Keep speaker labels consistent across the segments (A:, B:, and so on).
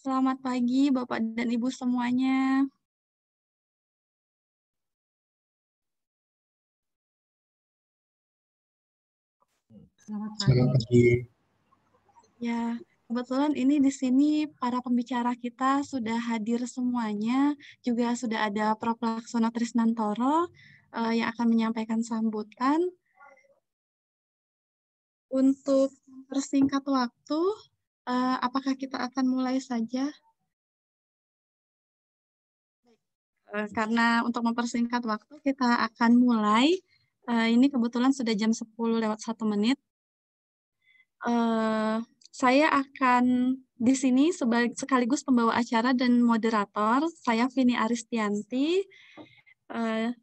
A: Selamat pagi Bapak dan Ibu semuanya.
B: Selamat
C: pagi.
B: Ya, kebetulan ini di sini para
D: pembicara kita sudah hadir semuanya. Juga sudah ada Prof. Laksono Trisnantoro uh, yang akan menyampaikan sambutan.
B: Untuk persingkat waktu, uh, apakah kita akan mulai saja? Eh, karena untuk mempersingkat
D: waktu, kita akan mulai. Uh, ini kebetulan sudah jam 10 lewat 1 menit. Uh, saya akan di sini sekaligus pembawa acara dan moderator. Saya Vini Aristianti. Uh,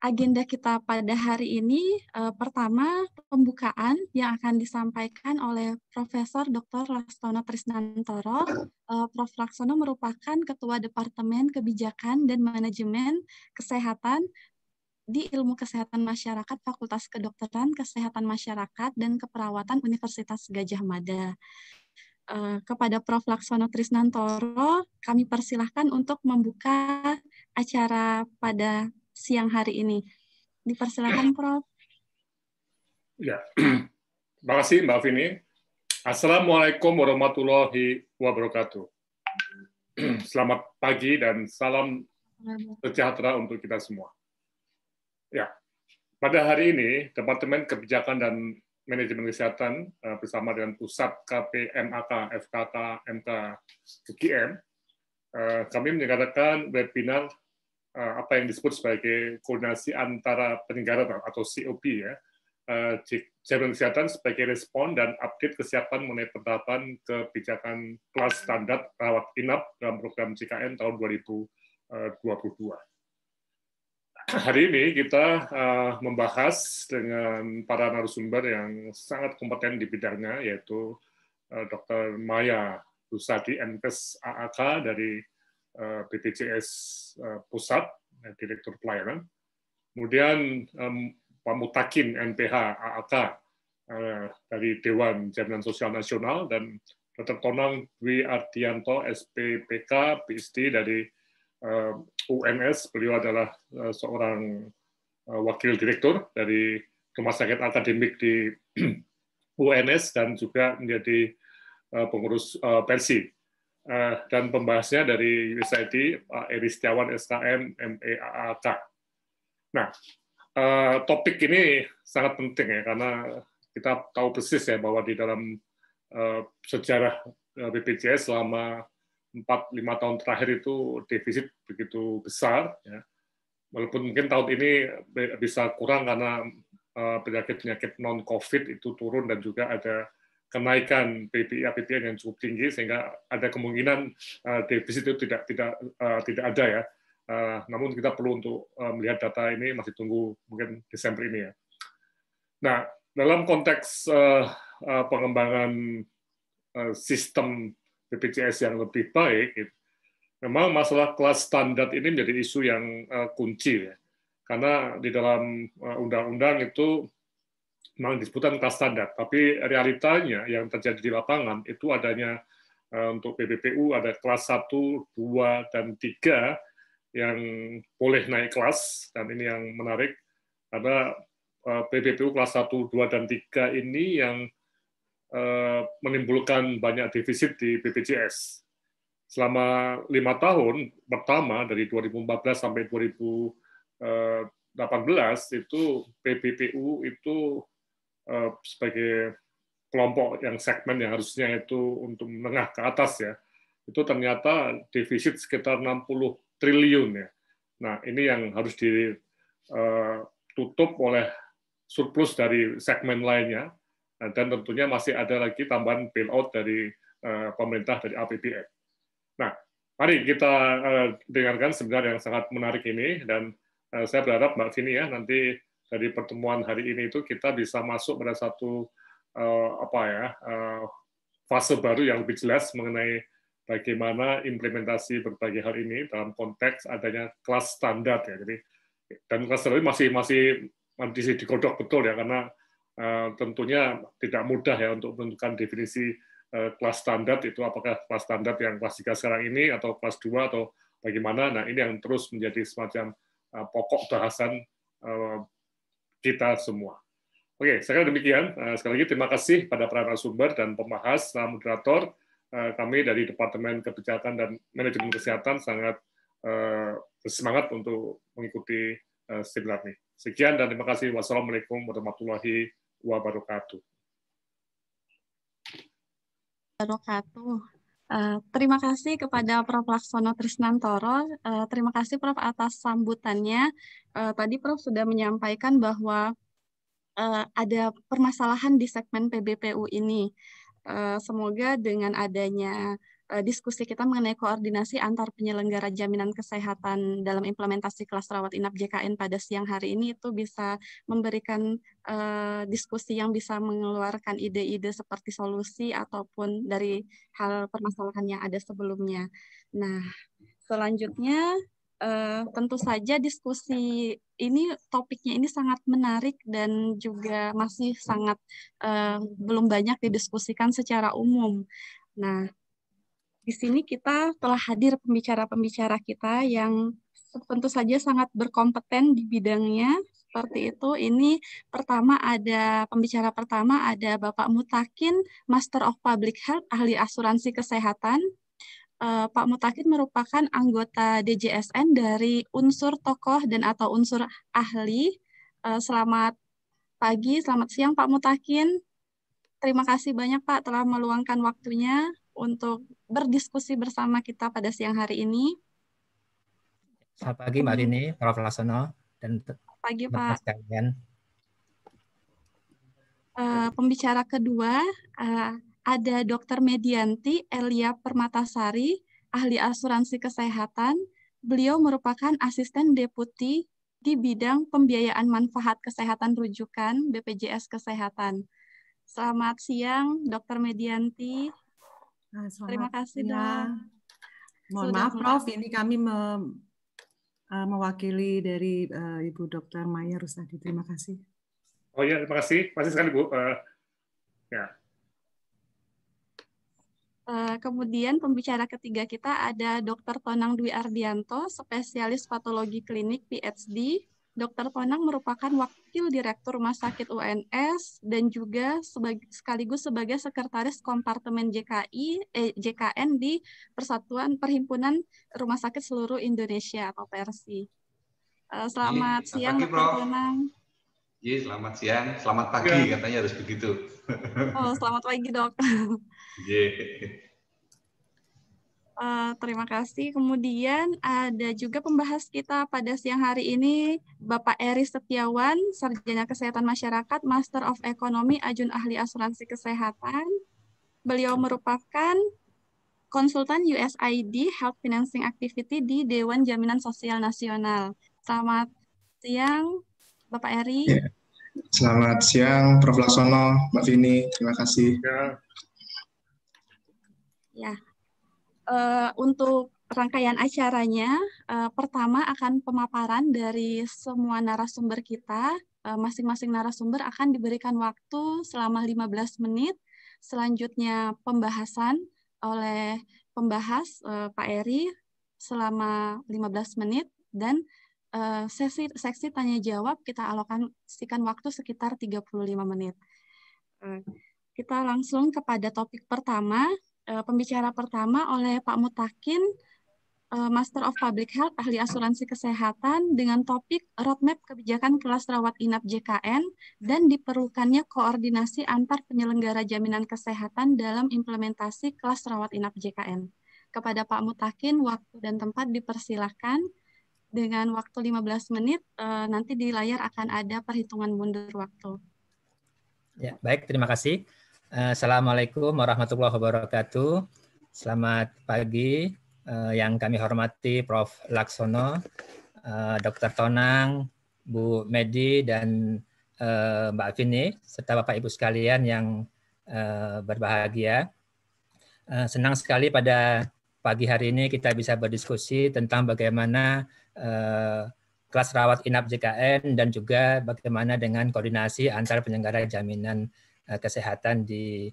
D: agenda kita pada hari ini uh, pertama pembukaan yang akan disampaikan oleh Profesor Dr. Laksono Trisnantoro. Uh, Prof. Laksono merupakan Ketua Departemen Kebijakan dan Manajemen Kesehatan di Ilmu Kesehatan Masyarakat Fakultas Kedokteran Kesehatan Masyarakat dan Keperawatan Universitas Gajah Mada. Eh, kepada Prof. Laksono Trisnantoro, kami persilahkan untuk membuka acara pada siang hari ini. Dipersilakan, iya. Prof.
C: Ya, terima kasih Mbak Vini. Assalamualaikum warahmatullahi wabarakatuh. Selamat pagi dan salam sejahtera untuk kita semua. Ya, pada hari ini Departemen Kebijakan dan Manajemen Kesehatan eh, bersama dengan Pusat KPMAK, FKK, MK, UGM, eh, kami menyelenggarakan webinar Eh, apa yang disebut sebagai koordinasi antara penyelenggara atau COP ya eh, jaminan kesehatan sebagai respon dan update kesiapan mengenai penerapan kebijakan kelas standar rawat inap dalam program JKN tahun 2022. Hari ini kita eh, membahas dengan para narasumber yang sangat kompeten di bidangnya, yaitu Dr. Maya Rusadi, MPes AAK dari PTCS eh, eh, Pusat, eh, Direktur Pelayanan. Kemudian Pak Mutakin, NPH, AAK, dari Dewan Jaminan Sosial Nasional, dan Dr. Tonang Dwi Artianto, SPPK, PSD dari UNS. Beliau adalah seorang wakil direktur dari Rumah Sakit Akademik di UNS dan juga menjadi pengurus Persi Eh, dan pembahasnya dari USAID Pak Eri Setiawan SKM MEAAK. Nah, eh, topik ini sangat penting ya karena kita tahu persis ya bahwa di dalam eh, sejarah BPJS selama 4-5 tahun terakhir itu defisit begitu besar ya. Walaupun mungkin tahun ini bisa kurang karena penyakit-penyakit non-COVID itu turun dan juga ada kenaikan PBI APBN yang cukup tinggi sehingga ada kemungkinan eh, defisit itu tidak tidak eh, tidak ada ya. Eh, namun kita perlu untuk melihat data ini masih tunggu mungkin Desember ini ya. Nah, dalam konteks pengembangan sistem BPJS yang lebih baik, memang masalah kelas standar ini menjadi isu yang kunci ya. Karena di dalam undang -undang itu memang disebutkan kelas standar, tapi realitanya yang terjadi di lapangan itu adanya eh, untuk PBPU ada kelas 1, 2, dan 3 yang boleh naik kelas, dan ini yang menarik, karena eh, PBPU kelas 1, 2, dan 3 ini yang eh, menimbulkan banyak defisit di BPJS. Selama lima tahun pertama dari 2014 sampai 2018 itu PBPU itu Eh, sebagai kelompok yang segmen yang harusnya itu untuk menengah ke atas ya itu ternyata defisit sekitar 60 triliun ya. Nah ini yang harus ditutup eh, oleh surplus dari segmen lainnya nah, dan tentunya masih ada lagi tambahan bailout dari eh, pemerintah dari APBN. Nah mari kita dengarkan sebenarnya yang sangat menarik ini dan saya berharap Mbak Vini ya nanti dari pertemuan hari ini itu kita bisa masuk pada satu uh, apa ya uh, fase baru yang lebih jelas mengenai bagaimana implementasi berbagai hal ini dalam konteks adanya kelas standar ya. Jadi dan kelas standar ini masih masih masih digodok betul ya karena uh, tentunya tidak mudah ya untuk menentukan definisi uh, kelas standar itu apakah kelas standar yang kelas tiga sekarang ini atau kelas dua atau bagaimana. Nah, ini yang terus menjadi semacam uh, pokok bahasan kita semua. Oke, sekali demikian. Eh, sekali lagi terima kasih pada para narasumber dan pembahas, moderator. Eh, kami dari Departemen Kebijakan dan Manajemen Kesehatan sangat eh, semangat untuk mengikuti seminar ini. Sekian dan terima kasih. Wassalamualaikum warahmatullahi wabarakatuh.
D: Wabarakatuh. Eh, terima kasih kepada Prof. Laksono Trisnantoro. Uh, terima kasih Prof. atas sambutannya. Uh, tadi Prof. sudah menyampaikan bahwa uh, ada permasalahan di segmen PBPU ini. Uh, semoga dengan adanya Eh, diskusi kita mengenai koordinasi antar penyelenggara jaminan kesehatan dalam implementasi kelas rawat inap JKN pada siang hari ini itu bisa memberikan uh, diskusi yang bisa mengeluarkan ide-ide seperti solusi ataupun dari hal permasalahan yang ada sebelumnya. Nah, selanjutnya uh, tentu saja diskusi ini topiknya ini sangat menarik dan juga masih sangat uh, belum banyak didiskusikan secara umum. Nah, di sini kita telah hadir pembicara-pembicara kita yang tentu saja sangat berkompeten di bidangnya. Seperti itu, ini pertama ada pembicara pertama ada Bapak Mutakin, Master of Public Health, ahli asuransi kesehatan. Uh, Pak Mutakin merupakan anggota DJSN dari unsur tokoh dan atau unsur ahli. Uh, selamat pagi, selamat siang Pak Mutakin. Terima kasih banyak Pak telah meluangkan waktunya untuk berdiskusi bersama kita pada siang hari ini.
E: Selamat pagi Mbak Rini, Prof. Lasono, dan pagi Pak. Kalian.
D: Uh, eh, pembicara kedua uh, ada Dr. Medianti Elia Permatasari, ahli asuransi kesehatan. Beliau merupakan asisten deputi di bidang pembiayaan manfaat kesehatan rujukan BPJS Kesehatan. Selamat siang, Dr. Medianti. Nah, Terima kasih dong.
F: Mohon Sudah maaf Prof, ini kami me, ah, mewakili dari uh, Ibu Dr. Maya Rusadi. Terima kasih.
C: Oh ya, terima kasih. Terima kasih sekali Bu. Uh, ya.
F: Uh, kemudian pembicara
D: ketiga kita ada Dr. Tonang Dwi Ardianto, spesialis patologi klinik PhD Dr. Ponang merupakan Wakil Direktur Rumah Sakit UNS dan juga sebagai, sekaligus sebagai Sekretaris Kompartemen JKI eh, JKN di Persatuan Perhimpunan Rumah Sakit Seluruh Indonesia atau Persi. Eh, selamat Ye, iya, siang, Dr. Tonang.
A: Iya, selamat siang, selamat pagi ya. katanya harus begitu.
C: Oh,
D: selamat pagi, Dok.
C: Ye. Iya.
D: Eh, terima kasih. Kemudian ada juga pembahas kita pada siang hari ini Bapak Eri Setiawan, Sarjana Kesehatan Masyarakat, Master of Economy, Ajun Ahli Asuransi Kesehatan. Beliau merupakan konsultan USID Health Financing Activity di Dewan Jaminan Sosial Nasional. Selamat siang, Bapak Eri. Ya.
B: Selamat siang, Prof. Laksono, Mbak Vini. Terima kasih. Ya.
D: Ya. Eh, untuk rangkaian acaranya, uh, pertama akan pemaparan dari semua narasumber kita. Eh, masing-masing uh, narasumber akan diberikan waktu selama 15 menit. Selanjutnya pembahasan oleh pembahas uh, Pak Eri selama 15 menit dan uh, sesi seksi tanya jawab kita alokasikan waktu sekitar 35 menit. Uh, kita langsung kepada topik pertama Eh, pembicara pertama oleh Pak Mutakin, eh, Master of Public Health, ahli asuransi kesehatan, dengan topik roadmap kebijakan kelas rawat inap JKN dan diperlukannya koordinasi antar penyelenggara jaminan kesehatan dalam implementasi kelas rawat inap JKN. Kepada Pak Mutakin, waktu dan tempat dipersilahkan. Dengan waktu 15 menit, eh, nanti di layar akan ada perhitungan mundur waktu.
E: Ya, baik, terima kasih. Eh, Assalamualaikum warahmatullahi wabarakatuh. Selamat pagi eh, yang kami hormati Prof. Laksono, eh, Dr. Tonang, Bu Medi, dan Mbak Vini, serta Bapak Ibu sekalian yang berbahagia. Senang sekali pada pagi hari ini kita bisa berdiskusi tentang bagaimana kelas rawat inap JKN dan juga bagaimana dengan koordinasi antar penyelenggara jaminan Eh, kesehatan di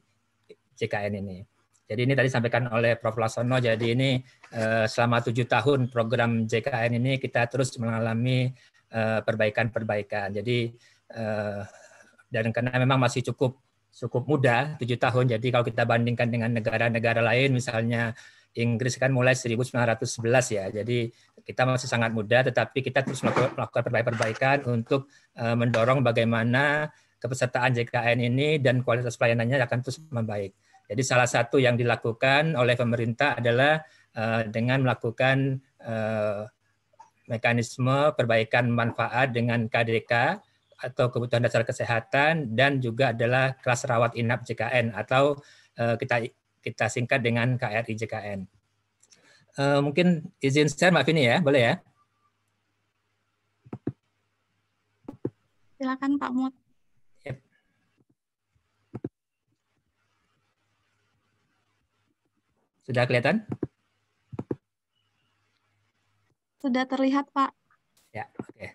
E: JKN ini. Jadi ini tadi sampaikan oleh Prof. Lasono, jadi ini eh, selama tujuh tahun program JKN ini kita terus mengalami eh, perbaikan-perbaikan. Jadi dan karena memang masih cukup cukup muda, tujuh tahun, jadi kalau kita bandingkan dengan negara-negara lain, misalnya Inggris kan mulai 1911 ya, jadi kita masih sangat muda, tetapi kita terus melakukan perbaikan-perbaikan untuk mendorong bagaimana kepesertaan JKN ini dan kualitas pelayanannya akan terus membaik. Jadi salah satu yang dilakukan oleh pemerintah adalah uh, dengan melakukan uh, mekanisme perbaikan manfaat dengan KDK atau kebutuhan dasar kesehatan dan juga adalah kelas rawat inap JKN atau uh, kita kita singkat dengan KRI JKN. Uh, mungkin izin share Mbak Vini ya, boleh ya?
D: Silakan Pak Mut. Sudah kelihatan? Sudah terlihat, Pak.
E: Ya, oke. Okay.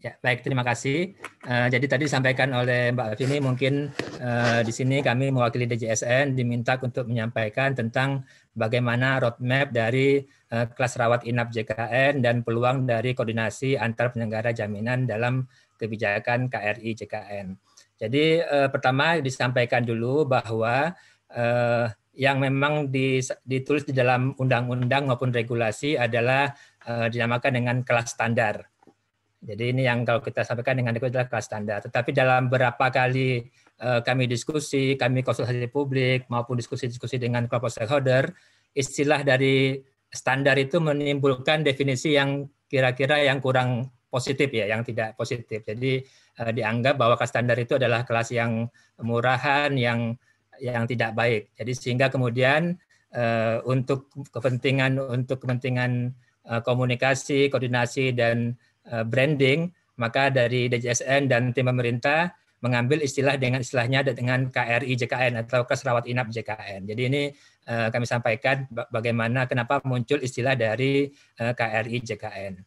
E: Ya, baik, terima kasih. Uh, jadi tadi disampaikan oleh Mbak Vini, mungkin uh, di sini kami mewakili DJSN diminta untuk menyampaikan tentang bagaimana roadmap dari uh, kelas rawat inap JKN dan peluang dari koordinasi antar penyelenggara jaminan dalam kebijakan KRI JKN. Jadi uh, pertama disampaikan dulu bahwa uh, yang memang ditulis di dalam undang-undang maupun regulasi adalah uh, dinamakan dengan kelas standar. Jadi ini yang kalau kita sampaikan dengan itu adalah kelas standar. Tetapi dalam beberapa kali uh, kami diskusi, kami konsultasi publik maupun diskusi-diskusi dengan kelompok stakeholder, istilah dari standar itu menimbulkan definisi yang kira-kira yang kurang positif ya, yang tidak positif. Jadi eh, dianggap bahwa kelas standar itu adalah kelas yang murahan, yang yang tidak baik. Jadi sehingga kemudian uh, untuk kepentingan untuk kepentingan uh, komunikasi, koordinasi dan uh, branding, maka dari DJSN dan tim pemerintah mengambil istilah dengan istilahnya dengan KRI JKN atau Keserawat Inap JKN. Jadi ini uh, kami sampaikan bagaimana kenapa muncul istilah dari uh, KRI JKN.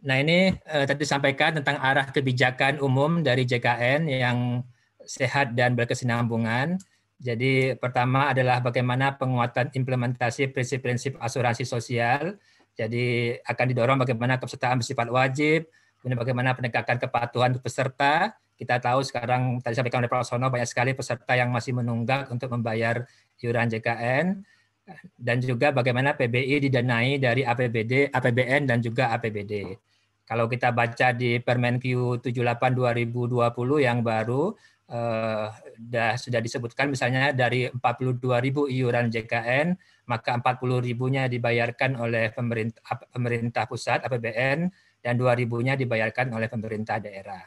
E: Nah ini uh, tadi sampaikan tentang arah kebijakan umum dari JKN yang sehat dan berkesinambungan. Jadi pertama adalah bagaimana penguatan implementasi prinsip-prinsip asuransi sosial. Jadi akan didorong bagaimana kepesertaan bersifat wajib, kemudian bagaimana penegakan kepatuhan peserta. Kita tahu sekarang tadi sampaikan oleh Prof. Sono banyak sekali peserta yang masih menunggak untuk membayar iuran JKN dan juga bagaimana PBI didanai dari APBD, APBN dan juga APBD. Kalau kita baca di Permen Q 78 2020 yang baru, eh, dah, sudah disebutkan misalnya dari 42.000 iuran JKN maka 40 ribunya dibayarkan oleh pemerintah, pemerintah pusat APBN dan 2 ribunya dibayarkan oleh pemerintah daerah.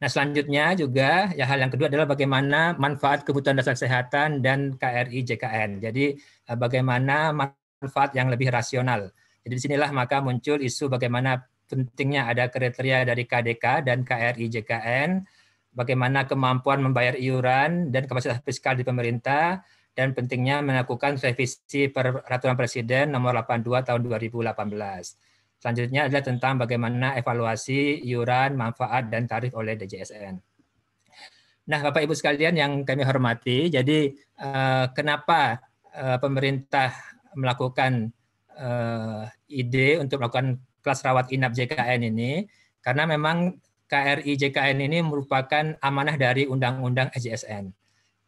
E: Nah selanjutnya juga ya hal yang kedua adalah bagaimana manfaat kebutuhan dasar kesehatan dan KRI JKN. Jadi eh, bagaimana manfaat yang lebih rasional. Jadi disinilah maka muncul isu bagaimana pentingnya ada kriteria dari KDK dan KRI JKN bagaimana kemampuan membayar iuran dan kapasitas fiskal di pemerintah, dan pentingnya melakukan revisi peraturan presiden nomor 82 tahun 2018. Selanjutnya adalah tentang bagaimana evaluasi iuran, manfaat, dan tarif oleh DJSN. Nah, Bapak Ibu sekalian yang kami hormati, jadi eh, kenapa eh, pemerintah melakukan eh, ide untuk melakukan kelas rawat inap JKN ini? Karena memang KRI JKN ini merupakan amanah dari Undang-Undang SJSN.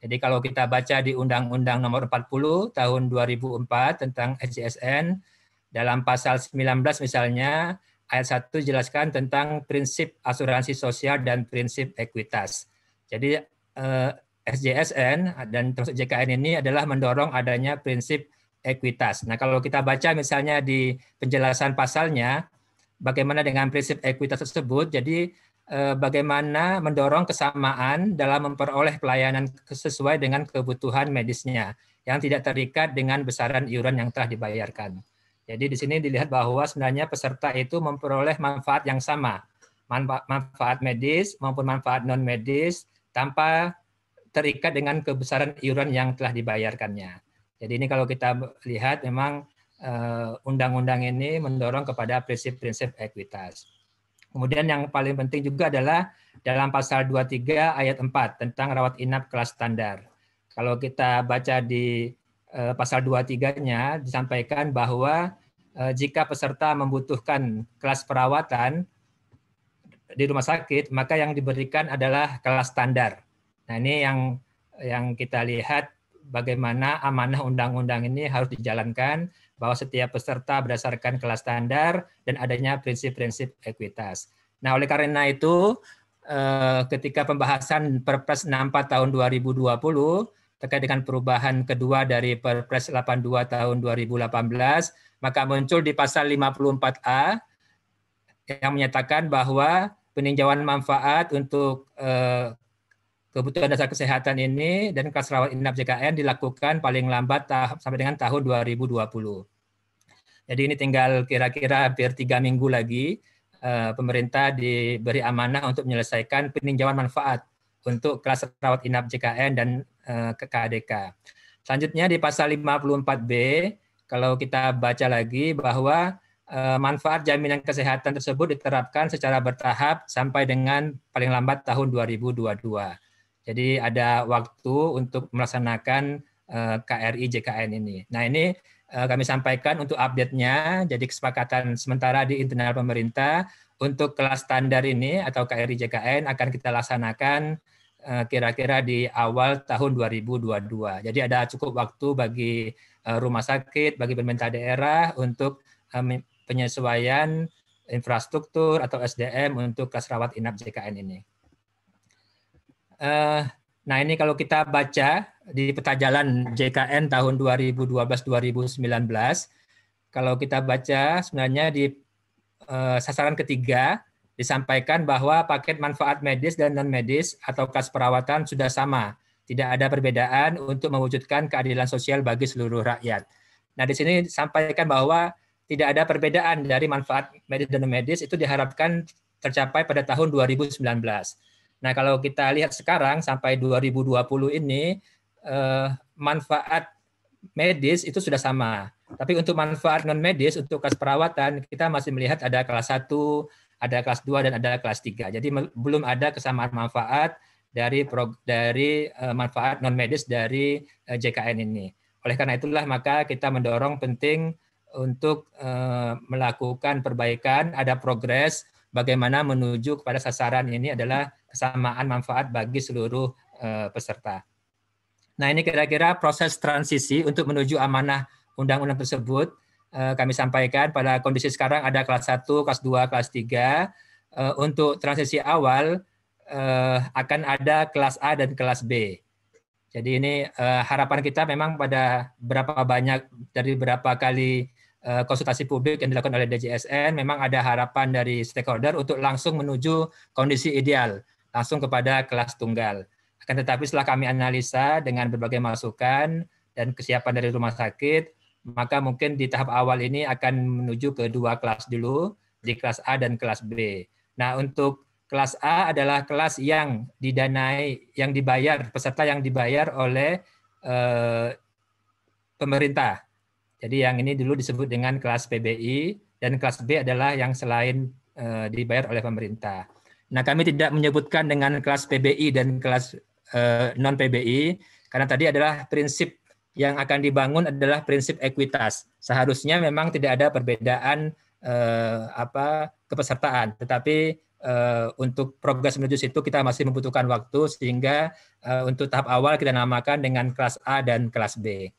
E: Jadi kalau kita baca di Undang-Undang nomor 40 tahun 2004 tentang SJSN, dalam pasal 19 misalnya, ayat 1 jelaskan tentang prinsip asuransi sosial dan prinsip ekuitas. Jadi eh, SJSN dan termasuk JKN ini adalah mendorong adanya prinsip ekuitas. Nah kalau kita baca misalnya di penjelasan pasalnya, bagaimana dengan prinsip ekuitas tersebut, jadi Eh, bagaimana mendorong kesamaan dalam memperoleh pelayanan sesuai dengan kebutuhan medisnya yang tidak terikat dengan besaran iuran yang telah dibayarkan. Jadi di sini dilihat bahwa sebenarnya peserta itu memperoleh manfaat yang sama, manfaat medis maupun manfaat non medis tanpa terikat dengan kebesaran iuran yang telah dibayarkannya. Jadi ini kalau kita lihat memang eh, undang-undang ini mendorong kepada prinsip-prinsip ekuitas. Kemudian yang paling penting juga adalah dalam pasal 23 ayat 4 tentang rawat inap kelas standar. Kalau kita baca di eh, pasal 23-nya disampaikan bahwa eh, jika peserta membutuhkan kelas perawatan di rumah sakit, maka yang diberikan adalah kelas standar. Nah, ini yang yang kita lihat bagaimana amanah undang-undang ini harus dijalankan bahwa setiap peserta berdasarkan kelas standar dan adanya prinsip-prinsip ekuitas. Nah, oleh karena itu, eh, ketika pembahasan Perpres 64 tahun 2020 terkait dengan perubahan kedua dari Perpres 82 tahun 2018, maka muncul di pasal 54A yang menyatakan bahwa peninjauan manfaat untuk eh, kebutuhan dasar kesehatan ini dan kelas rawat inap JKN dilakukan paling lambat sampai dengan tahun 2020. Jadi ini tinggal kira-kira hampir tiga minggu lagi eh, pemerintah diberi amanah untuk menyelesaikan peninjauan manfaat untuk kelas rawat inap JKN dan eh, ke KDK. Selanjutnya di pasal 54B, kalau kita baca lagi bahwa eh, manfaat jaminan kesehatan tersebut diterapkan secara bertahap sampai dengan paling lambat tahun 2022. Jadi ada waktu untuk melaksanakan KRI JKN ini. Nah ini Eh, kami sampaikan untuk update-nya. Jadi kesepakatan sementara di internal pemerintah untuk kelas standar ini atau KRI JKN akan kita laksanakan eh, kira-kira di awal tahun 2022. Jadi ada cukup waktu bagi eh, rumah sakit, bagi pemerintah daerah untuk penyesuaian infrastruktur atau SDM untuk kelas rawat inap JKN ini. Nah ini kalau kita baca di peta jalan JKN tahun 2012-2019, kalau kita baca sebenarnya di eh, sasaran ketiga disampaikan bahwa paket manfaat medis dan non-medis atau kas perawatan sudah sama. Tidak ada perbedaan untuk mewujudkan keadilan sosial bagi seluruh rakyat. Nah di sini disampaikan bahwa tidak ada perbedaan dari manfaat medis dan non-medis itu diharapkan tercapai pada tahun 2019. Nah, kalau kita lihat sekarang sampai 2020 ini eh, manfaat medis itu sudah sama. Tapi untuk manfaat non medis untuk kelas perawatan kita masih melihat ada kelas 1, ada kelas 2 dan ada kelas 3. Jadi belum ada kesamaan manfaat dari pro, dari eh, manfaat non medis dari eh, JKN ini. Oleh karena itulah maka kita mendorong penting untuk eh, melakukan perbaikan, ada progres bagaimana menuju kepada sasaran ini adalah kesamaan manfaat bagi seluruh eh, peserta. Nah ini kira-kira proses transisi untuk menuju amanah undang-undang tersebut eh, kami sampaikan pada kondisi sekarang ada kelas 1, kelas 2, kelas 3. Eh, untuk transisi awal akan ada kelas A dan kelas B. Jadi ini harapan kita memang pada berapa banyak dari berapa kali Eh, konsultasi publik yang dilakukan oleh DJSN memang ada harapan dari stakeholder untuk langsung menuju kondisi ideal, langsung kepada kelas tunggal. Akan tetapi setelah kami analisa dengan berbagai masukan dan kesiapan dari rumah sakit, maka mungkin di tahap awal ini akan menuju ke dua kelas dulu, di kelas A dan kelas B. Nah, untuk kelas A adalah kelas yang didanai, yang dibayar, peserta yang dibayar oleh eh, pemerintah jadi yang ini dulu disebut dengan kelas PBI dan kelas B adalah yang selain e, dibayar oleh pemerintah. Nah, kami tidak menyebutkan dengan kelas PBI dan kelas e, non PBI karena tadi adalah prinsip yang akan dibangun adalah prinsip ekuitas. Seharusnya memang tidak ada perbedaan e, apa kepesertaan, tetapi Uh, untuk progres menuju situ kita masih membutuhkan waktu sehingga uh, untuk tahap awal kita namakan dengan kelas A dan kelas B.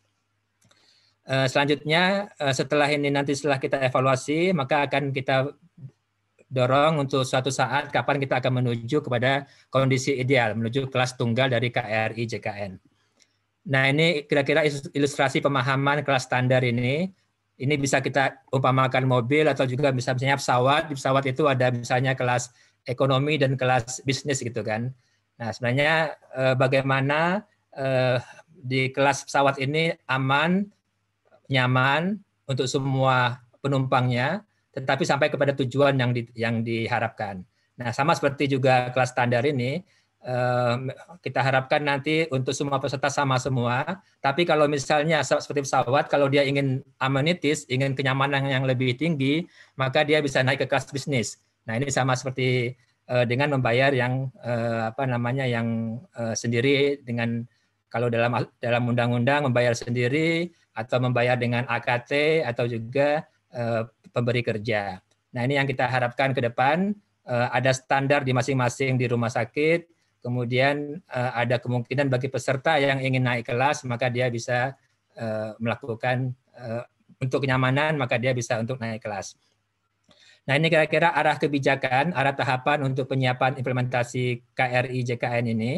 E: Eh, selanjutnya eh, setelah ini nanti setelah kita evaluasi maka akan kita dorong untuk suatu saat kapan kita akan menuju kepada kondisi ideal menuju kelas tunggal dari KRI JKN. Nah ini kira-kira ilustrasi pemahaman kelas standar ini. Ini bisa kita umpamakan mobil atau juga bisa misalnya pesawat. Di pesawat itu ada misalnya kelas ekonomi dan kelas bisnis gitu kan. Nah sebenarnya eh, bagaimana di kelas pesawat ini aman, nyaman untuk semua penumpangnya, tetapi sampai kepada tujuan yang di, yang diharapkan. Nah, sama seperti juga kelas standar ini, eh, kita harapkan nanti untuk semua peserta sama semua. Tapi kalau misalnya seperti pesawat, kalau dia ingin amenities, ingin kenyamanan yang lebih tinggi, maka dia bisa naik ke kelas bisnis. Nah, ini sama seperti eh, dengan membayar yang eh, apa namanya yang sendiri dengan kalau dalam dalam undang-undang membayar sendiri atau membayar dengan AKT atau juga uh, pemberi kerja. Nah, ini yang kita harapkan ke depan uh, ada standar di masing-masing di rumah sakit, kemudian uh, ada kemungkinan bagi peserta yang ingin naik kelas maka dia bisa uh, melakukan uh, untuk kenyamanan maka dia bisa untuk naik kelas. Nah, ini kira-kira arah kebijakan, arah tahapan untuk penyiapan implementasi KRI JKN ini.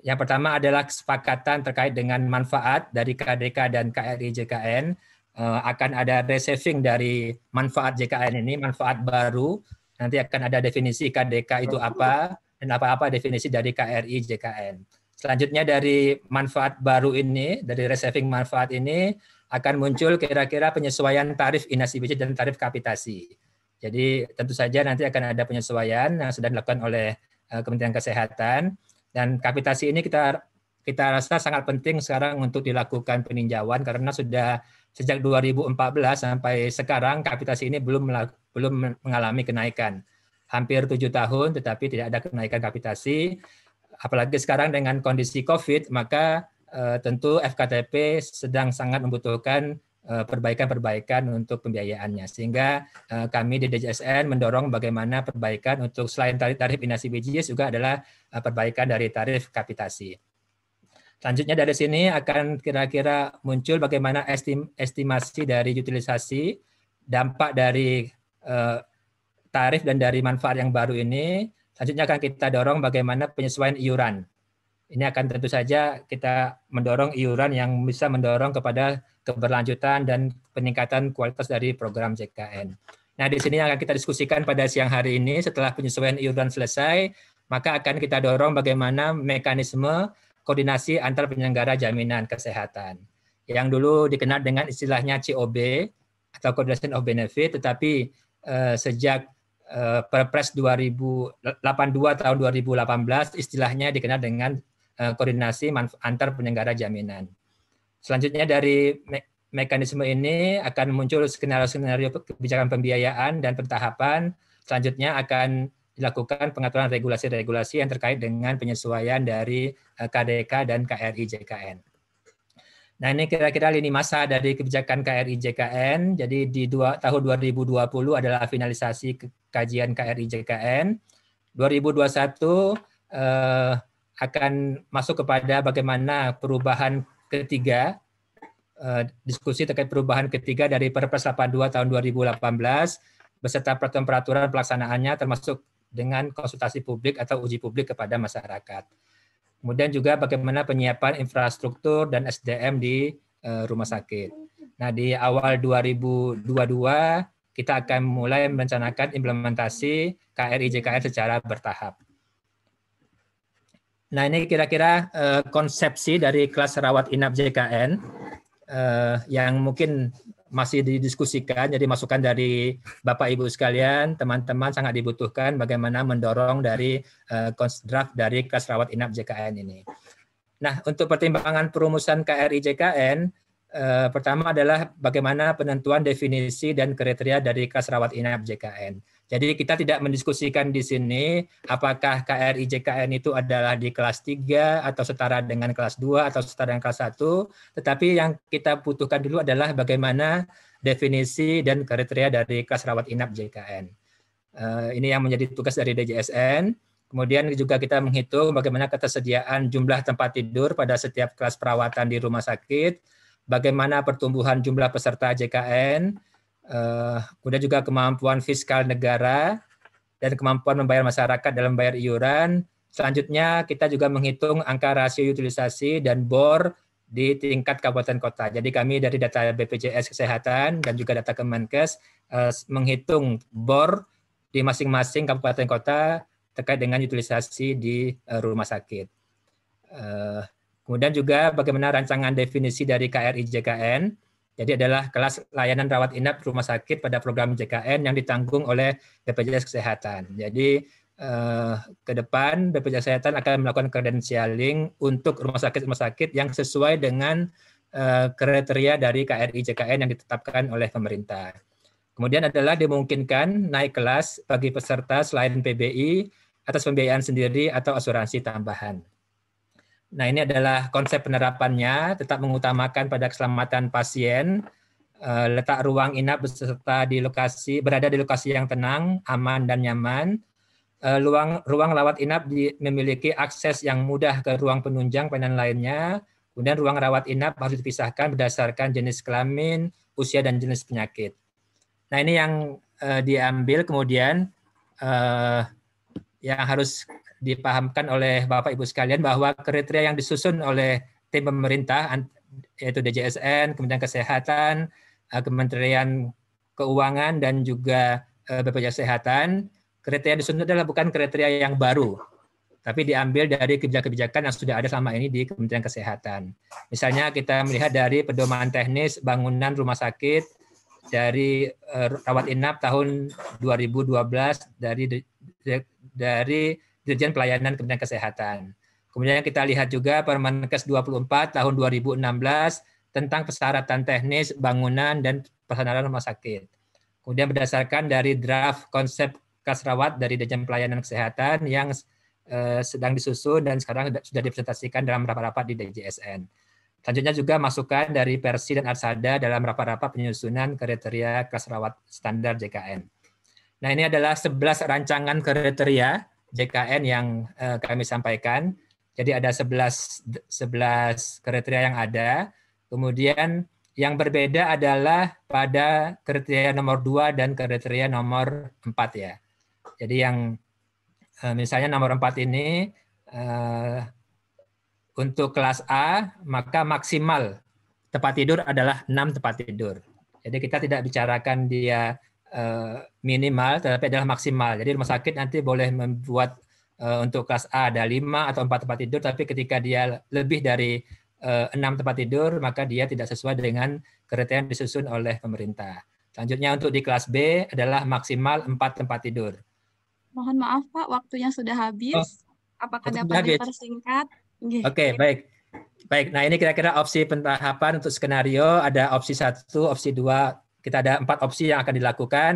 E: Yang pertama adalah kesepakatan terkait dengan manfaat dari KDK dan KRI JKN. Uh, eh, akan ada resaving dari manfaat JKN ini, manfaat baru. Nanti akan ada definisi KDK itu apa dan apa-apa definisi dari KRI JKN. Selanjutnya dari manfaat baru ini, dari resaving manfaat ini akan muncul kira-kira penyesuaian tarif inasi dan tarif kapitasi. Jadi tentu saja nanti akan ada penyesuaian yang sudah dilakukan oleh eh, Kementerian Kesehatan dan kapitasi ini kita kita rasa sangat penting sekarang untuk dilakukan peninjauan karena sudah sejak 2014 sampai sekarang kapitasi ini belum belum mengalami kenaikan. Hampir tujuh tahun tetapi tidak ada kenaikan kapitasi. Apalagi sekarang dengan kondisi COVID, maka eh, tentu FKTP sedang sangat membutuhkan Eh, perbaikan-perbaikan untuk pembiayaannya. Sehingga eh, kami di DJSN mendorong bagaimana perbaikan untuk selain tarif, tarif inasi BGS juga adalah eh, perbaikan dari tarif kapitasi. Selanjutnya dari sini akan kira-kira muncul bagaimana estim, estimasi dari utilisasi, dampak dari tarif dan dari manfaat yang baru ini. Selanjutnya akan kita dorong bagaimana penyesuaian iuran. Ini akan tentu saja kita mendorong iuran yang bisa mendorong kepada keberlanjutan dan peningkatan kualitas dari program JKN. Nah, di sini yang akan kita diskusikan pada siang hari ini setelah penyesuaian iuran selesai, maka akan kita dorong bagaimana mekanisme koordinasi antar penyelenggara jaminan kesehatan. Yang dulu dikenal dengan istilahnya COB atau Coordination of Benefit, tetapi eh, sejak eh, Perpres 2082 tahun 2018 istilahnya dikenal dengan eh, koordinasi antar penyelenggara jaminan. Selanjutnya dari me mekanisme ini akan muncul skenario-skenario kebijakan pembiayaan dan pertahapan. Selanjutnya akan dilakukan pengaturan regulasi-regulasi yang terkait dengan penyesuaian dari KDK eh, dan KRI JKN. Nah ini kira-kira lini masa dari kebijakan KRI JKN. Jadi di dua, tahun 2020 adalah finalisasi kajian KRI JKN. 2021 eh, akan masuk kepada bagaimana perubahan ketiga eh, diskusi terkait perubahan ketiga dari Perpres 82 tahun 2018 beserta peraturan peraturan pelaksanaannya termasuk dengan konsultasi publik atau uji publik kepada masyarakat. Kemudian juga bagaimana penyiapan infrastruktur dan SDM di eh, rumah sakit. Nah, di awal 2022 kita akan mulai merencanakan implementasi KRI JKN secara bertahap. Nah ini kira-kira uh, konsepsi dari kelas rawat inap JKN uh, eh, yang mungkin masih didiskusikan, jadi masukan dari Bapak Ibu sekalian, teman-teman sangat dibutuhkan bagaimana mendorong dari uh, eh, draft dari kelas rawat inap JKN ini. Nah, untuk pertimbangan perumusan KRI JKN, Eh, pertama adalah bagaimana penentuan definisi dan kriteria dari kas rawat inap JKN. Jadi kita tidak mendiskusikan di sini apakah KRI JKN itu adalah di kelas 3 atau setara dengan kelas 2 atau setara dengan kelas 1, tetapi yang kita butuhkan dulu adalah bagaimana definisi dan kriteria dari kas rawat inap JKN. Eh, ini yang menjadi tugas dari DJSN. Kemudian juga kita menghitung bagaimana ketersediaan jumlah tempat tidur pada setiap kelas perawatan di rumah sakit, bagaimana pertumbuhan jumlah peserta JKN, eh, kemudian juga kemampuan fiskal negara dan kemampuan membayar masyarakat dalam bayar iuran. Selanjutnya kita juga menghitung angka rasio utilisasi dan BOR di tingkat kabupaten kota. Jadi kami dari data BPJS Kesehatan dan juga data Kemenkes uh, menghitung BOR di masing-masing kabupaten kota terkait dengan utilisasi di uh, rumah sakit. Uh, Kemudian juga bagaimana rancangan definisi dari KRI JKN. Jadi adalah kelas layanan rawat inap rumah sakit pada program JKN yang ditanggung oleh BPJS Kesehatan. Jadi eh, ke depan BPJS Kesehatan akan melakukan kredensialing untuk rumah sakit-rumah sakit yang sesuai dengan eh, kriteria dari KRI JKN yang ditetapkan oleh pemerintah. Kemudian adalah dimungkinkan naik kelas bagi peserta selain PBI atas pembiayaan sendiri atau asuransi tambahan. Nah, ini adalah konsep penerapannya, tetap mengutamakan pada keselamatan pasien, eh, letak ruang inap beserta di lokasi berada di lokasi yang tenang, aman dan nyaman. Ruang eh, ruang rawat inap memiliki akses yang mudah ke ruang penunjang dan lainnya. Kemudian ruang rawat inap harus dipisahkan berdasarkan jenis kelamin, usia dan jenis penyakit. Nah, ini yang eh, diambil kemudian yang harus dipahamkan oleh Bapak Ibu sekalian bahwa kriteria yang disusun oleh tim pemerintah yaitu DJSN, Kementerian Kesehatan, eh, Kementerian Keuangan dan juga eh, BPJS Kesehatan, kriteria yang disusun adalah bukan kriteria yang baru, tapi diambil dari kebijakan-kebijakan yang sudah ada selama ini di Kementerian Kesehatan. Misalnya kita melihat dari pedoman teknis bangunan rumah sakit dari eh, rawat inap tahun 2012 dari dari Dirjen Pelayanan Kementerian Kesehatan. Kemudian kita lihat juga Permenkes 24 tahun 2016 tentang persyaratan teknis bangunan dan persyaratan rumah sakit. Kemudian berdasarkan dari draft konsep kasrawat dari Dirjen Pelayanan Kesehatan yang eh, sedang disusun dan sekarang sudah dipresentasikan dalam rapat-rapat di DJSN. Selanjutnya juga masukan dari Persi dan Arsada dalam rapat-rapat penyusunan kriteria kasrawat standar JKN. Nah ini adalah 11 rancangan kriteria JKN yang uh, kami sampaikan. Jadi ada 11 11 kriteria yang ada. Kemudian yang berbeda adalah pada kriteria nomor 2 dan kriteria nomor 4 ya. Jadi yang uh, misalnya nomor 4 ini uh, untuk kelas A maka maksimal tempat tidur adalah 6 tempat tidur. Jadi kita tidak bicarakan dia Eh, minimal tetapi adalah maksimal. Jadi rumah sakit nanti boleh membuat eh, untuk kelas A ada 5 atau 4 tempat tidur tapi ketika dia lebih dari eh, enam tempat tidur maka dia tidak sesuai dengan kriteria yang disusun oleh pemerintah. Selanjutnya untuk di kelas B adalah maksimal 4 tempat tidur.
D: Mohon maaf Pak, waktunya sudah habis. Oh, Apakah dapat habis. dipersingkat? Oke,
E: okay, baik. Baik, nah ini kira-kira opsi pentahapan untuk skenario ada opsi satu, opsi dua. Kita ada empat opsi yang akan dilakukan.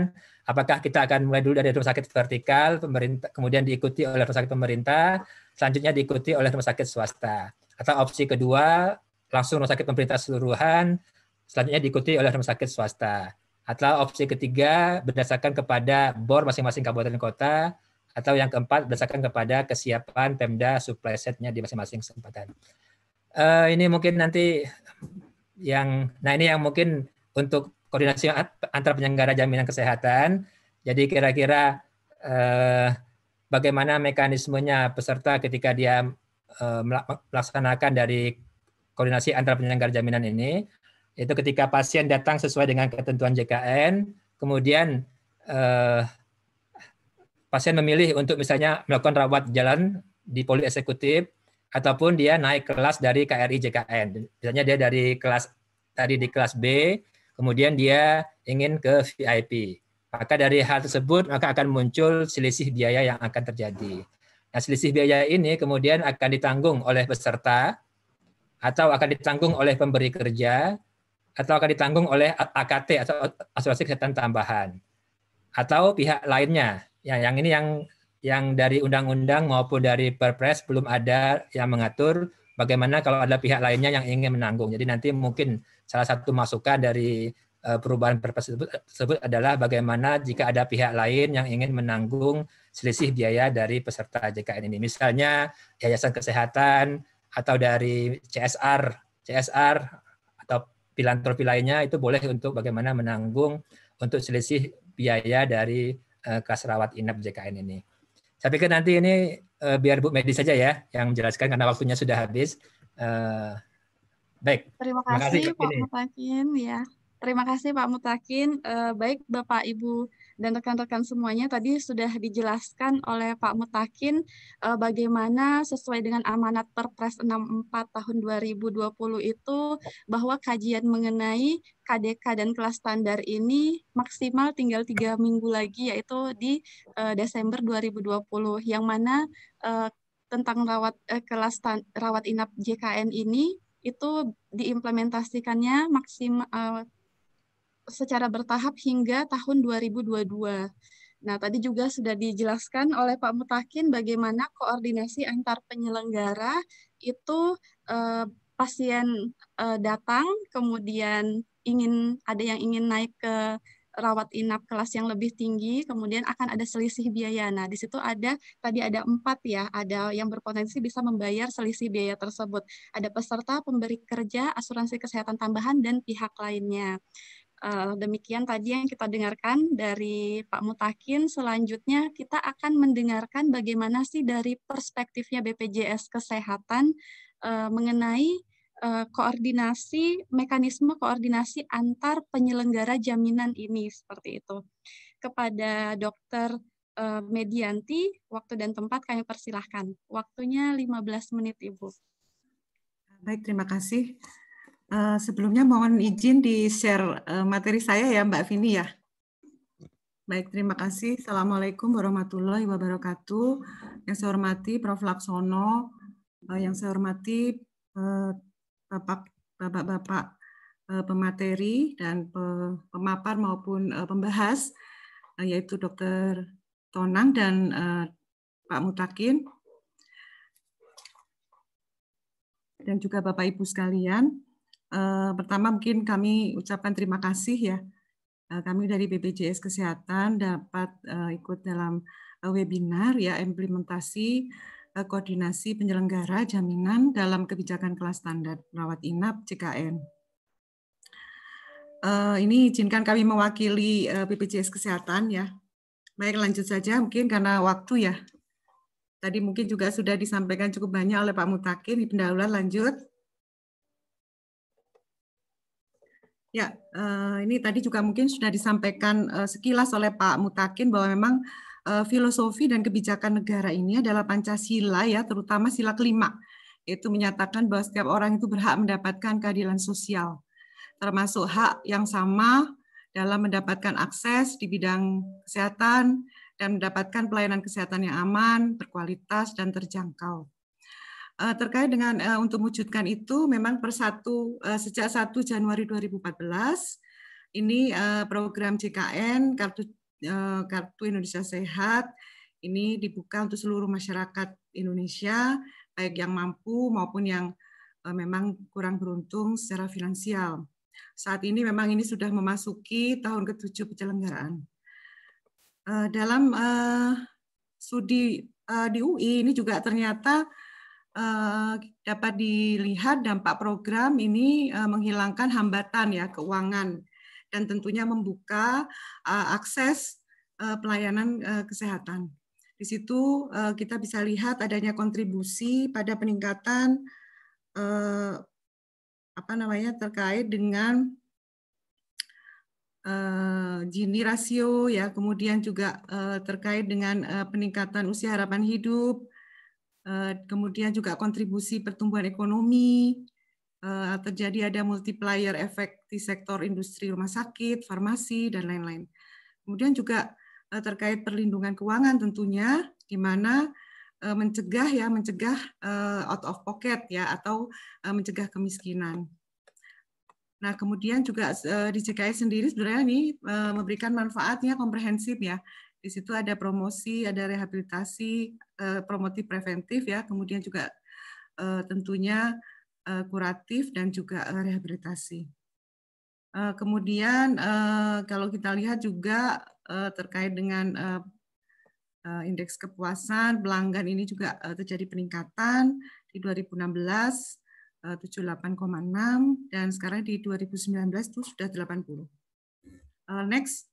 E: Apakah kita akan mulai dulu dari rumah sakit vertikal, pemerintah, kemudian diikuti oleh rumah sakit pemerintah, selanjutnya diikuti oleh rumah sakit swasta. Atau opsi kedua, langsung rumah sakit pemerintah seluruhan, selanjutnya diikuti oleh rumah sakit swasta. Atau opsi ketiga berdasarkan kepada bor masing-masing kabupaten kota, atau yang keempat berdasarkan kepada kesiapan Pemda supply setnya di masing-masing kesempatan. Uh, ini mungkin nanti yang, nah ini yang mungkin untuk koordinasi antar penyelenggara jaminan kesehatan. Jadi kira-kira eh, bagaimana mekanismenya peserta ketika dia eh, melaksanakan dari koordinasi antar penyelenggara jaminan ini, itu ketika pasien datang sesuai dengan ketentuan JKN, kemudian eh, pasien memilih untuk misalnya melakukan rawat jalan di poli eksekutif, ataupun dia naik kelas dari KRI JKN. Misalnya dia dari kelas tadi di kelas B kemudian dia ingin ke VIP. Maka dari hal tersebut maka akan muncul selisih biaya yang akan terjadi. Nah, selisih biaya ini kemudian akan ditanggung oleh peserta atau akan ditanggung oleh pemberi kerja atau akan ditanggung oleh AKT atau asuransi kesehatan tambahan atau pihak lainnya. Yang yang ini yang yang dari undang-undang maupun dari Perpres belum ada yang mengatur bagaimana kalau ada pihak lainnya yang ingin menanggung. Jadi nanti mungkin salah satu masukan dari eh, perubahan perpres tersebut adalah bagaimana jika ada pihak lain yang ingin menanggung selisih biaya dari peserta JKN ini. Misalnya Yayasan Kesehatan atau dari CSR, CSR atau filantropi lainnya itu boleh untuk bagaimana menanggung untuk selisih biaya dari eh, kas rawat inap JKN ini. Saya pikir nanti ini eh, biar Bu Medi saja ya yang menjelaskan karena waktunya sudah habis. Baik.
D: Terima kasih, Terima kasih Pak Mutakin ya. Terima kasih Pak Mutakin. Uh, baik Bapak Ibu dan rekan-rekan semuanya tadi sudah dijelaskan oleh Pak Mutakin uh, bagaimana sesuai dengan amanat Perpres 64 tahun 2020 itu bahwa kajian mengenai KDK dan kelas standar ini maksimal tinggal tiga minggu lagi yaitu di uh, Desember 2020 yang mana uh, tentang rawat eh, kelas rawat inap JKN ini itu diimplementasikannya maksimal eh, secara bertahap hingga tahun 2022. Nah, tadi juga sudah dijelaskan oleh Pak Mutakin bagaimana koordinasi antar penyelenggara itu eh, pasien eh, datang, kemudian ingin ada yang ingin naik ke rawat inap kelas yang lebih tinggi, kemudian akan ada selisih biaya. Nah, di situ ada tadi ada empat ya, ada yang berpotensi bisa membayar selisih biaya tersebut. Ada peserta, pemberi kerja, asuransi kesehatan tambahan, dan pihak lainnya. Eh, demikian tadi yang kita dengarkan dari Pak Mutakin. Selanjutnya kita akan mendengarkan bagaimana sih dari perspektifnya BPJS Kesehatan eh, mengenai Eh, koordinasi mekanisme koordinasi antar penyelenggara jaminan ini seperti itu. Kepada Dokter eh, Medianti, waktu dan tempat kami persilahkan. Waktunya 15 menit, Ibu.
F: Baik, terima kasih. Eh, sebelumnya mohon izin di-share materi saya ya, Mbak Vini ya. Baik, terima kasih. Assalamualaikum warahmatullahi wabarakatuh. Yang saya hormati Prof. Laksono, yang saya hormati bapak-bapak eh, pemateri dan pemapar maupun eh, pembahas eh, yaitu Dr. Tonang dan Pak Mutakin dan juga Bapak Ibu sekalian. Pertama mungkin kami ucapkan terima kasih ya kami dari BPJS Kesehatan dapat ikut dalam webinar ya implementasi Eh, koordinasi penyelenggara jaminan dalam kebijakan kelas standar rawat inap CKN. Eh, ini izinkan kami mewakili eh, BPJS Kesehatan ya. Baik lanjut saja mungkin karena waktu ya. Tadi mungkin juga sudah disampaikan cukup banyak oleh Pak Mutakin di pendahuluan lanjut. Ya, ini tadi juga mungkin sudah disampaikan sekilas oleh Pak Mutakin bahwa memang Eh, filosofi dan kebijakan negara ini adalah Pancasila ya, terutama sila kelima. Itu menyatakan bahwa setiap orang itu berhak mendapatkan keadilan sosial, termasuk hak yang sama dalam mendapatkan akses di bidang kesehatan dan mendapatkan pelayanan kesehatan yang aman, berkualitas, dan terjangkau eh, terkait dengan eh, untuk mewujudkan itu memang persatu sejak 1 Januari 2014 ini program JKN kartu Eh, Kartu Indonesia Sehat ini dibuka untuk seluruh masyarakat Indonesia, baik yang mampu maupun yang eh, memang kurang beruntung secara finansial. Saat ini memang ini sudah memasuki tahun ketujuh penyelenggaraan. Eh, dalam studi di UI ini juga ternyata dapat dilihat dampak program ini menghilangkan hambatan ya keuangan dan tentunya membuka uh, akses uh, pelayanan uh, kesehatan. Di situ uh, kita bisa lihat adanya kontribusi pada peningkatan uh, apa namanya terkait dengan Uh, Gini rasio ya kemudian juga uh, terkait dengan uh, peningkatan usia harapan hidup kemudian juga kontribusi pertumbuhan ekonomi Eh, terjadi ada multiplier efek di sektor industri rumah sakit, farmasi, dan lain-lain. Kemudian juga eh, terkait perlindungan keuangan tentunya, di mana eh, mencegah ya mencegah out of pocket ya atau mencegah kemiskinan. Nah kemudian juga di CKI sendiri sebenarnya ini memberikan manfaatnya komprehensif ya. Di situ ada promosi, ada rehabilitasi, promotif preventif ya, kemudian juga tentunya Eh, kuratif dan juga eh, rehabilitasi. Eh, kemudian kalau kita lihat juga terkait dengan indeks kepuasan pelanggan ini juga terjadi peningkatan di 2016 78,6 dan sekarang di 2019 itu sudah 80. Next.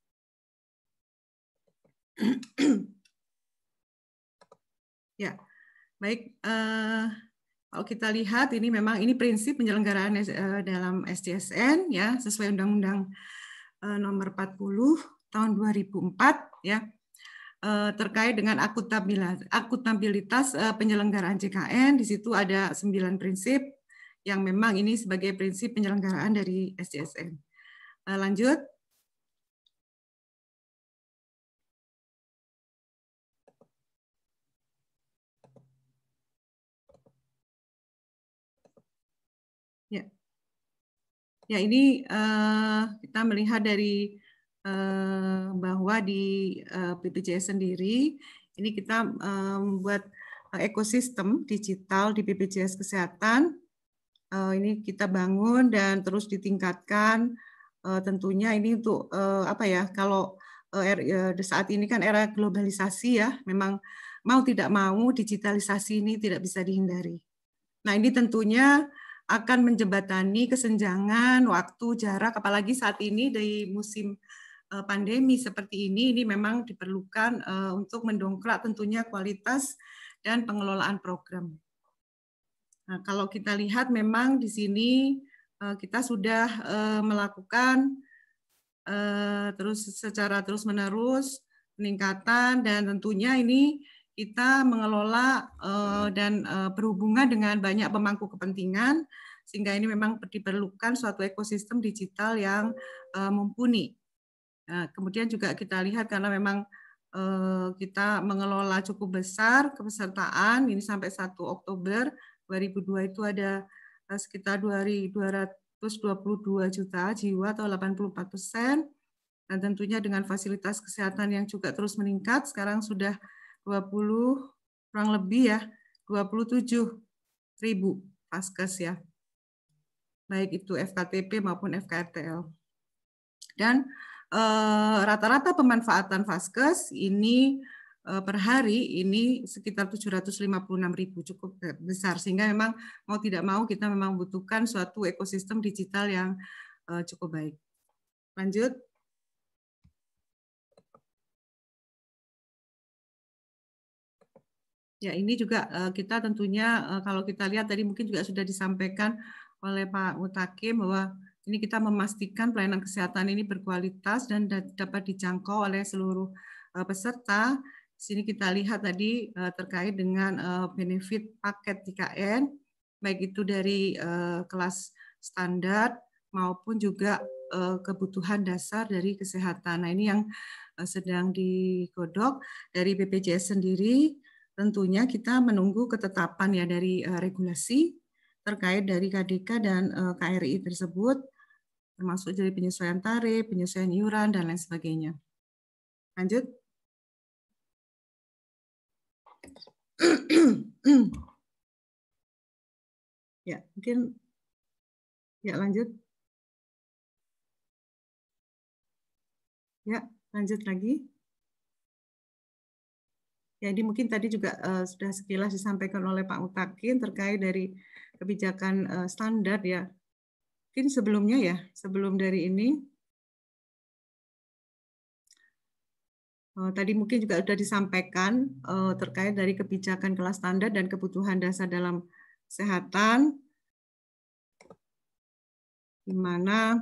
F: ya. Baik, kalau kita lihat ini memang ini prinsip penyelenggaraan eh, dalam STSN ya sesuai Undang-Undang eh, Nomor 40 tahun 2004 ya eh, terkait dengan akuntabilitas, penyelenggaraan JKN di situ ada sembilan prinsip yang memang ini sebagai prinsip penyelenggaraan dari STSN. Lanjut. Ya ini uh, kita melihat dari uh, bahwa di uh, eh, BPJS sendiri ini kita membuat um, ekosistem digital di BPJS Kesehatan. Uh, ini kita bangun dan terus ditingkatkan. Uh, tentunya ini untuk uh, apa ya? Kalau uh, saat ini kan era globalisasi ya, memang mau tidak mau digitalisasi ini tidak bisa dihindari. Nah ini tentunya akan menjembatani kesenjangan waktu, jarak, apalagi saat ini dari musim e, pandemi seperti ini, ini memang diperlukan e, untuk mendongkrak tentunya kualitas dan pengelolaan program. Nah, kalau kita lihat memang di sini e, kita sudah melakukan terus secara terus menerus peningkatan dan tentunya ini kita mengelola uh, dan uh, berhubungan dengan banyak pemangku kepentingan sehingga ini memang diperlukan suatu ekosistem digital yang uh, mumpuni. Nah, kemudian juga kita lihat karena memang uh, kita mengelola cukup besar kepesertaan ini sampai 1 Oktober 2002 itu ada dua sekitar 222 juta jiwa atau 84 persen. Dan tentunya dengan fasilitas kesehatan yang juga terus meningkat, sekarang sudah 20 kurang lebih ya 27 ribu paskes ya baik itu FKTP maupun FKRTL dan eh, rata-rata e, pemanfaatan vaskes ini e, per hari ini sekitar 756 ribu cukup besar sehingga memang mau tidak mau kita memang butuhkan suatu ekosistem digital yang e, cukup baik lanjut Ya, ini juga eh, kita tentunya eh, kalau kita lihat tadi mungkin juga sudah disampaikan oleh Pak Utake bahwa ini kita memastikan pelayanan kesehatan ini berkualitas dan dapat dijangkau oleh seluruh eh, peserta. Di sini kita lihat tadi terkait dengan benefit paket IKN, baik itu dari kelas standar maupun juga kebutuhan dasar dari kesehatan. Nah ini yang sedang digodok dari BPJS sendiri tentunya kita menunggu ketetapan ya dari uh, regulasi terkait dari KDK dan uh, eh, KRI tersebut termasuk jadi penyesuaian tarif, penyesuaian iuran dan lain sebagainya. Lanjut.
C: ya, mungkin ya lanjut.
F: Ya, lanjut lagi. Jadi mungkin tadi juga uh, sudah sekilas disampaikan oleh Pak Utakin terkait dari kebijakan uh, standar ya. Mungkin sebelumnya ya, sebelum dari ini. Oh, tadi mungkin juga sudah disampaikan eh, terkait dari kebijakan kelas standar dan kebutuhan dasar dalam kesehatan. Di mana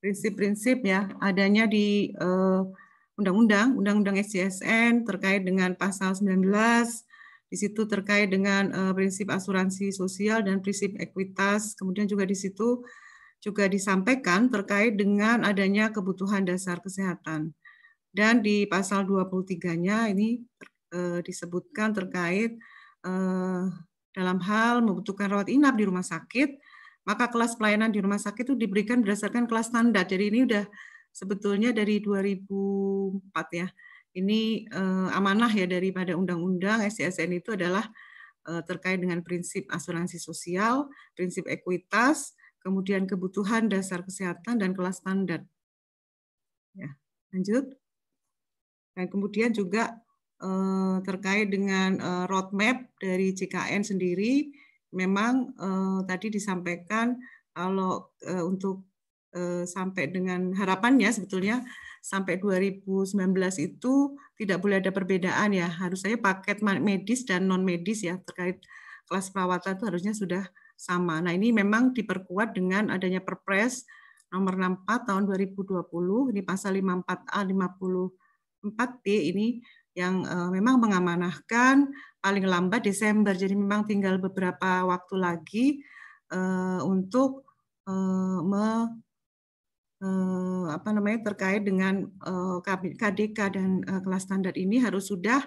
F: prinsip-prinsip ya adanya di undang-undang, undang-undang SJSN terkait dengan pasal 19, di situ terkait dengan uh, prinsip asuransi sosial dan prinsip ekuitas, kemudian juga di situ juga disampaikan terkait dengan adanya kebutuhan dasar kesehatan. Dan di pasal 23-nya ini uh, disebutkan terkait uh, dalam hal membutuhkan rawat inap di rumah sakit, maka kelas pelayanan di rumah sakit itu diberikan berdasarkan kelas standar. Jadi ini sudah sebetulnya dari 2004 ya. Ini eh, amanah ya daripada undang-undang SCSN e itu adalah eh, terkait dengan prinsip asuransi sosial, prinsip ekuitas, kemudian kebutuhan dasar kesehatan dan kelas standar. Ya, lanjut. Dan kemudian juga eh, terkait dengan eh, roadmap dari JKN sendiri, memang eh, tadi disampaikan kalau eh, untuk Eh, sampai dengan harapannya sebetulnya sampai 2019 itu tidak boleh ada perbedaan ya harus saya paket medis dan non medis ya terkait kelas perawatan itu harusnya sudah sama. Nah ini memang diperkuat dengan adanya Perpres nomor 64 tahun 2020 ini pasal 54A 54B ini yang eh, memang mengamanahkan paling lambat Desember. Jadi memang tinggal beberapa waktu lagi eh, untuk eh, apa namanya terkait dengan eh, KDK dan eh, kelas standar ini harus sudah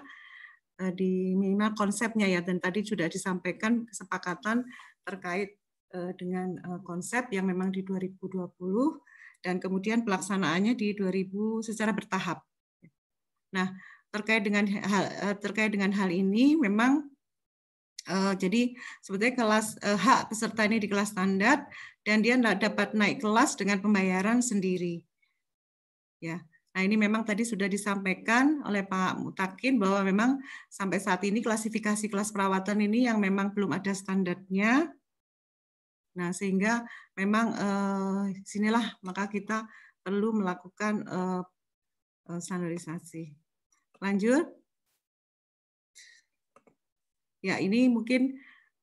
F: eh, di minimal konsepnya ya dan tadi sudah disampaikan kesepakatan terkait eh, dengan eh, konsep yang memang di 2020 dan kemudian pelaksanaannya di 2000 secara bertahap. Nah, terkait dengan hal, eh, terkait dengan hal ini memang uh, jadi sebetulnya kelas uh, hak peserta ini di kelas standar dan dia tidak dapat naik kelas dengan pembayaran sendiri. Ya. Nah, ini memang tadi sudah disampaikan oleh Pak Mutakin bahwa memang sampai saat ini klasifikasi kelas perawatan ini yang memang belum ada standarnya. Nah, sehingga memang eh, sinilah maka kita perlu melakukan eh, eh standarisasi. Lanjut. Ya, ini mungkin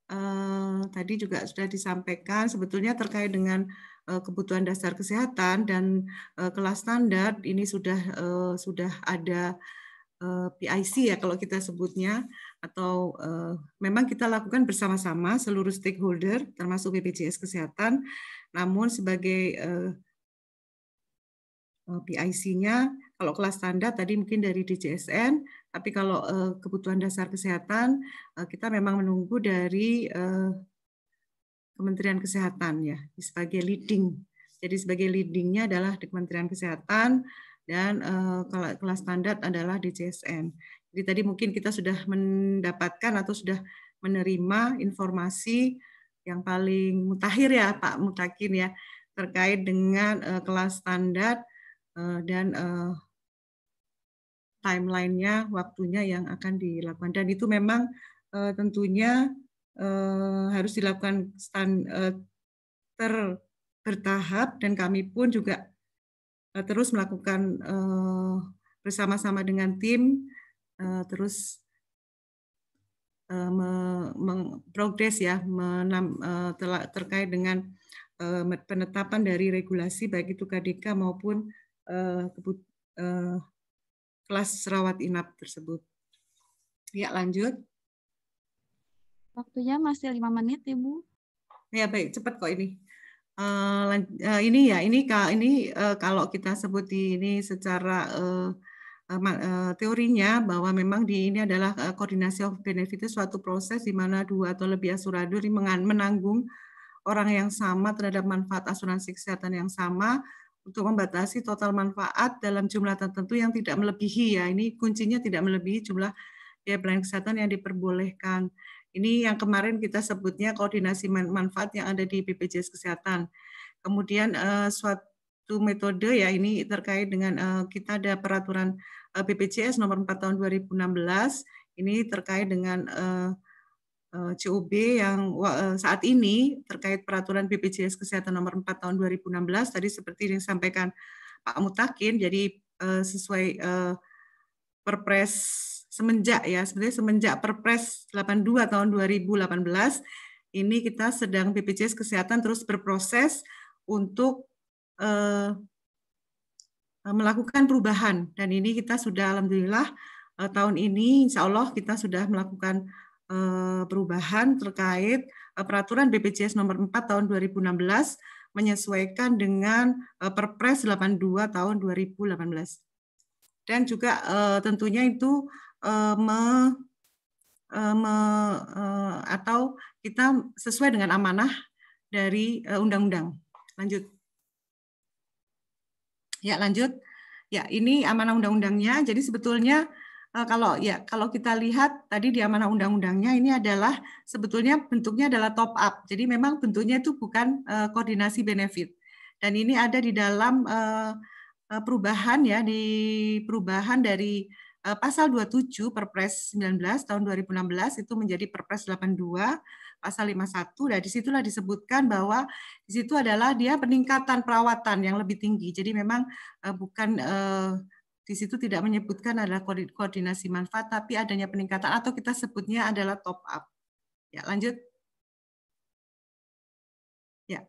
F: Eh, tadi juga sudah disampaikan sebetulnya terkait dengan eh, kebutuhan dasar kesehatan dan eh, kelas standar ini sudah eh, sudah ada eh, PIC ya kalau kita sebutnya atau eh, memang kita lakukan bersama-sama seluruh stakeholder termasuk BPJS Kesehatan namun sebagai eh, eh PIC-nya kalau kelas standar tadi mungkin dari DJSN tapi kalau eh, kebutuhan dasar kesehatan, eh, kita memang menunggu dari eh, Kementerian Kesehatan ya sebagai leading. Jadi sebagai leadingnya adalah di Kementerian Kesehatan dan kalau kelas standar adalah di CSN. Jadi tadi mungkin kita sudah mendapatkan atau sudah menerima informasi yang paling mutakhir ya Pak Mutakin ya terkait dengan kelas standar dan timelinenya, waktunya yang akan dilakukan. Dan itu memang uh, tentunya uh, harus dilakukan stand, uh, ter bertahap dan kami pun juga uh, terus melakukan uh, bersama-sama dengan tim uh, terus uh, mengprogres ya menam, uh, telah, terkait dengan uh, penetapan dari regulasi baik itu KDK maupun uh, kebut, uh, kelas rawat inap tersebut. Ya, lanjut.
D: Waktunya masih lima menit, Ibu.
F: Ya, baik, cepat kok ini. Eh, eh, ini ya, ini ini eh, kalau kita sebut di ini secara teorinya bahwa memang di ini adalah koordinasi of benefit suatu proses di mana dua atau lebih asuransi menanggung orang yang sama terhadap manfaat asuransi kesehatan yang sama untuk membatasi total manfaat dalam jumlah tertentu yang tidak melebihi ya. Ini kuncinya tidak melebihi jumlah biaya pelayanan kesehatan yang diperbolehkan. Ini yang kemarin kita sebutnya koordinasi manfaat yang ada di BPJS Kesehatan. Kemudian eh, suatu metode ya ini terkait dengan eh, kita ada peraturan eh, BPJS nomor 4 tahun 2016 ini terkait dengan uh, Eh, COB yang eh, saat ini terkait peraturan BPJS Kesehatan nomor 4 tahun 2016 tadi seperti yang disampaikan Pak Mutakin jadi eh, sesuai Perpres semenjak ya sebenarnya semenjak Perpres 82 tahun 2018 ini kita sedang BPJS Kesehatan terus berproses untuk melakukan perubahan dan ini kita sudah alhamdulillah tahun ini insya Allah kita sudah melakukan Eh, perubahan terkait eh, peraturan BPJS nomor 4 tahun 2016 menyesuaikan dengan eh, Perpres 82 tahun 2018. Dan juga tentunya itu me, me, atau kita sesuai dengan amanah dari undang-undang. Lanjut. Ya, lanjut. Ya, ini amanah undang-undangnya. Jadi sebetulnya Eh, kalau ya kalau kita lihat tadi di amanah undang-undangnya ini adalah sebetulnya bentuknya adalah top up. Jadi memang bentuknya itu bukan uh, koordinasi benefit. Dan ini ada di dalam uh, perubahan ya di perubahan dari uh, pasal 27 Perpres 19 tahun 2016 itu menjadi Perpres 82 pasal 51. Nah, situlah disebutkan bahwa di situ adalah dia peningkatan perawatan yang lebih tinggi. Jadi memang uh, bukan uh, di situ tidak menyebutkan adalah koordinasi manfaat, tapi adanya peningkatan atau kita sebutnya adalah top up. Ya, lanjut. Ya.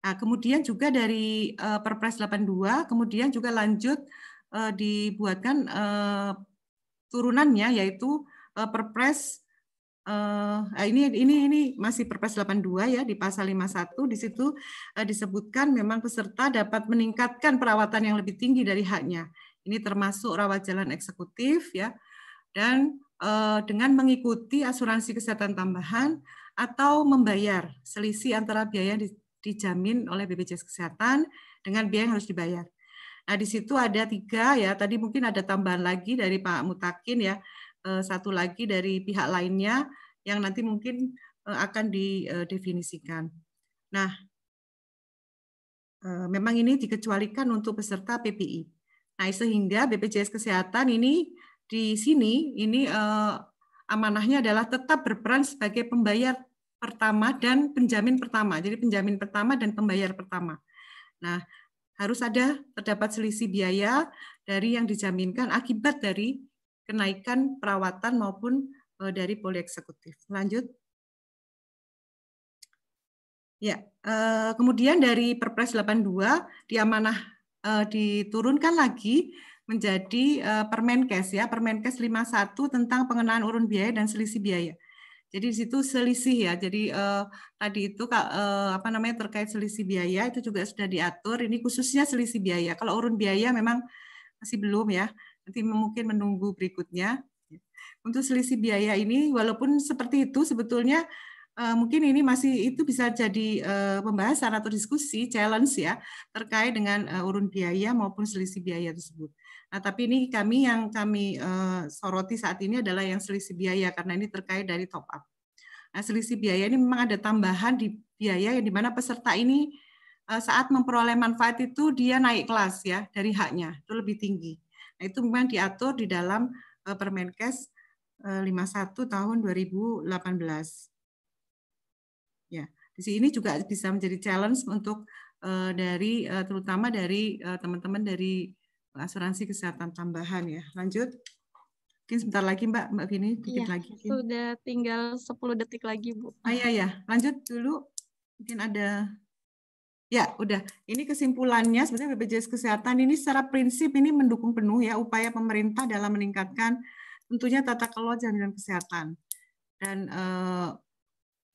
F: Nah, kemudian juga dari uh, Perpres 82, kemudian juga lanjut uh, dibuatkan uh, turunannya yaitu uh, Perpres Uh, ini ini ini masih Perpres 82 ya di pasal 51 di situ uh, disebutkan memang peserta dapat meningkatkan perawatan yang lebih tinggi dari haknya ini termasuk rawat jalan eksekutif ya. Dan eh, dengan mengikuti asuransi kesehatan tambahan atau membayar selisih antara biaya yang dijamin oleh BPJS Kesehatan dengan biaya yang harus dibayar. Nah, di situ ada tiga ya. Tadi mungkin ada tambahan lagi dari Pak Mutakin ya. Eh, satu lagi dari pihak lainnya yang nanti mungkin eh, akan didefinisikan. Eh, nah, memang ini dikecualikan untuk peserta PPI. Nah, sehingga BPJS Kesehatan ini di sini ini eh, amanahnya adalah tetap berperan sebagai pembayar pertama dan penjamin pertama. Jadi penjamin pertama dan pembayar pertama. Nah, harus ada terdapat selisih biaya dari yang dijaminkan akibat dari kenaikan perawatan maupun eh, dari poli eksekutif. Lanjut. Ya, eh, kemudian dari Perpres 82 diamanah uh, diturunkan lagi menjadi uh, eh, Permenkes ya, Permenkes 51 tentang pengenaan urun biaya dan selisih biaya. Jadi di situ selisih ya. Jadi uh, tadi itu uh, apa namanya terkait selisih biaya itu juga sudah diatur. Ini khususnya selisih biaya. Kalau urun biaya memang masih belum ya. Nanti mungkin menunggu berikutnya. Untuk selisih biaya ini walaupun seperti itu sebetulnya Eh, mungkin ini masih itu bisa jadi uh, pembahasan atau diskusi challenge ya terkait dengan uh, urun biaya maupun selisih biaya tersebut. Nah, tapi ini kami yang kami uh, soroti saat ini adalah yang selisih biaya karena ini terkait dari top up. Nah, selisih biaya ini memang ada tambahan di biaya yang dimana peserta ini uh, saat memperoleh manfaat itu dia naik kelas ya dari haknya itu lebih tinggi. Nah, itu memang diatur di dalam uh, Permenkes uh, 51 tahun 2018. Ya, di sini juga bisa menjadi challenge untuk uh, dari uh, terutama dari eh, teman-teman uh, dari asuransi kesehatan tambahan ya. Lanjut. Mungkin sebentar lagi Mbak, Mbak Vini, sedikit ya, lagi. Sudah
D: tinggal 10 detik lagi, Bu.
F: Ah ya ya, lanjut dulu. Mungkin ada Ya, udah. Ini kesimpulannya sebenarnya BPJS Kesehatan ini secara prinsip ini mendukung penuh ya upaya pemerintah dalam meningkatkan tentunya tata kelola jaminan kesehatan. Dan eh,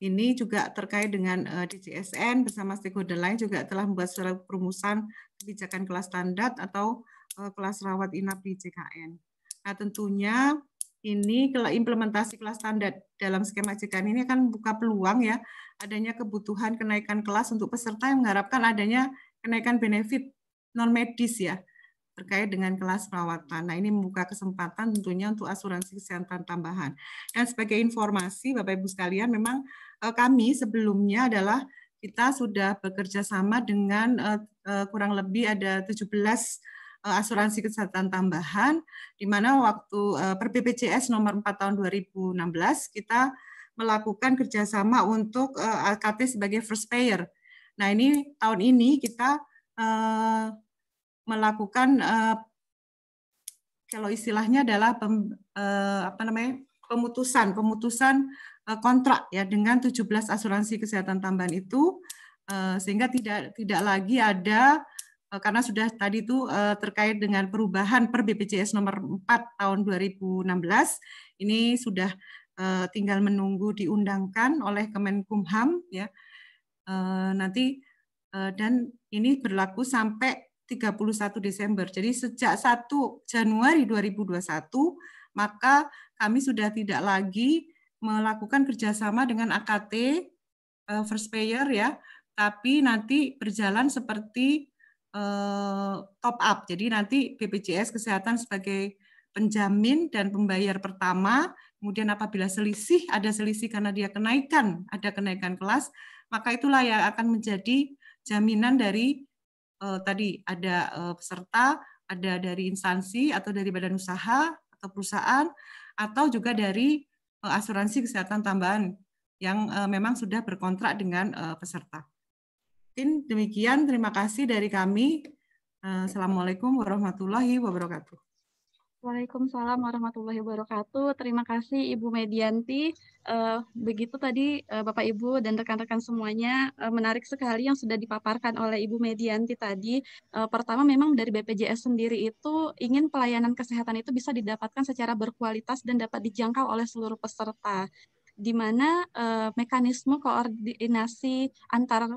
F: ini juga terkait dengan uh, eh, DJSN bersama stakeholder lain juga telah membuat surat perumusan kebijakan kelas standar atau uh, kelas rawat inap di JKN. Nah, tentunya ini implementasi kelas standar dalam skema JKN ini akan membuka peluang ya adanya kebutuhan kenaikan kelas untuk peserta yang mengharapkan adanya kenaikan benefit non medis ya terkait dengan kelas perawatan. Nah, ini membuka kesempatan tentunya untuk asuransi kesehatan tambahan. Dan sebagai informasi Bapak Ibu sekalian, memang eh, kami sebelumnya adalah kita sudah bekerja sama dengan eh, eh, kurang lebih ada 17 asuransi kesehatan tambahan di mana waktu per BPJS nomor 4 tahun 2016 kita melakukan kerjasama untuk AKT sebagai first payer. Nah ini tahun ini kita melakukan eh, kalau istilahnya adalah eh, apa namanya pemutusan pemutusan eh, kontrak ya dengan 17 asuransi kesehatan tambahan itu sehingga tidak tidak lagi ada karena sudah tadi itu terkait dengan perubahan per BPJS nomor 4 tahun 2016 ini sudah tinggal menunggu diundangkan oleh Kemenkumham ya nanti dan ini berlaku sampai 31 Desember. Jadi sejak 1 Januari 2021 maka kami sudah tidak lagi melakukan kerjasama dengan AKT eh, First Payer ya, tapi nanti berjalan seperti eh, top up. Jadi nanti BPJS Kesehatan sebagai penjamin dan pembayar pertama, kemudian apabila selisih ada selisih karena dia kenaikan, ada kenaikan kelas, maka itulah yang akan menjadi jaminan dari uh, tadi ada uh, peserta, ada dari instansi atau dari badan usaha atau perusahaan atau juga dari uh, asuransi kesehatan tambahan yang uh, memang sudah berkontrak dengan uh, peserta. Mungkin demikian terima kasih dari kami. Assalamualaikum warahmatullahi wabarakatuh. Waalaikumsalam
D: warahmatullahi wabarakatuh. Terima kasih Ibu Medianti. Uh, begitu tadi uh, Bapak Ibu dan rekan-rekan semuanya uh, menarik sekali yang sudah dipaparkan oleh Ibu Medianti tadi. Uh, pertama memang dari BPJS sendiri itu ingin pelayanan kesehatan itu bisa didapatkan secara berkualitas dan dapat dijangkau oleh seluruh peserta di mana uh, mekanisme koordinasi antar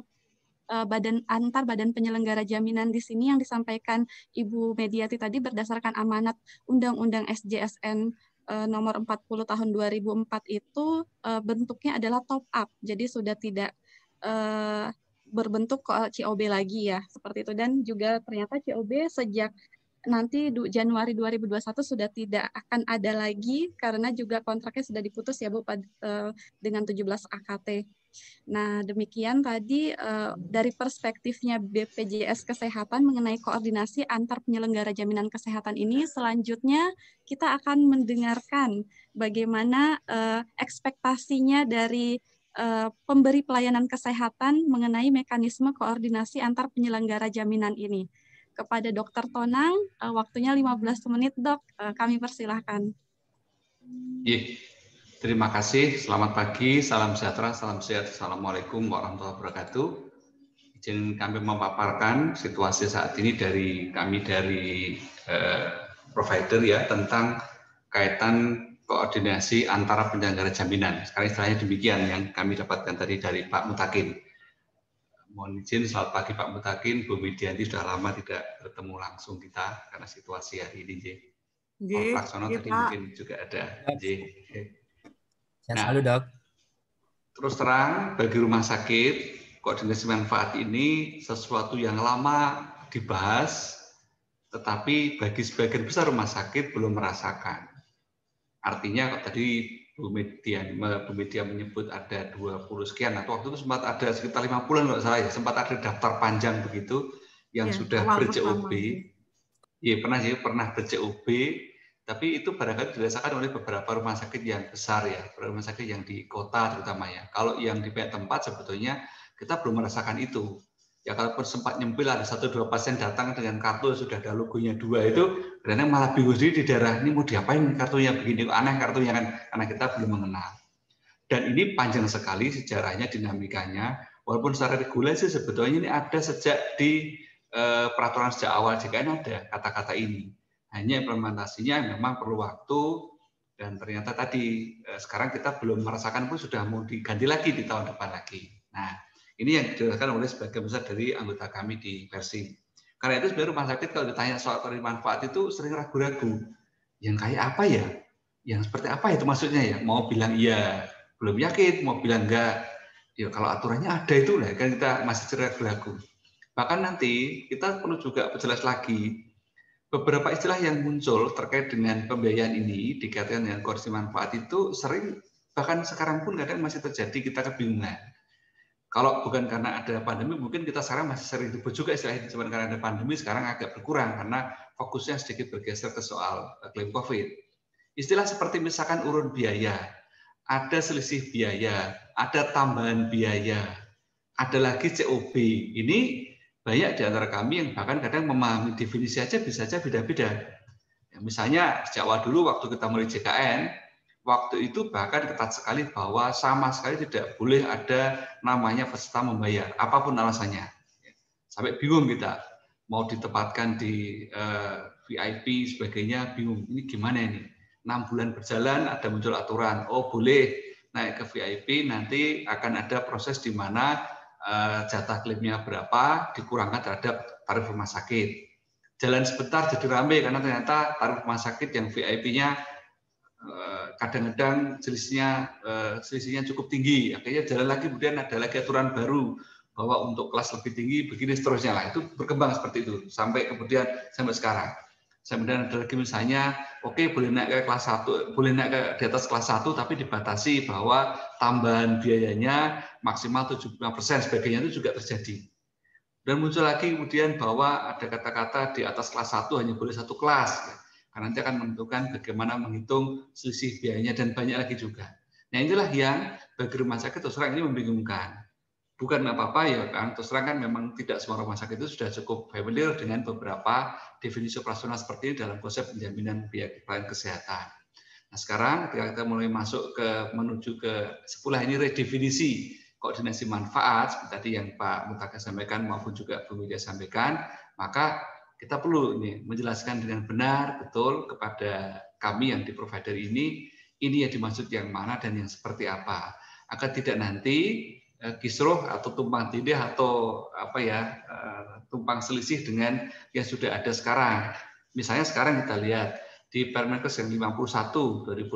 D: Eh, badan antar badan penyelenggara jaminan di sini yang disampaikan Ibu Mediati tadi berdasarkan amanat Undang-Undang SJSN eh, nomor 40 tahun 2004 itu eh, bentuknya adalah top up. Jadi sudah tidak berbentuk COB lagi ya, seperti itu. Dan juga ternyata COB sejak nanti Januari 2021 sudah tidak akan ada lagi karena juga kontraknya sudah diputus ya Bu dengan 17 AKT. Nah, demikian tadi uh, dari perspektifnya BPJS Kesehatan mengenai koordinasi antar penyelenggara jaminan kesehatan ini. Selanjutnya, kita akan mendengarkan bagaimana uh, ekspektasinya dari uh, pemberi pelayanan kesehatan mengenai mekanisme koordinasi antar penyelenggara jaminan ini. Kepada Dokter Tonang, uh, waktunya 15 menit, Dok. Uh, kami persilahkan.
A: Yeah. Terima kasih, selamat pagi, salam sejahtera, salam sehat, Assalamualaikum warahmatullahi wabarakatuh. Izin kami memaparkan situasi saat ini dari kami dari eh, provider ya tentang kaitan koordinasi antara penyelenggara jaminan. Sekarang istilahnya demikian yang kami dapatkan tadi dari Pak Mutakin. Mohon izin, selamat pagi Pak Mutakin, Bu Widianti sudah lama tidak bertemu langsung kita karena situasi hari ini. Jih.
C: Pak Laksono tadi mungkin
A: juga ada. Jih. Sehat nah, selalu dok. Terus terang bagi rumah sakit koordinasi manfaat ini sesuatu yang lama dibahas, tetapi bagi sebagian besar rumah sakit belum merasakan. Artinya kalau tadi Bu Media, Bu Media menyebut ada 20 sekian, atau waktu itu sempat ada sekitar 50 kalau salah ya, sempat ada daftar panjang begitu yang ya, sudah ber-COB. Iya pernah sih, pernah ber-COB, tapi itu barangkali dirasakan oleh beberapa rumah sakit yang besar ya, rumah sakit yang di kota terutama ya. Kalau yang di pihak tempat sebetulnya kita belum merasakan itu. Ya kalaupun sempat nyempil ada satu dua pasien datang dengan kartu sudah ada logonya dua itu, karena malah bingung sendiri di daerah ini mau diapain kartu yang begini aneh kartunya kan karena kita belum mengenal. Dan ini panjang sekali sejarahnya, dinamikanya. Walaupun secara regulasi sebetulnya ini ada sejak di eh, peraturan sejak awal JKN ada kata-kata ini hanya implementasinya memang perlu waktu dan ternyata tadi eh, sekarang kita belum merasakan pun sudah mau diganti lagi di tahun depan lagi. Nah, ini yang dijelaskan oleh sebagian besar dari anggota kami di versi. Karena itu sebenarnya rumah sakit kalau ditanya soal penerimaan manfaat itu sering ragu-ragu. Yang kayak apa ya? Yang seperti apa itu maksudnya ya? Mau bilang iya, belum yakin, mau bilang enggak. Ya kalau aturannya ada itu lah, kan kita masih ragu-ragu. Bahkan nanti kita perlu juga perjelas lagi beberapa istilah yang muncul terkait dengan pembiayaan ini dikaitkan dengan korupsi manfaat itu sering bahkan sekarang pun kadang masih terjadi kita kebingungan. Kalau bukan karena ada pandemi, mungkin kita sekarang masih sering itu juga istilah ini. Cuma karena ada pandemi sekarang agak berkurang karena fokusnya sedikit bergeser ke soal eh, klaim COVID. Istilah seperti misalkan urun biaya, ada selisih biaya, ada tambahan biaya, ada lagi COB. Ini banyak di antara kami yang bahkan kadang memahami definisi aja bisa saja beda-beda. Ya, misalnya Jawa dulu waktu kita mulai JKN, waktu itu bahkan ketat sekali bahwa sama sekali tidak boleh ada namanya peserta membayar, apapun alasannya. Sampai bingung kita, mau ditempatkan di eh, VIP sebagainya, bingung ini gimana ini. 6 bulan berjalan ada muncul aturan, oh boleh naik ke VIP nanti akan ada proses di mana Eh, jatah klaimnya berapa dikurangkan terhadap tarif rumah sakit. Jalan sebentar jadi ramai karena ternyata tarif rumah sakit yang VIP-nya eh, kadang-kadang selisihnya selisihnya eh, cukup tinggi. Akhirnya jalan lagi kemudian ada lagi aturan baru bahwa untuk kelas lebih tinggi begini seterusnya lah itu berkembang seperti itu sampai kemudian sampai sekarang. Kemudian ada lagi misalnya, oke okay, boleh naik ke kelas 1, boleh naik ke di atas kelas 1 tapi dibatasi bahwa tambahan biayanya maksimal 75% sebagainya itu juga terjadi. Dan muncul lagi kemudian bahwa ada kata-kata di atas kelas 1 hanya boleh satu kelas. Karena nanti akan menentukan bagaimana menghitung selisih biayanya dan banyak lagi juga. Nah inilah yang bagi rumah sakit terus ini membingungkan bukan apa-apa ya kan terus terang kan memang tidak semua rumah sakit itu sudah cukup familiar dengan beberapa definisi operasional seperti ini dalam konsep penjaminan biaya pelayanan kesehatan. Nah sekarang ketika kita mulai masuk ke menuju ke sepuluh ini redefinisi koordinasi manfaat tadi yang Pak Mutaka sampaikan maupun juga Bu Widya sampaikan, maka kita perlu ini menjelaskan dengan benar betul kepada kami yang di provider ini ini yang dimaksud yang mana dan yang seperti apa agar tidak nanti Eh, kisruh atau tumpang tindih atau apa ya eh, tumpang selisih dengan yang sudah ada sekarang. Misalnya sekarang kita lihat di Permenkes yang 51 2018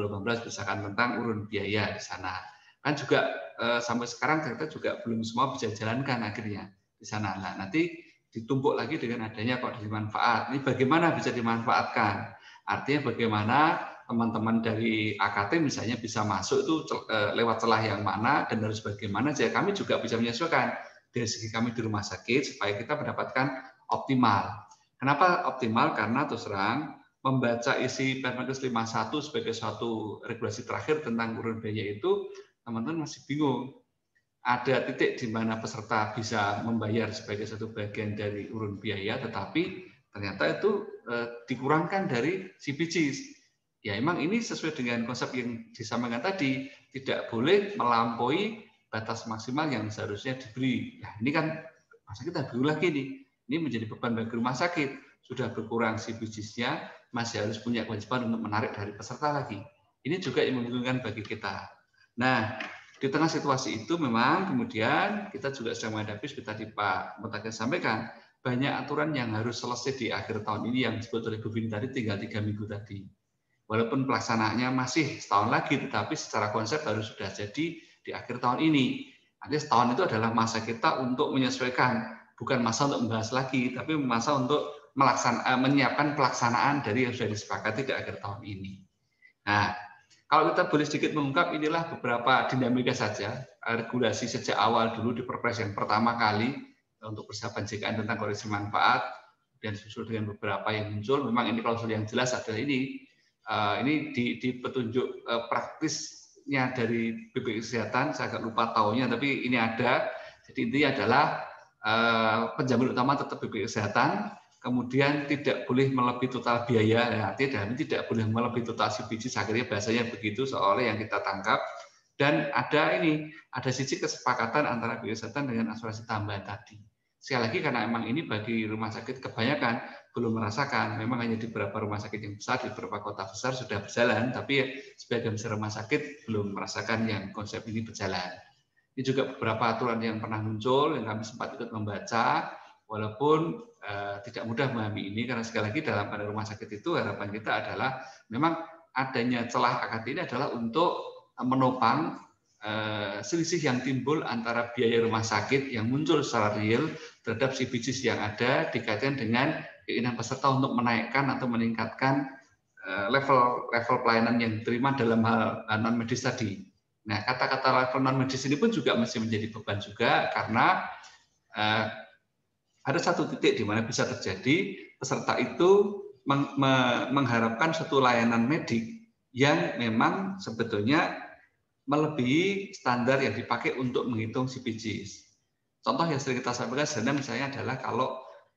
A: misalkan tentang urun biaya di sana. Kan juga eh, sampai sekarang ternyata juga belum semua bisa jalankan akhirnya di sana. Nah, nanti ditumpuk lagi dengan adanya kok manfaat. Ini bagaimana bisa dimanfaatkan? Artinya bagaimana teman-teman dari AKT misalnya bisa masuk itu eh, lewat celah yang mana dan harus bagaimana jadi ya kami juga bisa menyesuaikan dari segi kami di rumah sakit supaya kita mendapatkan optimal. Kenapa optimal? Karena terus terang membaca isi Permenkes 51 sebagai suatu regulasi terakhir tentang urun biaya itu teman-teman masih bingung. Ada titik di mana peserta bisa membayar sebagai satu bagian dari urun biaya, tetapi ternyata itu eh, dikurangkan dari CPG ya emang ini sesuai dengan konsep yang disampaikan tadi tidak boleh melampaui batas maksimal yang seharusnya diberi nah ini kan masa kita dulu lagi nih ini menjadi beban bagi rumah sakit sudah berkurang si bisnisnya masih harus punya kewajiban untuk menarik dari peserta lagi ini juga yang membingungkan bagi kita nah di tengah situasi itu memang kemudian kita juga sedang menghadapi seperti tadi Pak Mutakin sampaikan banyak aturan yang harus selesai di akhir tahun ini yang disebut oleh Bu tadi tinggal tiga minggu tadi Walaupun pelaksanaannya masih setahun lagi, tetapi secara konsep baru sudah jadi di akhir tahun ini. Artinya setahun itu adalah masa kita untuk menyesuaikan, bukan masa untuk membahas lagi, tapi masa untuk melaksana, eh, menyiapkan pelaksanaan dari yang sudah disepakati di akhir tahun ini. Nah, kalau kita boleh sedikit mengungkap, inilah beberapa dinamika saja, regulasi sejak awal dulu di perpres yang pertama kali untuk persiapan JKN tentang koreksi manfaat, dan susul dengan beberapa yang muncul, memang ini klausul yang jelas adalah ini, Eh, ini di, di petunjuk eh, praktisnya dari BPJS Kesehatan, saya agak lupa tahunnya, tapi ini ada. Jadi intinya adalah eh, penjamin utama tetap BPJS Kesehatan, kemudian tidak boleh melebihi total biaya, nah, ya, tidak, tidak boleh melebihi total CPG, akhirnya bahasanya begitu soalnya yang kita tangkap. Dan ada ini, ada sisi kesepakatan antara BPJS kesehatan dengan asuransi tambahan tadi sekali lagi karena emang ini bagi rumah sakit kebanyakan belum merasakan. Memang hanya di beberapa rumah sakit yang besar, di beberapa kota besar sudah berjalan, tapi sebagian besar rumah sakit belum merasakan yang konsep ini berjalan. Ini juga beberapa aturan yang pernah muncul yang kami sempat ikut membaca, walaupun eh, tidak mudah memahami ini karena sekali lagi dalam pada rumah sakit itu harapan kita adalah memang adanya celah akad ini adalah untuk menopang Eh, selisih yang timbul antara biaya rumah sakit yang muncul secara real terhadap CBGs yang ada dikaitkan dengan keinginan peserta untuk menaikkan atau meningkatkan eh, level level pelayanan yang diterima dalam hal eh, non medis tadi. Nah, kata-kata level non medis ini pun juga masih menjadi beban juga karena eh, ada satu titik di mana bisa terjadi peserta itu meng, mengharapkan satu layanan medik yang memang sebetulnya melebihi standar yang dipakai untuk menghitung CPGs. Contoh yang sering kita sampaikan sebenarnya misalnya adalah kalau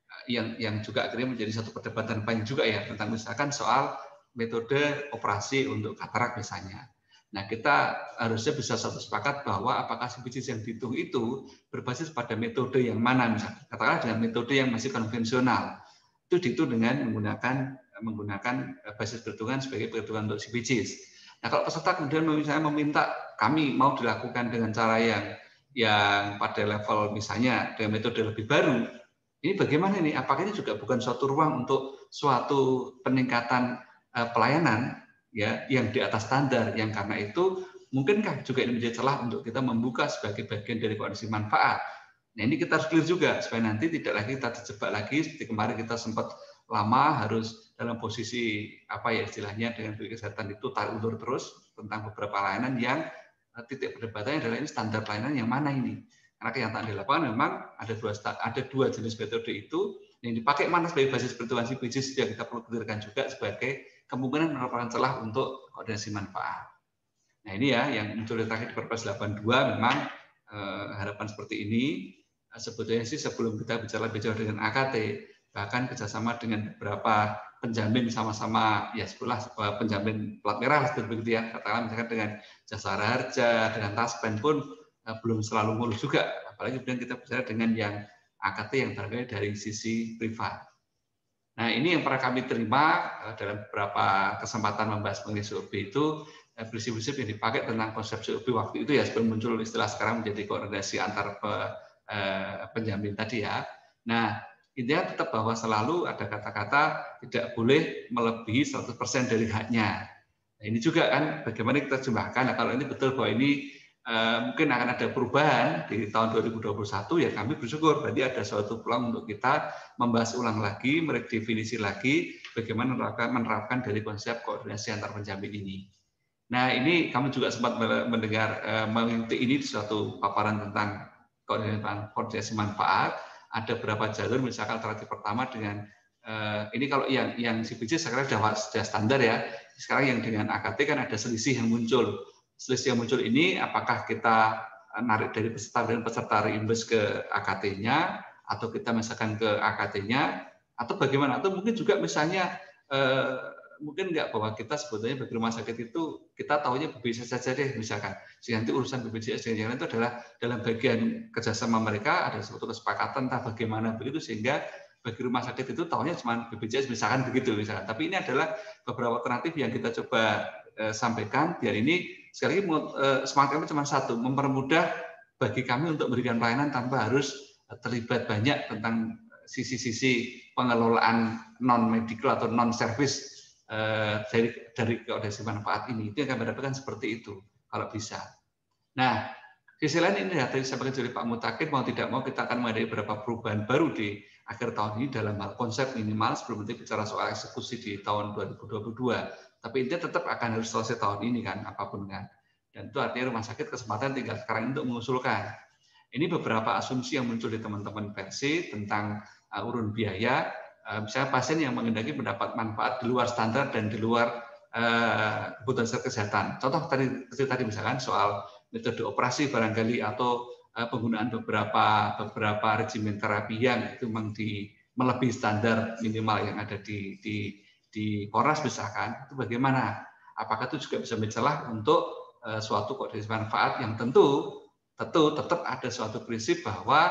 A: eh, yang yang juga akhirnya menjadi satu perdebatan panjang juga ya tentang misalkan soal metode operasi untuk katarak misalnya. Nah, kita harusnya bisa satu sepakat bahwa apakah CPGs yang dihitung itu berbasis pada metode yang mana misalnya. Katakanlah dengan metode yang masih konvensional. Itu dihitung dengan menggunakan menggunakan eh, basis perhitungan sebagai perhitungan untuk CPGs Nah, kalau peserta kemudian misalnya meminta kami mau dilakukan dengan cara yang yang pada level misalnya dengan metode lebih baru, ini bagaimana ini? Apakah ini juga bukan suatu ruang untuk suatu peningkatan eh, pelayanan ya yang di atas standar yang karena itu mungkinkah juga ini menjadi celah untuk kita membuka sebagai bagian dari koalisi manfaat. Nah ini kita harus clear juga supaya nanti tidak lagi kita terjebak lagi seperti kemarin kita sempat lama harus dalam posisi apa ya istilahnya dengan bpjs kesehatan itu tarik ulur terus tentang beberapa layanan yang eh, titik perdebatannya adalah ini standar layanan yang mana ini karena kenyataan di lapangan memang ada dua ada dua jenis metode itu yang dipakai mana sebagai basis pertumbuhan CPG yang kita perlu clearkan juga sebagai kemungkinan merupakan celah untuk koordinasi manfaat. Nah ini ya yang muncul terakhir di Perpres 82 memang eh, harapan seperti ini eh, sebetulnya sih sebelum kita bicara bicara dengan AKT bahkan kerjasama dengan beberapa penjamin sama-sama ya sekolah eh, penjamin plat merah begitu ya katakan misalkan dengan jasa harja dengan taspen pun eh, belum selalu mulus juga apalagi kemudian kita bicara dengan yang AKT yang terkait dari sisi privat. Nah ini yang pernah kami terima eh, dalam beberapa kesempatan membahas mengenai sop itu prinsip-prinsip yang dipakai tentang konsep COB waktu itu ya sebelum muncul istilah sekarang menjadi koordinasi antar penjamin tadi ya. Nah intinya tetap bahwa selalu ada kata-kata tidak boleh melebihi 100% dari haknya. Nah, ini juga kan bagaimana kita jumlahkan? Nah, kalau ini betul bahwa ini eh, mungkin akan ada perubahan di tahun 2021 ya kami bersyukur berarti ada suatu peluang untuk kita membahas ulang lagi, meredefinisi lagi bagaimana menerapkan, menerapkan dari konsep koordinasi antar penjamin ini. Nah, ini kamu juga sempat mendengar eh, mengikuti ini di suatu paparan tentang koordinasi manfaat ada berapa jalur misalkan alternatif pertama dengan uh, ini kalau yang yang CBC sekarang sudah, sudah standar ya. Sekarang yang dengan AKT kan ada selisih yang muncul. Selisih yang muncul ini apakah kita eh, narik dari peserta dan peserta reinvest ke AKT-nya atau kita misalkan ke AKT-nya atau bagaimana atau mungkin juga misalnya uh, mungkin nggak bahwa kita sebetulnya bagi rumah sakit itu kita tahunya BPJS saja deh misalkan. Sehingga nanti urusan BPJS dan yang lain itu adalah dalam bagian kerjasama mereka ada suatu kesepakatan entah bagaimana begitu sehingga bagi rumah sakit itu tahunya cuma BPJS misalkan begitu misalkan. Tapi ini adalah beberapa alternatif yang kita coba eh, sampaikan biar ini sekali lagi eh, semangat cuma satu mempermudah bagi kami untuk memberikan pelayanan tanpa harus terlibat banyak tentang sisi-sisi pengelolaan non medical atau non service Eh, dari dari koordinasi manfaat ini itu yang kami dapatkan seperti itu kalau bisa. Nah, sisi lain ini tadi sampai oleh Pak Mutakin mau tidak mau kita akan mengadai beberapa perubahan baru di akhir tahun ini dalam hal konsep minimal sebelum nanti bicara soal eksekusi di tahun 2022. Tapi intinya tetap akan harus selesai tahun ini kan apapun kan. Dan itu artinya rumah sakit kesempatan tinggal sekarang untuk mengusulkan. Ini beberapa asumsi yang muncul di teman-teman versi tentang uh, urun biaya Eh, misalnya pasien yang mengendaki mendapat manfaat di luar standar dan di luar eh, kebutuhan kesehatan. Contoh tadi tadi misalkan soal metode operasi barangkali atau eh, penggunaan beberapa beberapa regimen terapi yang itu memang di melebihi standar minimal yang ada di di di koras misalkan itu bagaimana? Apakah itu juga bisa mencelah untuk uh, suatu kode manfaat yang tentu tentu tetap ada suatu prinsip bahwa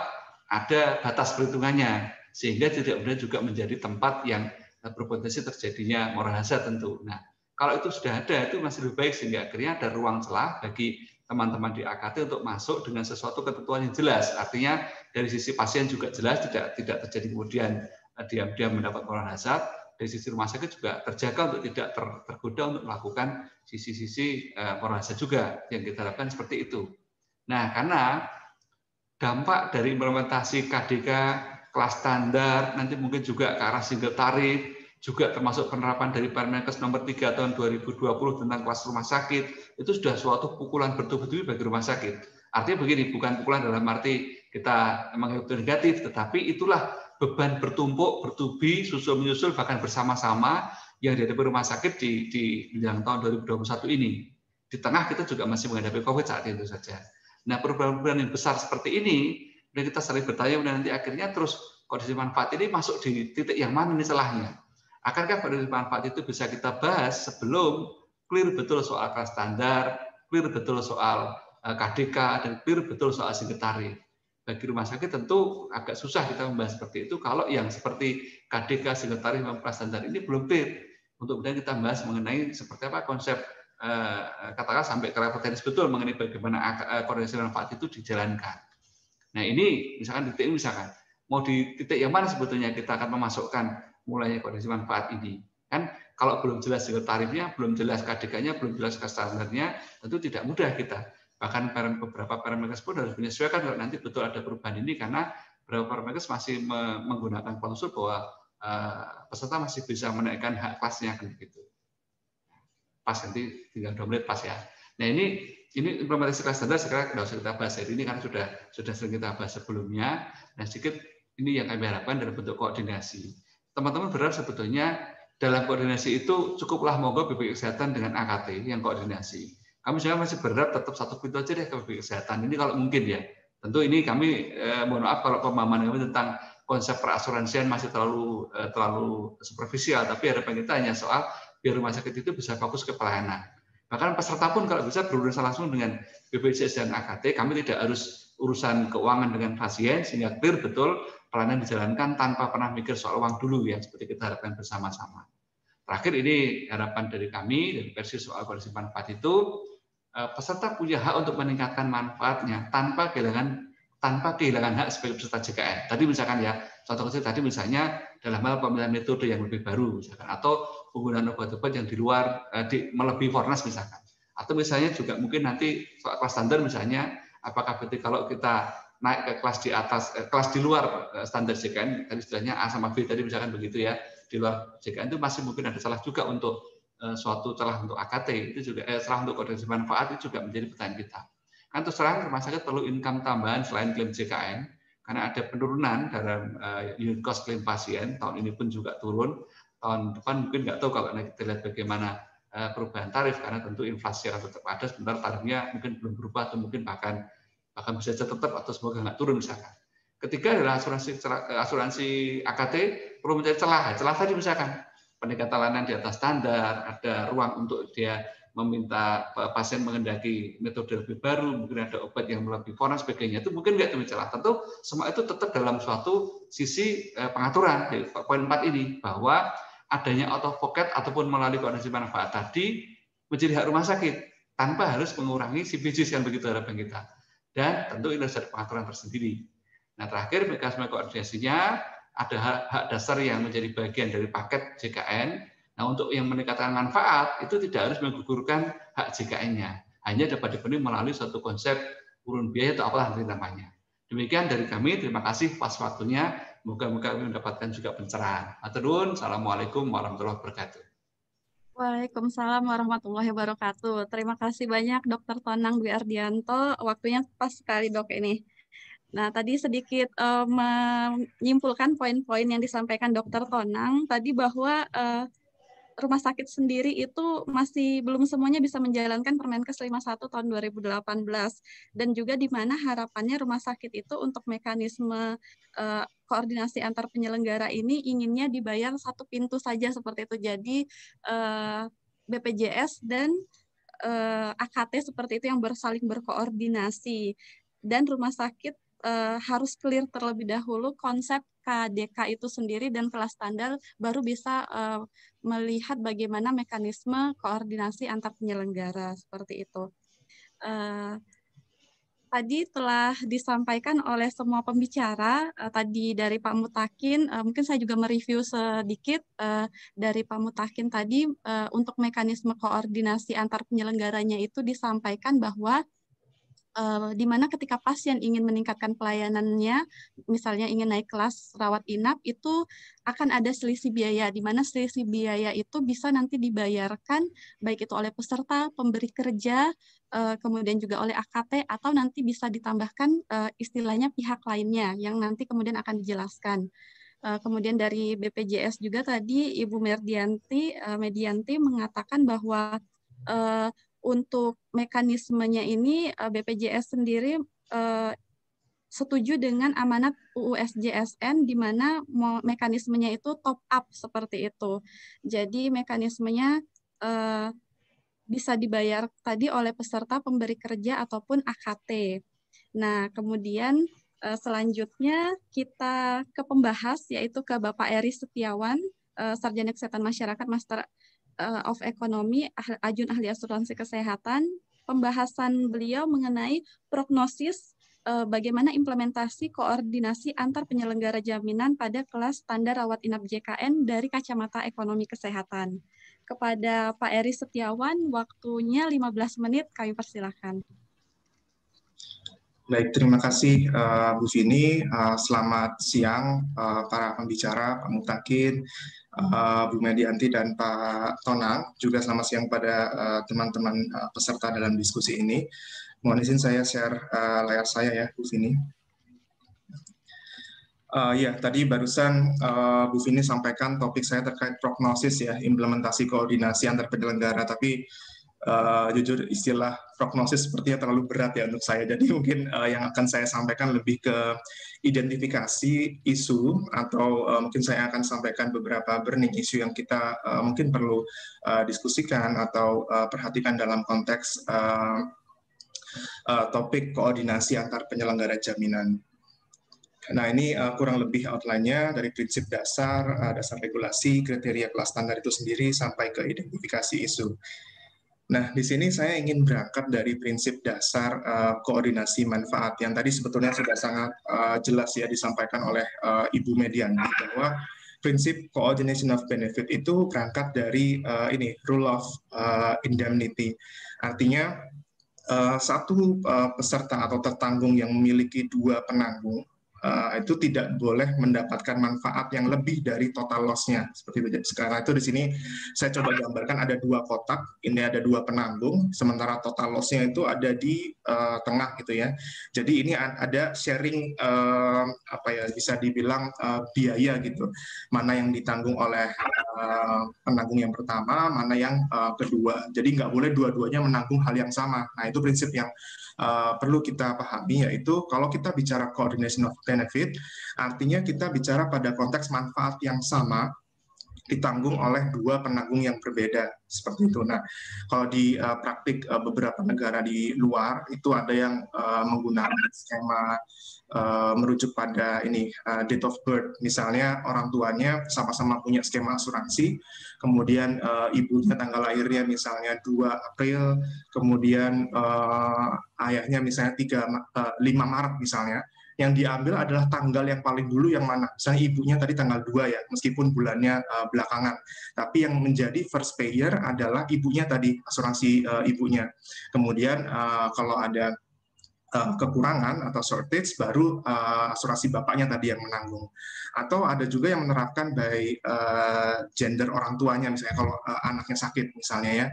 A: ada batas perhitungannya sehingga tidak benar juga menjadi tempat yang eh, berpotensi terjadinya moral hazard tentu. Nah, kalau itu sudah ada itu masih lebih baik sehingga akhirnya ada ruang celah bagi teman-teman di AKT untuk masuk dengan sesuatu ketentuan yang jelas. Artinya dari sisi pasien juga jelas tidak tidak terjadi kemudian eh, diam-diam mendapat moral hazard. Dari sisi rumah sakit juga terjaga untuk tidak ter, tergoda untuk melakukan sisi-sisi eh, moral hazard juga yang kita harapkan seperti itu. Nah, karena dampak dari implementasi KDK kelas standar, nanti mungkin juga ke arah single tarif, juga termasuk penerapan dari Permenkes nomor 3 tahun 2020 tentang kelas rumah sakit, itu sudah suatu pukulan bertubi-tubi bagi rumah sakit. Artinya begini, bukan pukulan dalam arti kita menghitung negatif, tetapi itulah beban bertumpuk, bertubi, susul-menyusul, bahkan bersama-sama yang dihadapi rumah sakit di, di yang tahun 2021 ini. Di tengah kita juga masih menghadapi COVID saat itu saja. Nah, perubahan-perubahan yang besar seperti ini Kemudian kita saling bertanya, kemudian nanti akhirnya terus kondisi manfaat ini masuk di titik yang mana nih celahnya. Akankah kondisi manfaat itu bisa kita bahas sebelum clear betul soal kelas standar, clear betul soal KDK, e, dan clear betul soal sekretari. Bagi rumah sakit tentu agak susah kita membahas seperti itu kalau yang seperti KDK, sekretari, dan kelas standar ini belum clear. Untuk kemudian kita bahas mengenai seperti apa konsep e, e, katakan sampai ke betul mengenai bagaimana koordinasi manfaat itu dijalankan. Nah ini misalkan titik ini misalkan mau di titik yang mana sebetulnya kita akan memasukkan mulainya kondisi manfaat ini kan kalau belum jelas juga tarifnya, belum jelas kdk belum jelas ke standarnya, tentu tidak mudah kita. Bahkan beberapa parameter pun harus menyesuaikan kalau nanti betul ada perubahan ini karena beberapa parameter masih menggunakan klausul bahwa eh, peserta masih bisa menaikkan hak kelasnya kan gitu. Pas nanti tinggal dua menit pas ya. Nah ini ini implementasi kelas standar sekarang tidak usah kita bahas ini karena sudah sudah sering kita bahas sebelumnya. dan sedikit ini yang kami harapkan dalam bentuk koordinasi. Teman-teman berharap sebetulnya dalam koordinasi itu cukuplah monggo BPJS Kesehatan dengan AKT yang koordinasi. Kami juga masih berharap tetap satu pintu aja deh ke BPJS Kesehatan. Ini kalau mungkin ya. Tentu ini kami eh, mohon maaf kalau pemahaman kami tentang konsep perasuransian masih terlalu eh, terlalu superficial, tapi harapan kita hanya soal biar rumah sakit itu bisa fokus ke pelayanan Bahkan peserta pun kalau bisa berurusan langsung dengan BPJS dan AKT, kami tidak harus urusan keuangan dengan pasien sehingga clear betul pelayanan dijalankan tanpa pernah mikir soal uang dulu ya seperti kita harapkan bersama-sama. Terakhir ini harapan dari kami dari versi soal kondisi manfaat itu eh, peserta punya hak untuk meningkatkan manfaatnya tanpa kehilangan tanpa kehilangan hak sebagai peserta JKN. Tadi misalkan ya Contoh kecil tadi misalnya dalam hal pemilihan metode yang lebih baru misalkan atau penggunaan obat-obat yang di luar eh, di, melebihi fornas misalkan. Atau misalnya juga mungkin nanti soal kelas standar misalnya apakah berarti kalau kita naik ke kelas di atas eh, kelas di luar eh, standar JKN tadi istilahnya A sama B tadi misalkan begitu ya di luar JKN itu masih mungkin ada salah juga untuk eh, suatu celah untuk AKT itu juga eh, salah untuk koordinasi manfaat itu juga menjadi pertanyaan kita kan terus terang rumah sakit perlu income tambahan selain klaim JKN karena ada penurunan dalam uh, unit cost klaim pasien tahun ini pun juga turun tahun depan mungkin nggak tahu kalau kita lihat bagaimana uh, perubahan tarif karena tentu inflasi akan tetap ada sebentar tarifnya mungkin belum berubah atau mungkin bahkan bahkan bisa tetap atau semoga nggak turun misalkan ketiga adalah asuransi eh, asuransi AKT perlu mencari celah celah tadi misalkan peningkatan layanan di atas standar ada ruang untuk dia meminta pasien mengendaki metode lebih baru, mungkin ada obat yang lebih foran, sebagainya. Itu mungkin nggak demi celah. Tentu semua itu tetap dalam suatu sisi eh, pengaturan. poin 4 ini, bahwa adanya out of pocket ataupun melalui koordinasi manfaat tadi menjadi hak rumah sakit tanpa harus mengurangi bisnis yang begitu harapan kita. Dan tentu ini harus ada pengaturan tersendiri. Nah terakhir mekanisme koordinasinya ada hak dasar yang menjadi bagian dari paket JKN Nah, untuk yang meningkatkan manfaat itu tidak harus menggugurkan hak JKN-nya. Hanya dapat dipenuhi melalui suatu konsep urun biaya atau apalah nanti namanya. Demikian dari kami, terima kasih pas waktunya. Moga-moga kami mendapatkan juga pencerahan. Aturun, Assalamualaikum warahmatullahi wabarakatuh.
D: Waalaikumsalam warahmatullahi wabarakatuh. Terima kasih banyak Dr. Tonang Dwi Ardianto. Waktunya pas sekali dok ini. Nah, tadi sedikit uh, menyimpulkan poin-poin yang disampaikan Dr. Tonang tadi bahwa uh, rumah sakit sendiri itu masih belum semuanya bisa menjalankan Permenkes 51 tahun 2018 dan juga di mana harapannya rumah sakit itu untuk mekanisme uh, koordinasi antar penyelenggara ini inginnya dibayar satu pintu saja seperti itu. Jadi uh, eh, BPJS dan uh, eh, AKT seperti itu yang bersaling berkoordinasi dan rumah sakit uh, harus clear terlebih dahulu konsep KDK itu sendiri dan kelas standar baru bisa uh, melihat bagaimana mekanisme koordinasi antar penyelenggara seperti itu. Uh, tadi telah disampaikan oleh semua pembicara uh, tadi dari Pak Mutakin uh, mungkin saya juga mereview sedikit uh, dari Pak Mutakin tadi uh, untuk mekanisme koordinasi antar penyelenggaranya itu disampaikan bahwa uh, di mana ketika pasien ingin meningkatkan pelayanannya, misalnya ingin naik kelas rawat inap, itu akan ada selisih biaya, di mana selisih biaya itu bisa nanti dibayarkan baik itu oleh peserta, pemberi kerja, uh, kemudian juga oleh AKT, atau nanti bisa ditambahkan uh, istilahnya pihak lainnya yang nanti kemudian akan dijelaskan. kemudian dari BPJS juga tadi Ibu Merdianti, Medianti mengatakan bahwa untuk mekanismenya ini eh, BPJS sendiri eh, setuju dengan amanat UU SJSN di mana mekanismenya itu top up seperti itu. Jadi mekanismenya eh, bisa dibayar tadi oleh peserta pemberi kerja ataupun AKT. Nah, kemudian selanjutnya kita ke pembahas yaitu ke Bapak Eri Setiawan sarjana kesehatan masyarakat master Eh, of Economy, ah, ajun ahli asuransi kesehatan, pembahasan beliau mengenai prognosis eh, bagaimana implementasi koordinasi antar penyelenggara jaminan pada kelas standar rawat inap JKN dari kacamata ekonomi kesehatan. Kepada Pak Eri Setiawan, waktunya 15 menit, kami persilahkan.
B: Baik, terima kasih uh, Bu Vini. Uh, selamat siang uh, para pembicara, Pak Mutakin, Eh, Bu Medianti dan Pak Tonang, juga selamat siang pada eh, teman-teman eh, peserta dalam diskusi ini. Mohon izin saya share layar saya ya, Bu Vini. Uh, ya, tadi barusan uh, Bu Vini sampaikan topik saya terkait prognosis ya, implementasi koordinasi antar penyelenggara, tapi uh, jujur istilah prognosis sepertinya terlalu berat ya untuk saya. Jadi mungkin uh, yang akan saya sampaikan lebih ke identifikasi isu atau uh, mungkin saya akan sampaikan beberapa burning isu yang kita uh, mungkin perlu uh, diskusikan atau uh, perhatikan dalam konteks uh, uh, topik koordinasi antar penyelenggara jaminan. Nah, ini uh, kurang lebih outline-nya dari prinsip dasar, uh, dasar regulasi, kriteria kelas standar itu sendiri, sampai ke identifikasi isu. Nah, di sini saya ingin berangkat dari prinsip dasar uh, koordinasi manfaat yang tadi sebetulnya sudah sangat uh, jelas ya disampaikan oleh uh, Ibu Median bahwa prinsip coordination of benefit itu berangkat dari uh, ini rule of uh, indemnity. Artinya uh, satu uh, peserta atau tertanggung yang memiliki dua penanggung Eh, itu tidak boleh mendapatkan manfaat yang lebih dari total loss-nya. Seperti itu. Sekarang itu di sini saya coba gambarkan ada dua kotak, ini ada dua penanggung, sementara total loss-nya itu ada di uh, tengah gitu ya. Jadi ini ada sharing uh, apa ya bisa dibilang uh, biaya gitu. Mana yang ditanggung oleh uh, penanggung yang pertama, mana yang uh, kedua. Jadi nggak boleh dua-duanya menanggung hal yang sama. Nah, itu prinsip yang Eh, perlu kita pahami yaitu kalau kita bicara coordination of benefit artinya kita bicara pada konteks manfaat yang sama ditanggung oleh dua penanggung yang berbeda seperti itu. Nah, kalau di uh, praktik uh, beberapa negara di luar itu ada yang uh, menggunakan skema uh, merujuk pada ini uh, date of birth. Misalnya orang tuanya sama-sama punya skema asuransi, kemudian uh, ibunya tanggal lahirnya misalnya 2 April, kemudian uh, ayahnya misalnya 3 uh, 5 Maret misalnya yang diambil adalah tanggal yang paling dulu yang mana. Misalnya ibunya tadi tanggal 2 ya, meskipun bulannya uh, belakangan. Tapi yang menjadi first payer adalah ibunya tadi, asuransi uh, ibunya. Kemudian uh, kalau ada kekurangan atau shortage baru uh, asuransi bapaknya tadi yang menanggung atau ada juga yang menerapkan by uh, gender orang tuanya misalnya kalau uh, anaknya sakit misalnya ya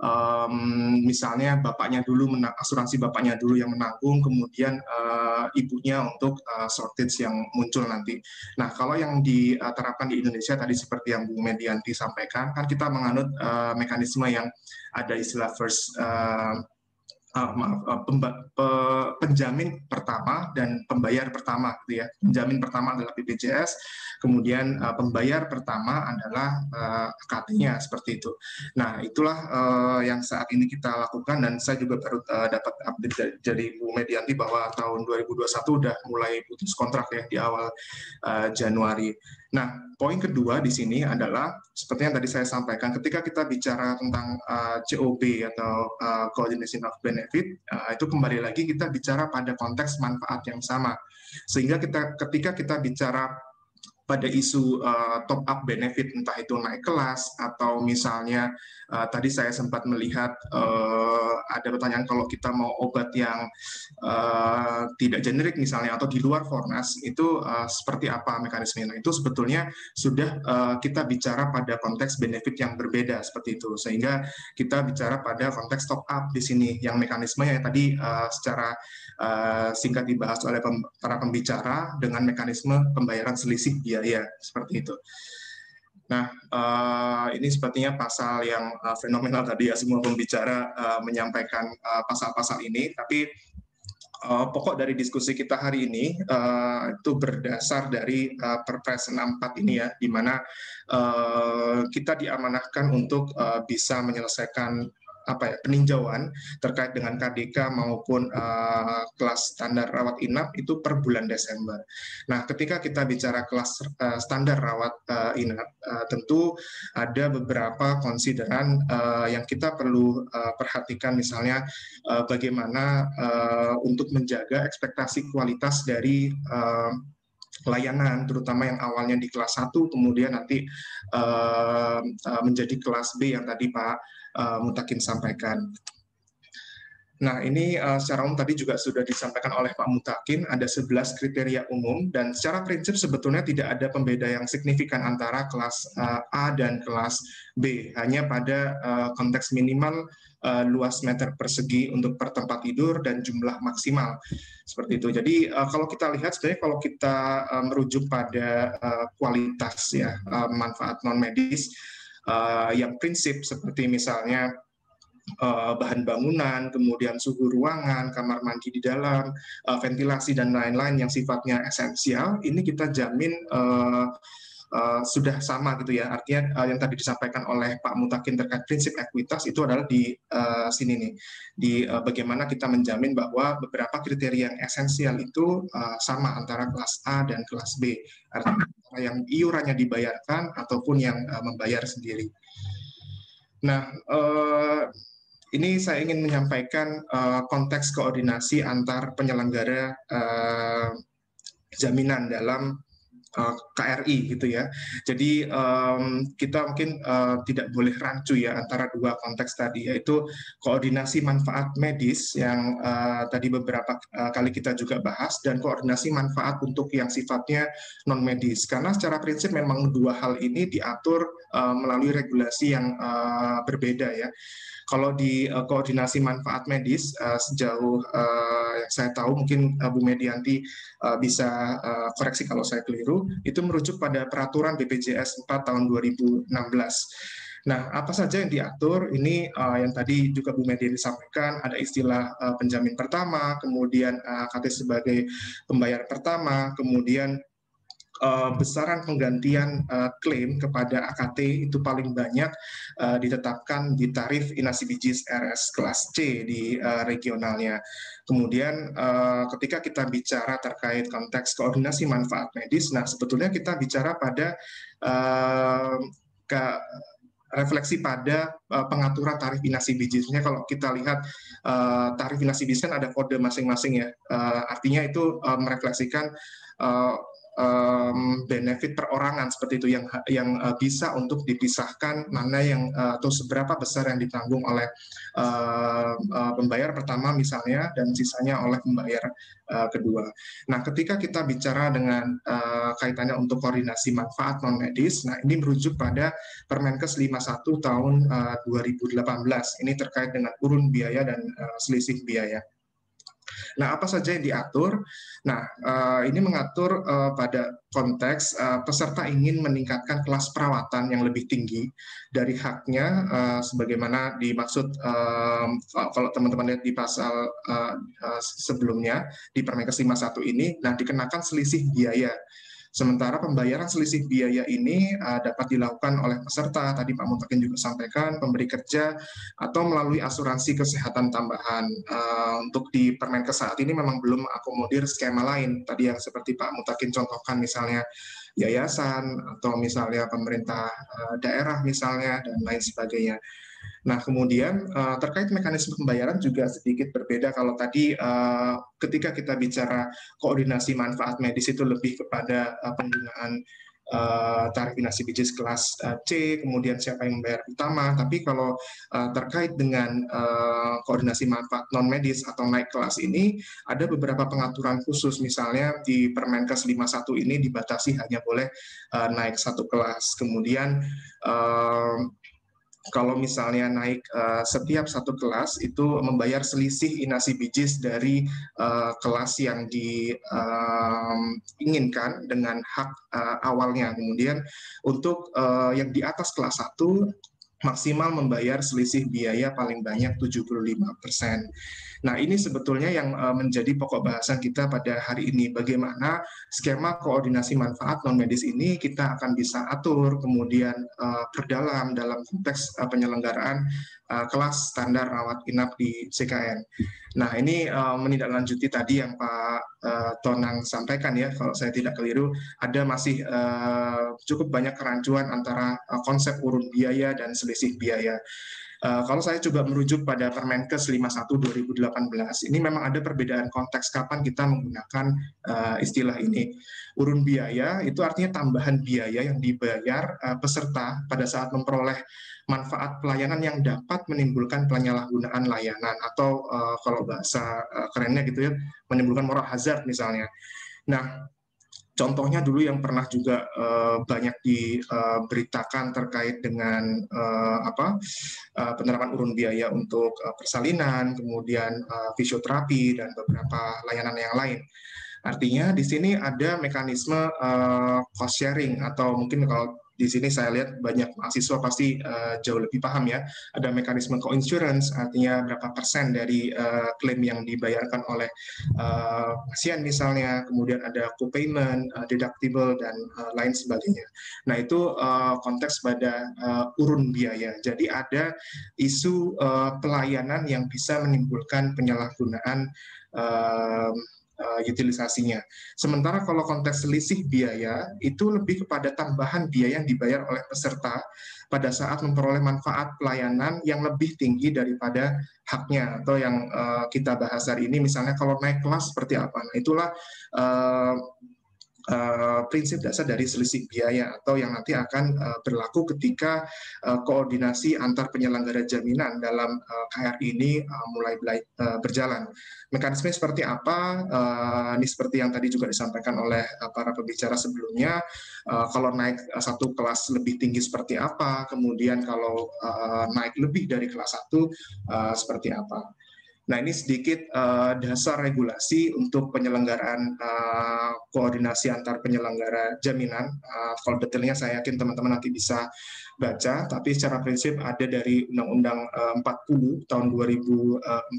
B: um, misalnya bapaknya dulu asuransi bapaknya dulu yang menanggung kemudian uh, ibunya untuk uh, shortage yang muncul nanti. Nah kalau yang diterapkan eh, di Indonesia tadi seperti yang Bu Medianti sampaikan kan kita menganut uh, mekanisme yang ada istilah first uh, uh, maaf, uh, pemba, pe, penjamin pertama dan pembayar pertama gitu ya. Penjamin pertama adalah BPJS, kemudian uh, pembayar pertama adalah uh, kt nya seperti itu. Nah, itulah uh, yang saat ini kita lakukan dan saya juga baru uh, dapat update dari, dari Bu Medianti bahwa tahun 2021 sudah mulai putus kontrak ya di awal uh, Januari. Nah, poin kedua di sini adalah seperti yang tadi saya sampaikan, ketika kita bicara tentang uh, eh, COB atau uh, coordination of benefit, uh, itu kembali lagi kita bicara pada konteks manfaat yang sama. Sehingga kita ketika kita bicara pada isu uh, top up benefit entah itu naik kelas atau misalnya uh, tadi saya sempat melihat uh, ada pertanyaan kalau kita mau obat yang uh, tidak generik misalnya atau di luar Fornas itu uh, seperti apa mekanismenya itu sebetulnya sudah uh, kita bicara pada konteks benefit yang berbeda seperti itu sehingga kita bicara pada konteks top up di sini yang mekanisme yang tadi uh, secara uh, singkat dibahas oleh para pembicara dengan mekanisme pembayaran selisih biaya Iya, ya seperti itu. Nah, eh, ini sepertinya pasal yang eh, fenomenal tadi ya semua pembicara uh, menyampaikan pasal-pasal ini. Tapi pokok dari diskusi kita hari ini itu berdasar dari uh, Perpres 64 ini ya, di mana kita diamanahkan untuk bisa menyelesaikan apa ya peninjauan terkait dengan KDK maupun uh, kelas standar rawat inap itu per bulan Desember. Nah, ketika kita bicara kelas uh, standar rawat uh, inap, uh, tentu ada beberapa konsideran uh, yang kita perlu uh, perhatikan, misalnya uh, bagaimana uh, untuk menjaga ekspektasi kualitas dari uh, layanan terutama yang awalnya di kelas 1 kemudian nanti uh, menjadi kelas B yang tadi Pak uh, Mutakin sampaikan. Nah, ini uh, secara umum tadi juga sudah disampaikan oleh Pak Mutakin, ada 11 kriteria umum, dan secara prinsip sebetulnya tidak ada pembeda yang signifikan antara kelas uh, A dan kelas B, hanya pada uh, konteks minimal uh, luas meter persegi untuk per tempat tidur dan jumlah maksimal. Seperti itu. Jadi, uh, kalau kita lihat, sebenarnya kalau kita uh, merujuk pada uh, kualitas ya uh, manfaat non-medis, uh, yang prinsip seperti misalnya uh, bahan bangunan, kemudian suhu ruangan, kamar mandi di dalam, uh, ventilasi dan lain-lain yang sifatnya esensial, ini kita jamin uh, Eh, sudah sama gitu ya. Artinya eh, yang tadi disampaikan oleh Pak Mutakin terkait prinsip ekuitas itu adalah di eh, sini nih, di bagaimana kita menjamin bahwa beberapa kriteria yang esensial itu sama antara kelas A dan kelas B, artinya yang iurannya dibayarkan ataupun yang membayar sendiri. Nah, ini saya ingin menyampaikan konteks koordinasi antar penyelenggara jaminan dalam Eh, KRI gitu ya. Jadi um, kita mungkin uh, tidak boleh rancu ya antara dua konteks tadi yaitu koordinasi manfaat medis yang uh, tadi beberapa uh, kali kita juga bahas dan koordinasi manfaat untuk yang sifatnya non medis karena secara prinsip memang dua hal ini diatur uh, melalui regulasi yang uh, berbeda ya kalau di uh, koordinasi manfaat medis uh, sejauh uh, yang saya tahu mungkin uh, Bu Medianti uh, bisa uh, koreksi kalau saya keliru itu merujuk pada peraturan BPJS 4 tahun 2016. Nah, apa saja yang diatur? Ini uh, yang tadi juga Bu Medi disampaikan, ada istilah uh, penjamin pertama, kemudian uh, KT sebagai pembayar pertama, kemudian Eh, besaran penggantian eh, klaim kepada AKT itu paling banyak eh, ditetapkan di tarif inasi bijis RS kelas C di regionalnya. Kemudian ketika kita bicara terkait konteks koordinasi manfaat medis, nah sebetulnya kita bicara pada ke refleksi pada pengaturan tarif inasi bisnisnya kalau kita lihat tarif inasi bisnis kan ada kode masing-masing ya artinya itu uh, merefleksikan um, benefit perorangan seperti itu yang yang uh, bisa untuk dipisahkan mana yang uh, atau seberapa besar yang ditanggung oleh uh, uh, pembayar pertama misalnya dan sisanya oleh pembayar uh, kedua. Nah, ketika kita bicara dengan uh, kaitannya untuk koordinasi manfaat non medis, nah ini merujuk pada Permenkes 51 tahun uh, 2018. Ini terkait dengan urun biaya dan uh, selisih biaya. Nah, apa saja yang diatur? Nah, eh, ini mengatur eh, pada konteks eh, peserta ingin meningkatkan kelas perawatan yang lebih tinggi dari haknya sebagaimana dimaksud kalau teman-teman lihat di pasal sebelumnya di Permenkes 51 ini, nah dikenakan selisih biaya Sementara pembayaran selisih biaya ini uh, dapat dilakukan oleh peserta, tadi Pak Muntakin juga sampaikan, pemberi kerja, atau melalui asuransi kesehatan tambahan. Uh, untuk di Permenkes saat ini memang belum akomodir skema lain, tadi yang seperti Pak Muntakin contohkan misalnya yayasan, atau misalnya pemerintah eh, daerah misalnya, dan lain sebagainya. Nah, kemudian uh, terkait mekanisme pembayaran juga sedikit berbeda kalau tadi uh, ketika kita bicara koordinasi manfaat medis itu lebih kepada uh, penggunaan Uh, tarif inasi bijis kelas uh, C, kemudian siapa yang membayar utama. Tapi kalau uh, terkait dengan uh, koordinasi manfaat non medis atau naik kelas ini, ada beberapa pengaturan khusus, misalnya di Permenkes 51 ini dibatasi hanya boleh uh, naik satu kelas. Kemudian uh, kalau misalnya naik uh, setiap satu kelas itu membayar selisih inasi bijis dari uh, kelas yang diinginkan eh, um, dengan hak uh, awalnya. Kemudian untuk uh, yang di atas kelas satu maksimal membayar selisih biaya paling banyak 75%. Nah, ini sebetulnya yang eh, menjadi pokok bahasan kita pada hari ini. Bagaimana skema koordinasi manfaat non medis ini kita akan bisa atur kemudian perdalam eh, dalam konteks eh, penyelenggaraan Eh, kelas standar rawat inap di CKN. Nah, ini uh, menindaklanjuti tadi yang Pak uh, Tonang sampaikan ya, kalau saya tidak keliru, ada masih uh, cukup banyak kerancuan antara uh, konsep urun biaya dan selisih biaya. Eh, kalau saya coba merujuk pada Permenkes 51 2018, ini memang ada perbedaan konteks kapan kita menggunakan uh, istilah ini. Urun biaya itu artinya tambahan biaya yang dibayar uh, peserta pada saat memperoleh manfaat pelayanan yang dapat menimbulkan penyalahgunaan layanan atau uh, kalau bahasa uh, kerennya gitu ya, menimbulkan moral hazard misalnya. Nah, Contohnya dulu yang pernah juga eh, banyak diberitakan terkait dengan eh, apa eh, penerapan urun biaya untuk persalinan, kemudian fisioterapi dan beberapa layanan yang lain. Artinya di sini ada mekanisme cost sharing atau mungkin kalau di sini saya lihat banyak mahasiswa pasti eh, jauh lebih paham ya. Ada mekanisme co-insurance, artinya berapa persen dari eh, klaim yang dibayarkan oleh eh, pasien misalnya, kemudian ada co-payment, deductible, dan lain sebagainya. Nah itu konteks pada urun biaya. Jadi ada isu pelayanan yang bisa menimbulkan penyalahgunaan uh, utilisasinya. Sementara kalau konteks selisih biaya itu lebih kepada tambahan biaya yang dibayar oleh peserta pada saat memperoleh manfaat pelayanan yang lebih tinggi daripada haknya atau yang uh, kita bahas hari ini misalnya kalau naik kelas seperti apa. Nah, itulah uh, Eh, prinsip dasar dari selisih biaya atau yang nanti akan eh, berlaku ketika eh, koordinasi antar penyelenggara jaminan dalam KRI ini mulai berjalan. Mekanisme seperti apa? Ini seperti yang tadi juga disampaikan oleh para pembicara sebelumnya. Kalau naik satu kelas lebih tinggi seperti apa? Kemudian kalau naik lebih dari kelas satu seperti apa? Nah, ini sedikit uh, dasar regulasi untuk penyelenggaraan uh, koordinasi antar penyelenggara jaminan. Uh, kalau detailnya saya yakin teman-teman nanti bisa baca, tapi secara prinsip ada dari Undang-Undang uh, 40 tahun 2004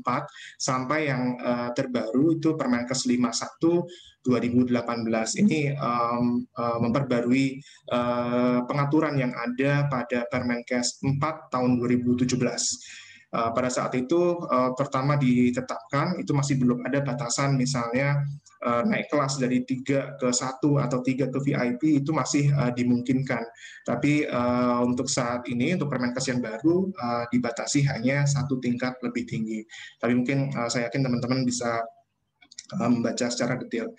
B: sampai yang uh, terbaru itu Permenkes 51 2018 ini um, uh, memperbarui uh, pengaturan yang ada pada Permenkes 4 tahun 2017 Eh, pada saat itu pertama eh, ditetapkan itu masih belum ada batasan misalnya eh, naik kelas dari tiga ke satu atau tiga ke VIP itu masih dimungkinkan. Tapi untuk saat ini untuk Permenkes yang baru dibatasi hanya satu tingkat lebih tinggi. Tapi mungkin saya yakin teman-teman bisa Eh, membaca secara detail.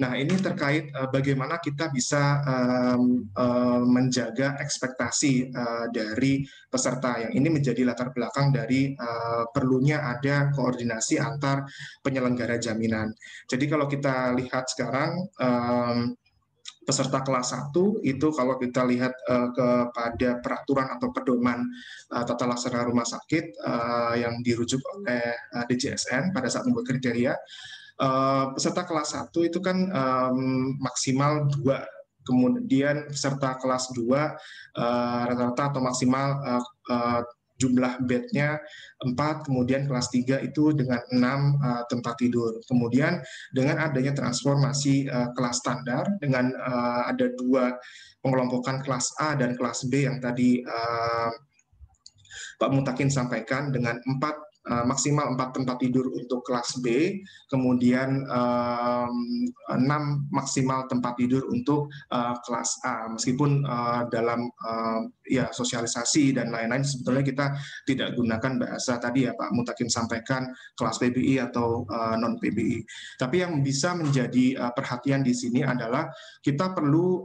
B: Nah, ini terkait eh, bagaimana kita bisa eh, menjaga ekspektasi dari peserta yang ini menjadi latar belakang dari perlunya ada koordinasi antar penyelenggara jaminan. Jadi kalau kita lihat sekarang peserta kelas 1 itu kalau kita lihat uh, kepada peraturan atau pedoman uh, tata laksana rumah sakit uh, yang dirujuk oleh uh, DJSN pada saat membuat kriteria Eh, peserta kelas 1 itu kan um, maksimal dua kemudian peserta kelas 2 rata eh, rata-rata atau maksimal uh, uh, jumlah bednya 4, kemudian kelas 3 itu dengan 6 uh, tempat tidur. Kemudian dengan adanya transformasi uh, kelas standar, dengan uh, ada dua pengelompokan kelas A dan kelas B yang tadi uh, Pak Mutakin sampaikan dengan empat Eh, maksimal 4 tempat tidur untuk kelas B, kemudian um, eh, 6 maksimal tempat tidur untuk eh, kelas A. Meskipun dalam ya sosialisasi dan lain-lain sebetulnya kita tidak gunakan bahasa tadi ya Pak Mutakin sampaikan kelas PBI atau non PBI. Tapi yang bisa menjadi perhatian di sini adalah kita perlu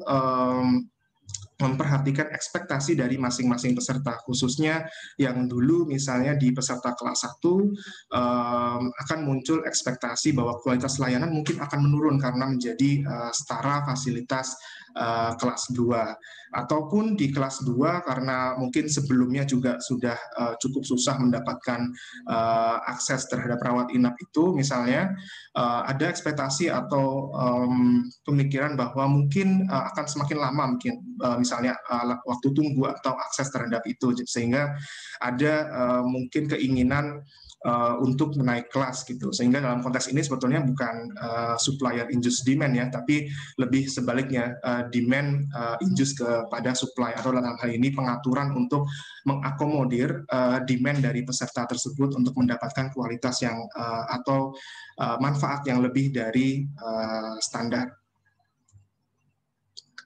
B: memperhatikan ekspektasi dari masing-masing peserta khususnya yang dulu misalnya di peserta kelas 1 akan muncul ekspektasi bahwa kualitas layanan mungkin akan menurun karena menjadi uh, setara fasilitas eh, kelas 2 ataupun di kelas 2 karena mungkin sebelumnya juga sudah eh, cukup susah mendapatkan akses terhadap rawat inap itu misalnya ada ekspektasi atau pemikiran bahwa mungkin akan semakin lama mungkin misalnya uh, waktu tunggu atau akses terhadap itu sehingga ada eh, mungkin keinginan eh, untuk menaik kelas gitu sehingga dalam konteks ini sebetulnya bukan supplier induce demand ya tapi lebih sebaliknya demand uh, kepada supply atau dalam hal ini pengaturan untuk mengakomodir demand dari peserta tersebut untuk mendapatkan kualitas yang atau manfaat yang lebih dari standar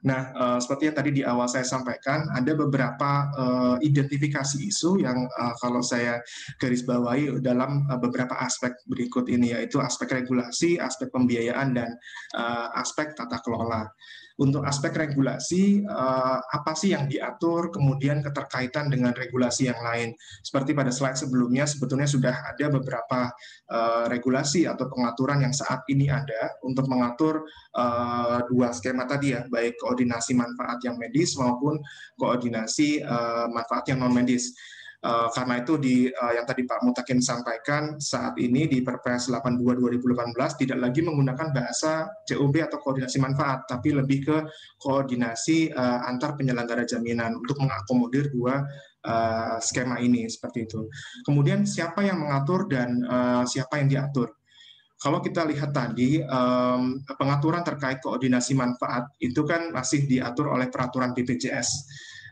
B: Nah, uh, seperti yang tadi di awal saya sampaikan, ada beberapa uh, identifikasi isu yang uh, kalau saya garis bawahi dalam uh, beberapa aspek berikut ini, yaitu aspek regulasi, aspek pembiayaan, dan uh, aspek tata kelola untuk aspek regulasi eh, apa sih yang diatur kemudian keterkaitan dengan regulasi yang lain seperti pada slide sebelumnya sebetulnya sudah ada beberapa eh, regulasi atau pengaturan yang saat ini ada untuk mengatur eh, dua skema tadi ya baik koordinasi manfaat yang medis maupun koordinasi manfaat yang non medis Eh, karena itu di eh, yang tadi Pak Mutakin sampaikan saat ini di Perpres 82 2018 tidak lagi menggunakan bahasa COB atau koordinasi manfaat tapi lebih ke koordinasi uh, antar penyelenggara jaminan untuk mengakomodir dua uh, skema ini seperti itu. Kemudian siapa yang mengatur dan uh, siapa yang diatur? kalau kita lihat tadi um, pengaturan terkait koordinasi manfaat itu kan masih diatur oleh peraturan BPJS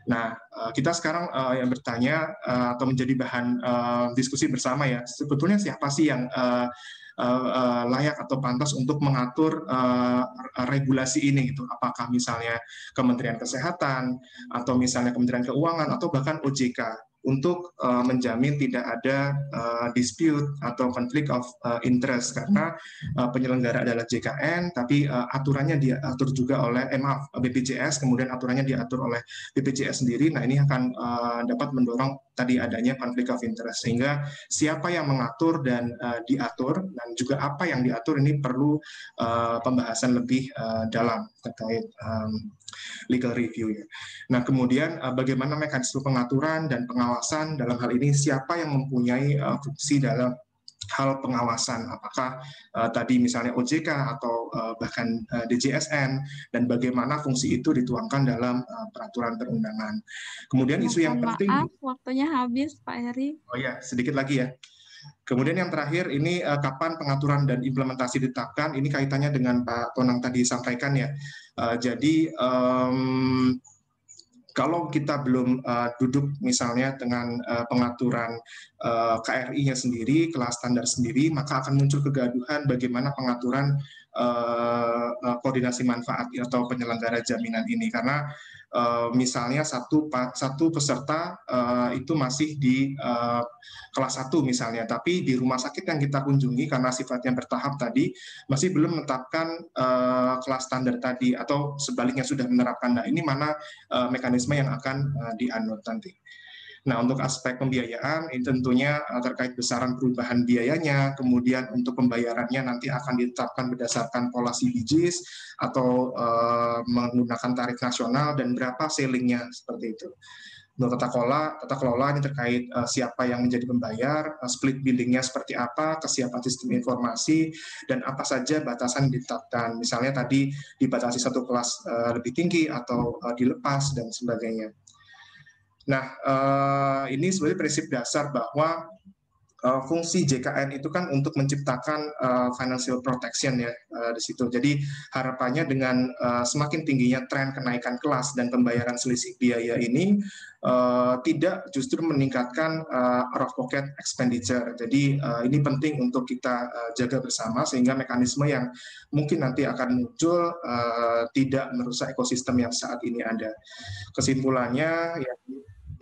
B: Nah, eh, kita sekarang eh, yang bertanya eh, atau menjadi bahan diskusi bersama ya, sebetulnya siapa sih yang layak atau pantas untuk mengatur regulasi ini gitu? Apakah misalnya Kementerian Kesehatan atau misalnya Kementerian Keuangan atau bahkan OJK? untuk uh, menjamin tidak ada uh, dispute atau konflik of uh, interest karena uh, penyelenggara adalah JKN tapi uh, aturannya diatur juga oleh eh, maaf BPJS kemudian aturannya diatur oleh BPJS sendiri nah ini akan uh, dapat mendorong tadi adanya konflik of interest sehingga siapa yang mengatur dan uh, diatur dan juga apa yang diatur ini perlu uh, pembahasan lebih uh, dalam terkait um, legal review-nya. Nah, kemudian eh, bagaimana mekanisme pengaturan dan pengawasan dalam hal ini siapa yang mempunyai eh, fungsi dalam hal pengawasan apakah uh, tadi misalnya OJK atau uh, bahkan uh, DJSN dan bagaimana fungsi itu dituangkan dalam uh, peraturan perundangan. Kemudian isu yang penting maaf,
D: waktunya habis Pak Heri.
B: Oh ya, sedikit lagi ya. Kemudian yang terakhir ini uh, kapan pengaturan dan implementasi ditetapkan? Ini kaitannya dengan Pak Tonang tadi sampaikan ya. Uh, jadi um, kalau kita belum uh, duduk misalnya dengan uh, pengaturan uh, KRI-nya sendiri, kelas standar sendiri, maka akan muncul kegaduhan bagaimana pengaturan uh, koordinasi manfaat atau penyelenggara jaminan ini karena Eh, misalnya satu satu peserta eh, itu masih di eh, kelas 1 misalnya, tapi di rumah sakit yang kita kunjungi karena sifatnya bertahap tadi masih belum menetapkan kelas standar tadi atau sebaliknya sudah menerapkan. Nah, ini mana mekanisme yang akan dianut nanti. Nah, untuk aspek pembiayaan ini tentunya eh, terkait besaran perubahan biayanya, kemudian untuk pembayarannya nanti akan ditetapkan berdasarkan pola CBGs atau uh, menggunakan tarif nasional dan berapa sellingnya seperti itu. Untuk tata kelola, tata kelola ini terkait uh, siapa yang menjadi pembayar, uh, split billingnya seperti apa, kesiapan sistem informasi, dan apa saja batasan ditetapkan. Misalnya tadi dibatasi satu kelas uh, lebih tinggi atau uh, dilepas dan sebagainya. Nah, eh, ini sebenarnya prinsip dasar bahwa eh, fungsi JKN itu kan untuk menciptakan eh, financial protection ya di situ. Jadi harapannya dengan semakin tingginya tren kenaikan kelas dan pembayaran selisih biaya ini tidak justru meningkatkan uh, out pocket expenditure. Jadi ini penting untuk kita jaga bersama sehingga mekanisme yang mungkin nanti akan muncul tidak merusak ekosistem yang saat ini ada. Kesimpulannya ya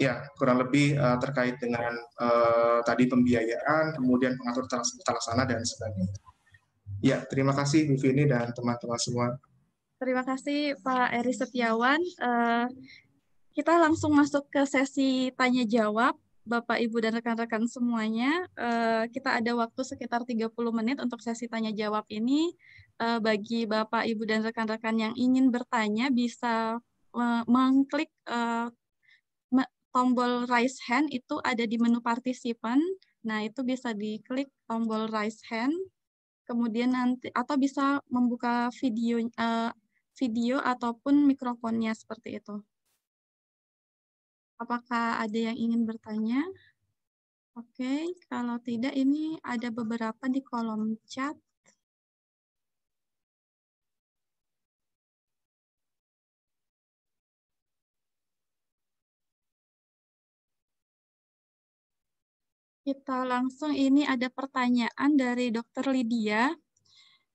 B: Ya, kurang lebih uh, terkait dengan uh, tadi pembiayaan, kemudian pengatur terlaksana dan sebagainya. Ya, terima kasih Bu Vini dan teman-teman semua.
D: Terima kasih Pak Eri Setiawan. Uh, kita langsung masuk ke sesi tanya jawab. Bapak, Ibu, dan rekan-rekan semuanya, kita ada waktu sekitar 30 menit untuk sesi tanya-jawab ini. bagi Bapak, Ibu, dan rekan-rekan yang ingin bertanya, bisa mengklik tombol raise hand itu ada di menu partisipan. Nah, itu bisa diklik tombol raise hand. Kemudian nanti atau bisa membuka video uh, video ataupun mikrofonnya seperti itu. Apakah ada yang ingin bertanya? Oke, okay, kalau tidak ini ada beberapa di kolom chat.
B: Kita langsung
D: ini ada pertanyaan dari Dr. Lydia.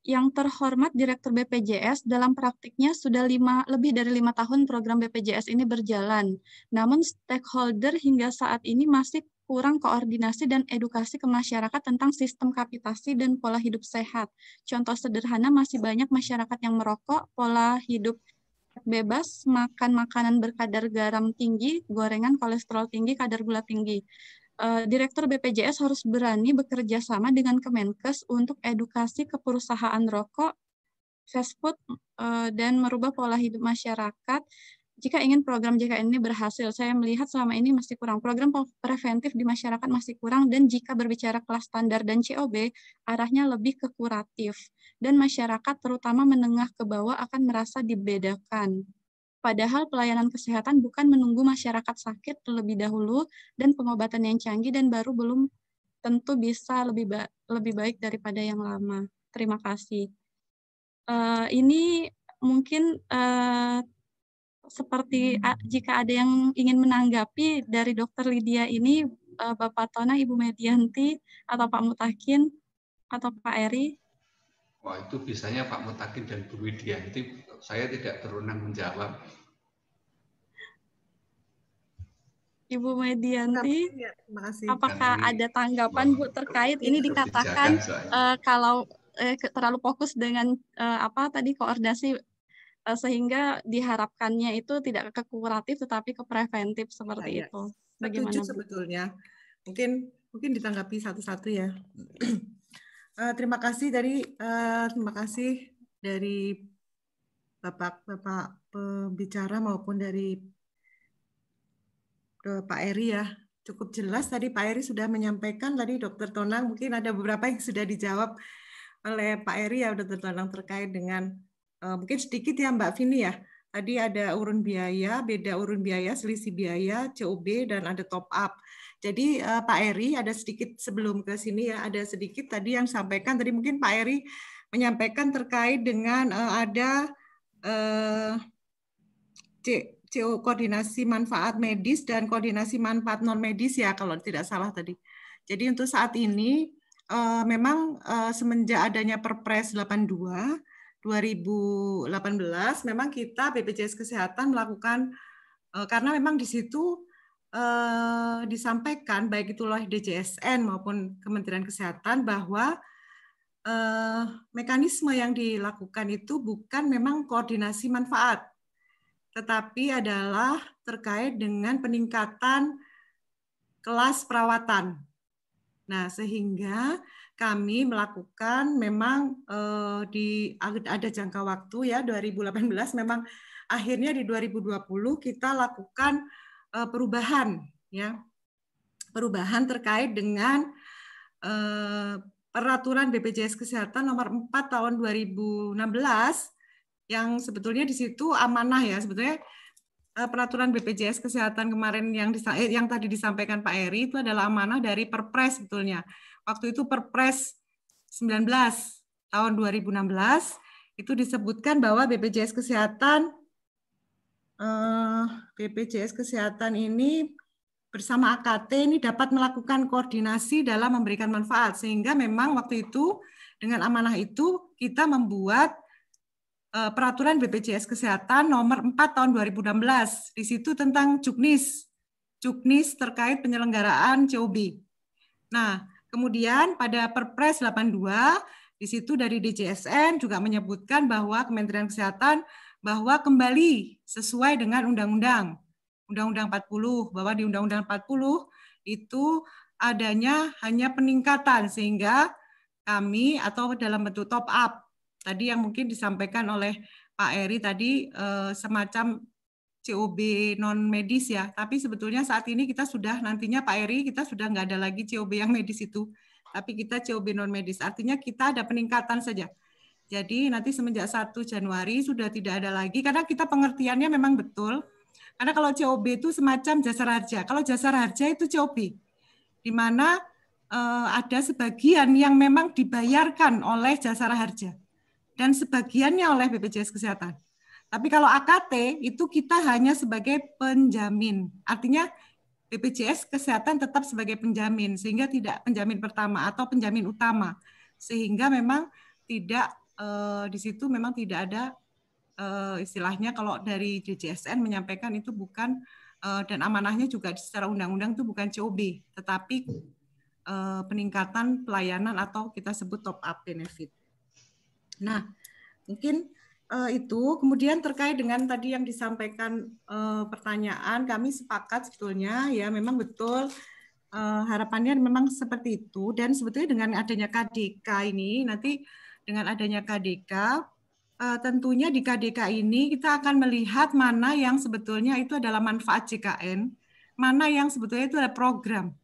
D: Yang terhormat Direktur BPJS, dalam praktiknya sudah lima, lebih dari lima tahun program BPJS ini berjalan. Namun stakeholder hingga saat ini masih kurang koordinasi dan edukasi ke masyarakat tentang sistem kapitasi dan pola hidup sehat. Contoh sederhana masih banyak masyarakat yang merokok, pola hidup bebas, makan makanan berkadar garam tinggi, gorengan kolesterol tinggi, kadar gula tinggi. Eh, Direktur BPJS harus berani bekerja sama dengan Kemenkes untuk edukasi ke perusahaan rokok, fast food, eh, dan merubah pola hidup masyarakat jika ingin program JKN ini berhasil, saya melihat selama ini masih kurang. Program preventif di masyarakat masih kurang, dan jika berbicara kelas standar dan COB, arahnya lebih ke kuratif. Dan masyarakat, terutama menengah ke bawah, akan merasa dibedakan. Padahal pelayanan kesehatan bukan menunggu masyarakat sakit terlebih dahulu dan pengobatan yang canggih dan baru belum tentu bisa lebih ba lebih baik daripada yang lama. Terima kasih. Uh, ini mungkin uh, seperti uh, jika ada yang ingin menanggapi dari Dokter Lydia ini, uh, Bapak Tona, Ibu Medianti, atau Pak Mutakin, atau Pak Eri,
A: Wah itu biasanya Pak Mutakin dan Bu Widianti, saya tidak berwenang menjawab.
D: Ibu Medianti, iya, apakah ada tanggapan Bu terkait ini dikatakan uh, kalau uh, terlalu fokus dengan uh, apa tadi koordinasi uh, sehingga diharapkannya itu tidak ke kuratif tetapi ke
F: preventif seperti iya, itu. Bagaimana? Setuju sebetulnya. Mungkin mungkin ditanggapi satu-satu ya. Eh, terima kasih dari uh, terima kasih dari bapak-bapak pembicara maupun dari eh, Pak Eri ya cukup jelas tadi Pak Eri sudah menyampaikan tadi Dokter Tonang mungkin ada beberapa yang sudah dijawab oleh Pak Eri ya Dokter Tonang terkait dengan uh, mungkin sedikit ya Mbak Vini ya tadi ada urun biaya beda urun biaya selisih biaya COB dan ada top up jadi uh, Pak Eri ada sedikit sebelum ke sini ya ada sedikit tadi yang sampaikan tadi mungkin Pak Eri menyampaikan terkait dengan uh, ada uh, eh, CO koordinasi manfaat medis dan koordinasi manfaat non medis ya kalau tidak salah tadi. Jadi untuk saat ini uh, memang uh, semenjak adanya Perpres 82 2018 memang kita BPJS Kesehatan melakukan karena memang di situ Eh, disampaikan baik itu oleh DJSN maupun Kementerian Kesehatan bahwa eh, mekanisme yang dilakukan itu bukan memang koordinasi manfaat, tetapi adalah terkait dengan peningkatan kelas perawatan. Nah, sehingga kami melakukan memang eh, di ada jangka waktu ya 2018 memang akhirnya di 2020 kita lakukan Eh, perubahan ya perubahan terkait dengan eh, peraturan BPJS Kesehatan nomor 4 tahun 2016 yang sebetulnya di situ amanah ya sebetulnya eh, peraturan BPJS Kesehatan kemarin yang yang tadi disampaikan Pak Eri itu adalah amanah dari Perpres sebetulnya. Waktu itu Perpres 19 tahun 2016 itu disebutkan bahwa BPJS Kesehatan Eh, BPJS Kesehatan ini bersama AKT ini dapat melakukan koordinasi dalam memberikan manfaat sehingga memang waktu itu dengan amanah itu kita membuat eh, peraturan BPJS Kesehatan nomor 4 tahun 2016 di situ tentang juknis juknis terkait penyelenggaraan COB. Nah, kemudian pada Perpres 82 di situ dari DJSN juga menyebutkan bahwa Kementerian Kesehatan bahwa kembali sesuai dengan undang-undang Undang-Undang 40 bahwa di Undang-Undang 40 itu adanya hanya peningkatan sehingga kami atau dalam bentuk top up tadi yang mungkin disampaikan oleh Pak Eri tadi eh, semacam COB non medis ya tapi sebetulnya saat ini kita sudah nantinya Pak Eri kita sudah nggak ada lagi COB yang medis itu tapi kita COB non medis artinya kita ada peningkatan saja jadi nanti semenjak 1 Januari sudah tidak ada lagi karena kita pengertiannya memang betul. Karena kalau COB itu semacam jasa raja. Kalau jasa raja itu COB. Di mana eh, ada sebagian yang memang dibayarkan oleh jasa raja dan sebagiannya oleh BPJS Kesehatan. Tapi kalau AKT itu kita hanya sebagai penjamin. Artinya BPJS Kesehatan tetap sebagai penjamin sehingga tidak penjamin pertama atau penjamin utama. Sehingga memang tidak uh, di situ memang tidak ada uh, istilahnya kalau dari JJSN menyampaikan itu bukan uh, dan amanahnya juga secara undang-undang itu bukan COB, tetapi uh, peningkatan pelayanan atau kita sebut top up benefit. Nah, mungkin uh, itu kemudian terkait dengan tadi yang disampaikan uh, pertanyaan kami sepakat sebetulnya ya memang betul uh, harapannya memang seperti itu dan sebetulnya dengan adanya KDK ini nanti dengan adanya KDK, eh, tentunya di KDK ini kita akan melihat mana yang sebetulnya itu adalah manfaat CKN, mana yang sebetulnya itu adalah program.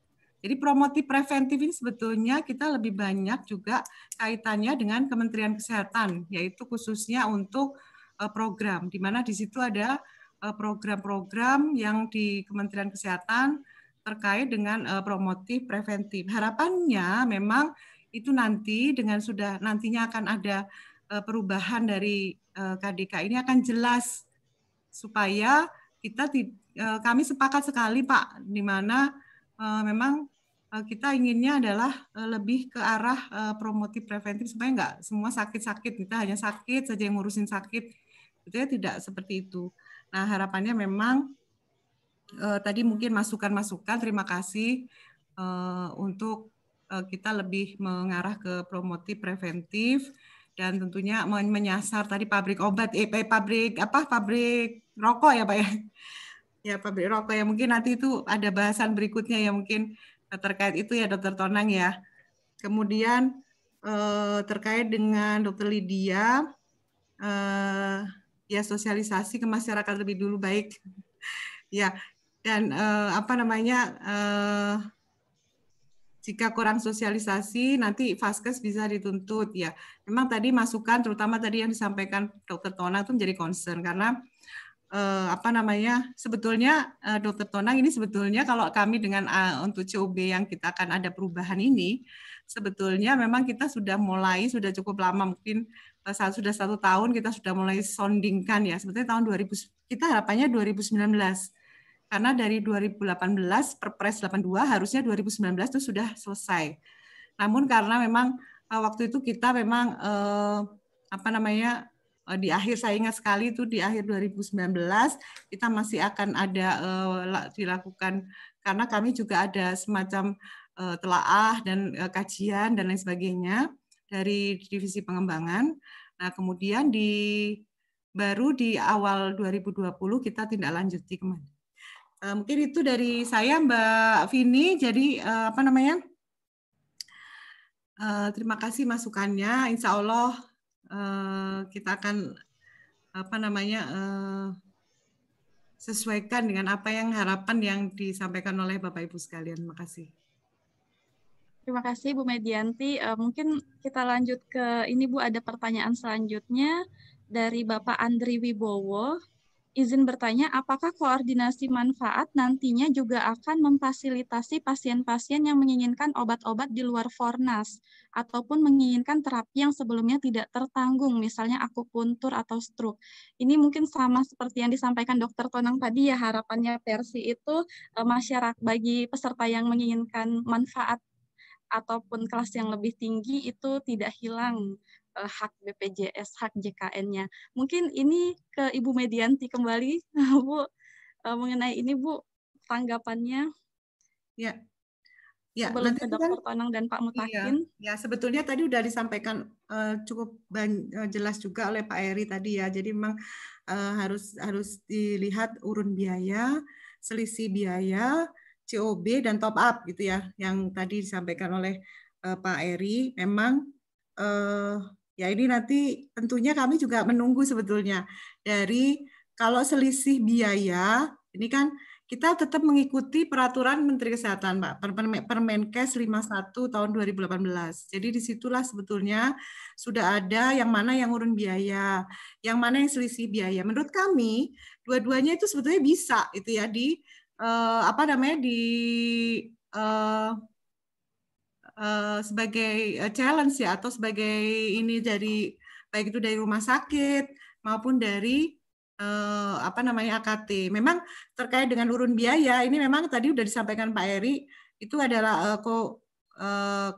F: Jadi promotif preventif ini sebetulnya kita lebih banyak juga kaitannya dengan Kementerian Kesehatan, yaitu khususnya untuk eh, program, di mana di situ ada eh, program-program yang di Kementerian Kesehatan terkait dengan promotif preventif. Harapannya memang itu nanti dengan sudah nantinya akan ada eh, perubahan dari KDK eh, ini akan jelas supaya kita eh, kami sepakat sekali Pak di mana memang kita inginnya adalah lebih ke arah promotif preventif supaya nggak semua sakit-sakit kita hanya sakit saja yang ngurusin sakit itu ya tidak seperti itu. Nah harapannya memang tadi mungkin masukan-masukan terima kasih untuk Eh, kita lebih mengarah ke promotif preventif dan tentunya menyasar tadi pabrik obat eh, eh pabrik apa pabrik rokok ya Pak ya. Ya pabrik rokok ya mungkin nanti itu ada bahasan berikutnya ya mungkin eh, terkait itu ya Dokter Tonang ya. Kemudian terkait dengan Dokter Lydia ya sosialisasi ke masyarakat lebih dulu baik. ya dan apa namanya jika kurang sosialisasi nanti vaskes bisa dituntut ya. Memang tadi masukan terutama tadi yang disampaikan Dokter Tonang itu menjadi concern karena eh, apa namanya sebetulnya eh, Dokter Tonang ini sebetulnya kalau kami dengan eh, untuk COB yang kita akan ada perubahan ini sebetulnya memang kita sudah mulai sudah cukup lama mungkin eh, saat sudah satu tahun kita sudah mulai sondingkan ya sebetulnya tahun 2000 kita harapannya 2019 karena dari 2018 Perpres 82 harusnya 2019 itu sudah selesai. Namun karena memang eh, waktu itu kita memang eh, apa namanya eh, di akhir saya ingat sekali itu di akhir 2019 kita masih akan ada dilakukan karena kami juga ada semacam telaah dan kajian dan lain sebagainya dari divisi pengembangan. Nah, kemudian di baru di awal 2020 kita tindak lanjuti kemana? Eh, mungkin itu dari saya Mbak Vini. Jadi uh, apa namanya? Uh, terima kasih masukannya. Insya Allah uh, kita akan apa namanya uh, sesuaikan dengan apa yang harapan yang disampaikan oleh Bapak Ibu sekalian. Terima kasih.
D: Terima kasih Bu Medianti. Uh, mungkin kita lanjut ke ini Bu ada pertanyaan selanjutnya dari Bapak Andri Wibowo izin bertanya, apakah koordinasi manfaat nantinya juga akan memfasilitasi pasien-pasien yang menginginkan obat-obat di luar Fornas ataupun menginginkan terapi yang sebelumnya tidak tertanggung, misalnya akupuntur atau stroke. Ini mungkin sama seperti yang disampaikan Dokter Tonang tadi ya harapannya versi itu e, masyarakat bagi peserta yang menginginkan manfaat ataupun kelas yang lebih tinggi itu tidak hilang uh, hak BPJS, hak JKN-nya. Mungkin ini ke Ibu Medianti kembali, Bu, uh, mengenai ini Bu
F: tanggapannya. Ya, Ya, nanti ke Dr. Tonang dan Pak iya. Mutakin. Ya, ya, sebetulnya tadi sudah disampaikan uh, cukup uh, jelas juga oleh Pak Eri tadi ya. Jadi memang uh, harus harus dilihat urun biaya, selisih biaya, COB dan top up gitu ya yang tadi disampaikan oleh uh, Pak Eri. Memang uh, Ya ini nanti tentunya kami juga menunggu sebetulnya dari kalau selisih biaya ini kan kita tetap mengikuti peraturan Menteri Kesehatan, Pak, Permenkes 51 tahun 2018. Jadi disitulah sebetulnya sudah ada yang mana yang urun biaya, yang mana yang selisih biaya. Menurut kami, dua-duanya itu sebetulnya bisa itu ya di eh, apa namanya di eh, Eh, sebagai eh, challenge ya atau sebagai ini dari baik itu dari rumah sakit maupun dari eh, apa namanya AKT. Memang terkait dengan urun biaya ini memang tadi sudah disampaikan Pak Eri itu adalah co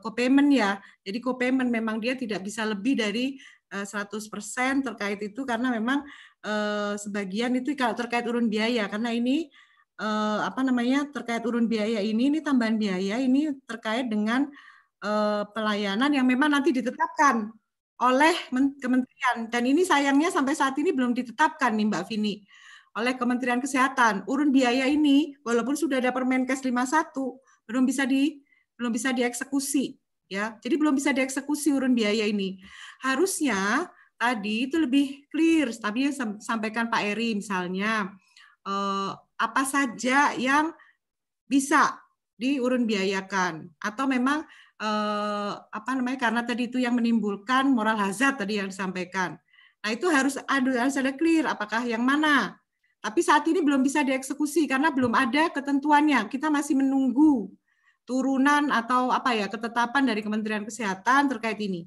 F: co-payment ya. Jadi co-payment memang dia tidak bisa lebih dari seratus 100% terkait itu karena memang sebagian itu kalau terkait urun biaya karena ini eh, apa namanya terkait urun biaya ini ini tambahan biaya ini terkait dengan eh, pelayanan yang memang nanti ditetapkan oleh kementerian dan ini sayangnya sampai saat ini belum ditetapkan nih Mbak Vini oleh Kementerian Kesehatan urun biaya ini walaupun sudah ada Permenkes 51 belum bisa di belum bisa dieksekusi ya jadi belum bisa dieksekusi urun biaya ini harusnya tadi itu lebih clear tapi yang sampaikan Pak Eri misalnya eh, apa saja yang bisa diurun biayakan atau memang eh, apa namanya karena tadi itu yang menimbulkan moral hazard tadi yang disampaikan. Nah itu harus ada harus ada clear apakah yang mana. Tapi saat ini belum bisa dieksekusi karena belum ada ketentuannya. Kita masih menunggu turunan atau apa ya ketetapan dari Kementerian Kesehatan terkait ini.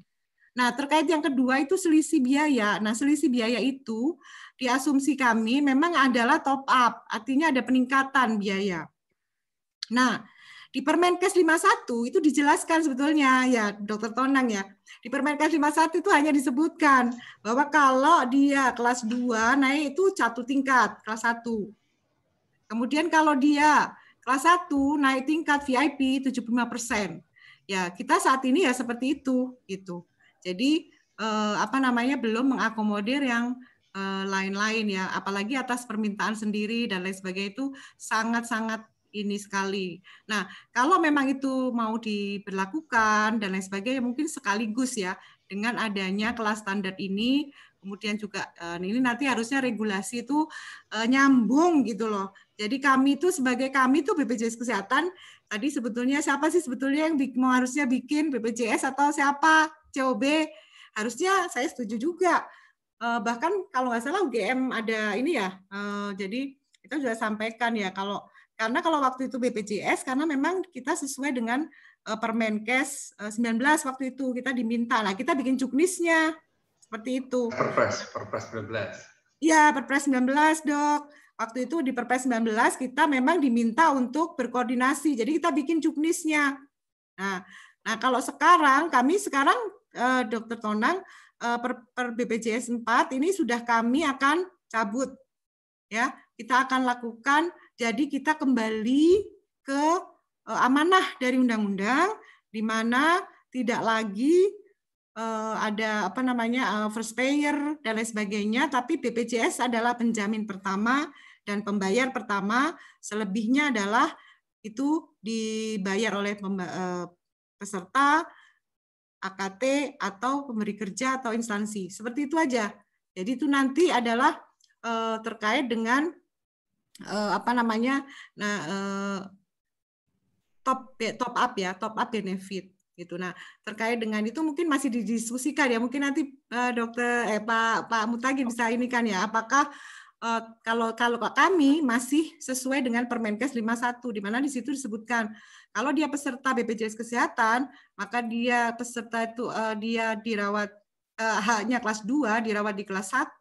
F: Nah terkait yang kedua itu selisih biaya. Nah selisih biaya itu di asumsi kami memang adalah top up, artinya ada peningkatan biaya. Nah, di Permenkes 51 itu dijelaskan sebetulnya ya Dokter Tonang ya. Di Permenkes 51 itu hanya disebutkan bahwa kalau dia kelas 2 naik itu satu tingkat, kelas 1. Kemudian kalau dia kelas 1 naik tingkat VIP 75%. Ya, kita saat ini ya seperti itu gitu. Jadi eh, apa namanya belum mengakomodir yang Eh, lain-lain ya, apalagi atas permintaan sendiri dan lain sebagainya itu sangat-sangat ini sekali. Nah, kalau memang itu mau diberlakukan dan lain sebagainya, mungkin sekaligus ya dengan adanya kelas standar ini, kemudian juga eh, ini nanti harusnya regulasi itu eh, nyambung gitu loh. Jadi kami itu sebagai kami itu BPJS Kesehatan tadi sebetulnya siapa sih sebetulnya yang mau harusnya bikin BPJS atau siapa COB harusnya saya setuju juga Eh, bahkan kalau nggak salah UGM ada ini ya eh, jadi kita sudah sampaikan ya kalau karena kalau waktu itu BPJS karena memang kita sesuai dengan Permenkes uh, 19 waktu itu kita diminta lah kita bikin juknisnya seperti itu Perpres Perpres 19 Iya Perpres 19 dok waktu itu di Perpres 19 kita memang diminta untuk berkoordinasi jadi kita bikin juknisnya nah nah kalau sekarang kami sekarang eh, dokter Tonang Eh, per, per BPJS 4 ini sudah kami akan cabut. Ya, kita akan lakukan jadi kita kembali ke eh, amanah dari undang-undang di mana tidak lagi eh, ada apa namanya first payer dan lain sebagainya tapi BPJS adalah penjamin pertama dan pembayar pertama selebihnya adalah itu dibayar oleh peserta AKT atau pemberi kerja atau instansi. Seperti itu aja. Jadi itu nanti adalah uh, terkait dengan uh, apa namanya? Nah, uh, top ya, top up ya, top up benefit gitu. Nah, terkait dengan itu mungkin masih didiskusikan ya. Mungkin nanti uh, dokter eh Pak Pak Mutagi bisa ini kan ya. Apakah uh, kalau kalau kami masih sesuai dengan Permenkes 51 di mana di situ disebutkan kalau dia peserta BPJS Kesehatan, maka dia peserta itu uh, dia dirawat uh, haknya kelas 2, dirawat di kelas 1,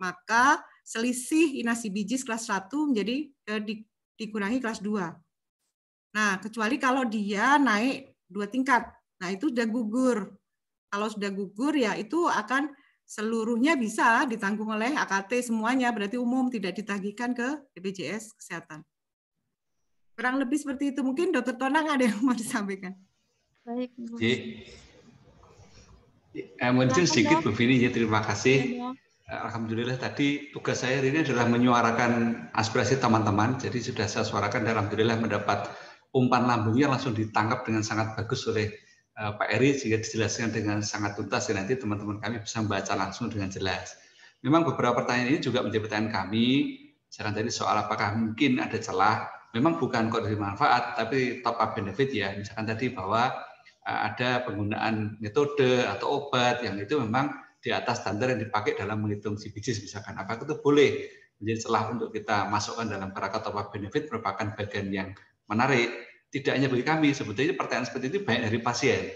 F: maka selisih inasi bijis kelas 1 menjadi uh, di, dikurangi kelas 2. Nah, kecuali kalau dia naik dua tingkat. Nah, itu sudah gugur. Kalau sudah gugur ya itu akan seluruhnya bisa ditanggung oleh AKT semuanya, berarti umum tidak ditagihkan ke BPJS Kesehatan. Kurang lebih seperti itu. Mungkin Dokter Tonang ada yang mau disampaikan. Baik.
C: Jadi,
A: eh, muncul sedikit Bu Vini ya. Terima kasih. Iya, eh, Alhamdulillah tadi tugas saya ini adalah menyuarakan aspirasi teman-teman. Jadi sudah saya suarakan dan Alhamdulillah mendapat umpan lambungnya langsung ditangkap dengan sangat bagus oleh eh, Pak Eri sehingga dijelaskan dengan sangat tuntas dan nanti teman-teman kami bisa membaca langsung dengan jelas. Memang beberapa pertanyaan ini juga menjadi pertanyaan kami. Saran tadi soal apakah mungkin ada celah memang bukan kode manfaat tapi top up benefit ya misalkan tadi bahwa eh, ada penggunaan metode atau obat yang itu memang di atas standar yang dipakai dalam menghitung CBGs misalkan apakah itu boleh menjadi celah untuk kita masukkan dalam kerangka top up benefit merupakan bagian yang menarik tidak hanya bagi kami sebetulnya pertanyaan seperti itu banyak dari pasien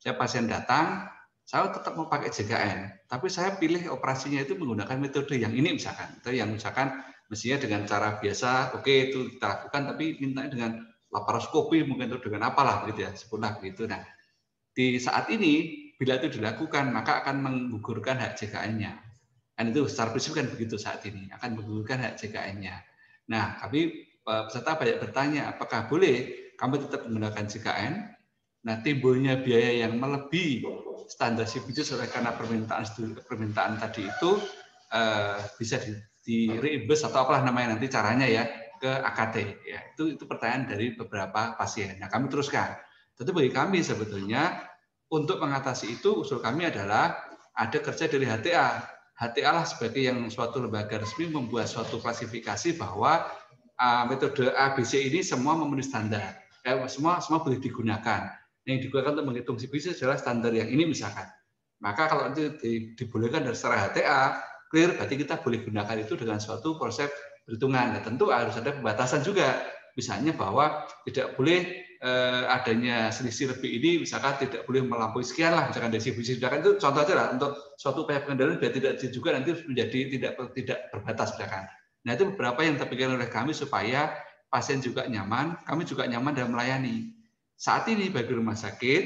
A: saya pasien datang saya tetap mau pakai JKN, tapi saya pilih operasinya itu menggunakan metode yang ini misalkan, atau yang misalkan mestinya dengan cara biasa oke okay, itu kita lakukan tapi minta dengan laparoskopi mungkin itu dengan apalah gitu ya sepunah gitu nah di saat ini bila itu dilakukan maka akan menggugurkan hak JKN-nya dan itu secara prinsip kan begitu saat ini akan menggugurkan hak JKN-nya nah tapi e, peserta banyak bertanya apakah boleh kami tetap menggunakan JKN nah timbulnya biaya yang melebihi standar CPJ oleh karena permintaan permintaan tadi itu e, bisa di, di ribes atau apalah namanya nanti caranya ya ke AKT ya itu itu pertanyaan dari beberapa pasien. Nah kami teruskan. Tentu bagi kami sebetulnya untuk mengatasi itu usul kami adalah ada kerja dari HTA. HTA lah sebagai yang suatu lembaga resmi membuat suatu klasifikasi bahwa uh, metode ABC ini semua memenuhi standar. Eh, semua semua boleh digunakan. Yang digunakan untuk menghitung CPC adalah standar yang ini misalkan. Maka kalau itu dibolehkan dari secara HTA, clear berarti kita boleh gunakan itu dengan suatu proses perhitungan. Nah, tentu harus ada pembatasan juga. Misalnya bahwa tidak boleh eh, adanya selisih lebih ini misalkan tidak boleh melampaui sekian lah misalkan dari sisi misalkan itu contoh aja lah untuk suatu upaya pengendalian biar tidak juga nanti menjadi tidak tidak berbatas misalkan. Nah itu beberapa yang terpikirkan oleh kami supaya pasien juga nyaman, kami juga nyaman dalam melayani. Saat ini bagi rumah sakit,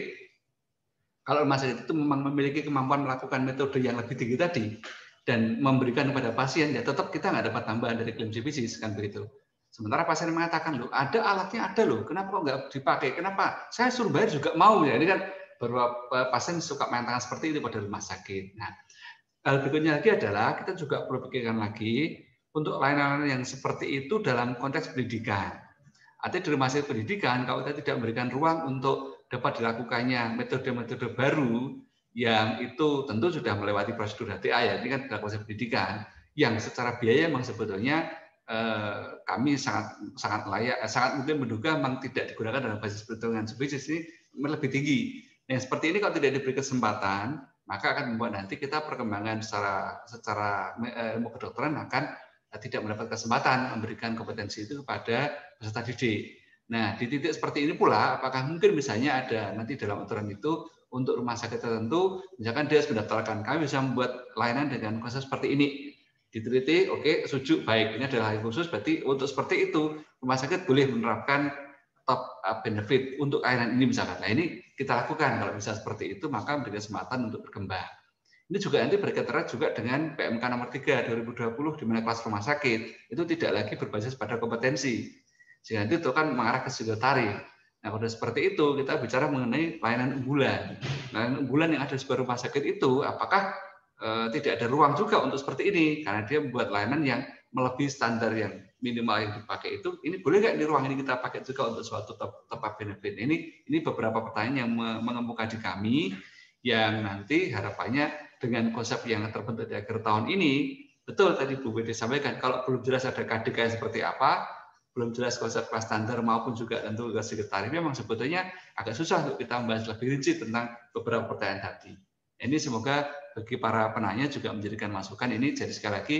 A: kalau rumah sakit itu memang memiliki kemampuan melakukan metode yang lebih tinggi tadi, dan memberikan kepada pasien, ya tetap kita nggak dapat tambahan dari klaim GPC, kan begitu. Sementara pasien mengatakan, loh ada alatnya ada loh, kenapa kok nggak dipakai? Kenapa? Saya suruh bayar juga mau ya. Ini kan beberapa pasien suka main tangan seperti itu pada rumah sakit. Nah, hal berikutnya lagi adalah kita juga perlu pikirkan lagi untuk layanan yang seperti itu dalam konteks pendidikan. Artinya di rumah sakit pendidikan, kalau kita tidak memberikan ruang untuk dapat dilakukannya metode-metode baru, yang itu tentu sudah melewati prosedur HTA ya ini kan konsep pendidikan yang secara biaya memang sebetulnya eh, kami sangat sangat layak eh, sangat mungkin menduga memang tidak digunakan dalam basis perhitungan spesies ini lebih tinggi. Nah seperti ini kalau tidak diberi kesempatan maka akan membuat nanti kita perkembangan secara secara eh, ilmu kedokteran akan tidak mendapat kesempatan memberikan kompetensi itu kepada peserta didik. Nah di titik seperti ini pula apakah mungkin misalnya ada nanti dalam aturan itu untuk rumah sakit tertentu, misalkan dia sudah daftarkan, kami bisa membuat layanan dengan konsep seperti ini. Diteliti, oke, okay, setuju, baik. Ini adalah hal khusus, berarti untuk seperti itu rumah sakit boleh menerapkan top uh, benefit untuk layanan ini misalkan. Nah ini kita lakukan kalau bisa seperti itu maka memberikan kesempatan untuk berkembang. Ini juga nanti berkaitan juga dengan PMK nomor 3 2020 di mana kelas rumah sakit itu tidak lagi berbasis pada kompetensi. Sehingga nanti itu kan mengarah ke silotarif Nah, kalau seperti itu kita bicara mengenai layanan unggulan. Layanan unggulan yang ada di sebuah rumah sakit itu apakah e, tidak ada ruang juga untuk seperti ini karena dia membuat layanan yang melebihi standar yang minimal yang dipakai itu ini boleh nggak di ruang ini kita pakai juga untuk suatu tempat benefit ini ini beberapa pertanyaan yang mengemuka di kami yang nanti harapannya dengan konsep yang terbentuk di akhir tahun ini betul tadi Bu Wede sampaikan kalau belum jelas ada KDK seperti apa belum jelas konsep kelas standar maupun juga tentu kelas sekretaris. Memang sebetulnya agak susah untuk kita membahas lebih rinci tentang beberapa pertanyaan tadi. Ini semoga bagi para penanya juga menjadikan masukan ini. Jadi sekali lagi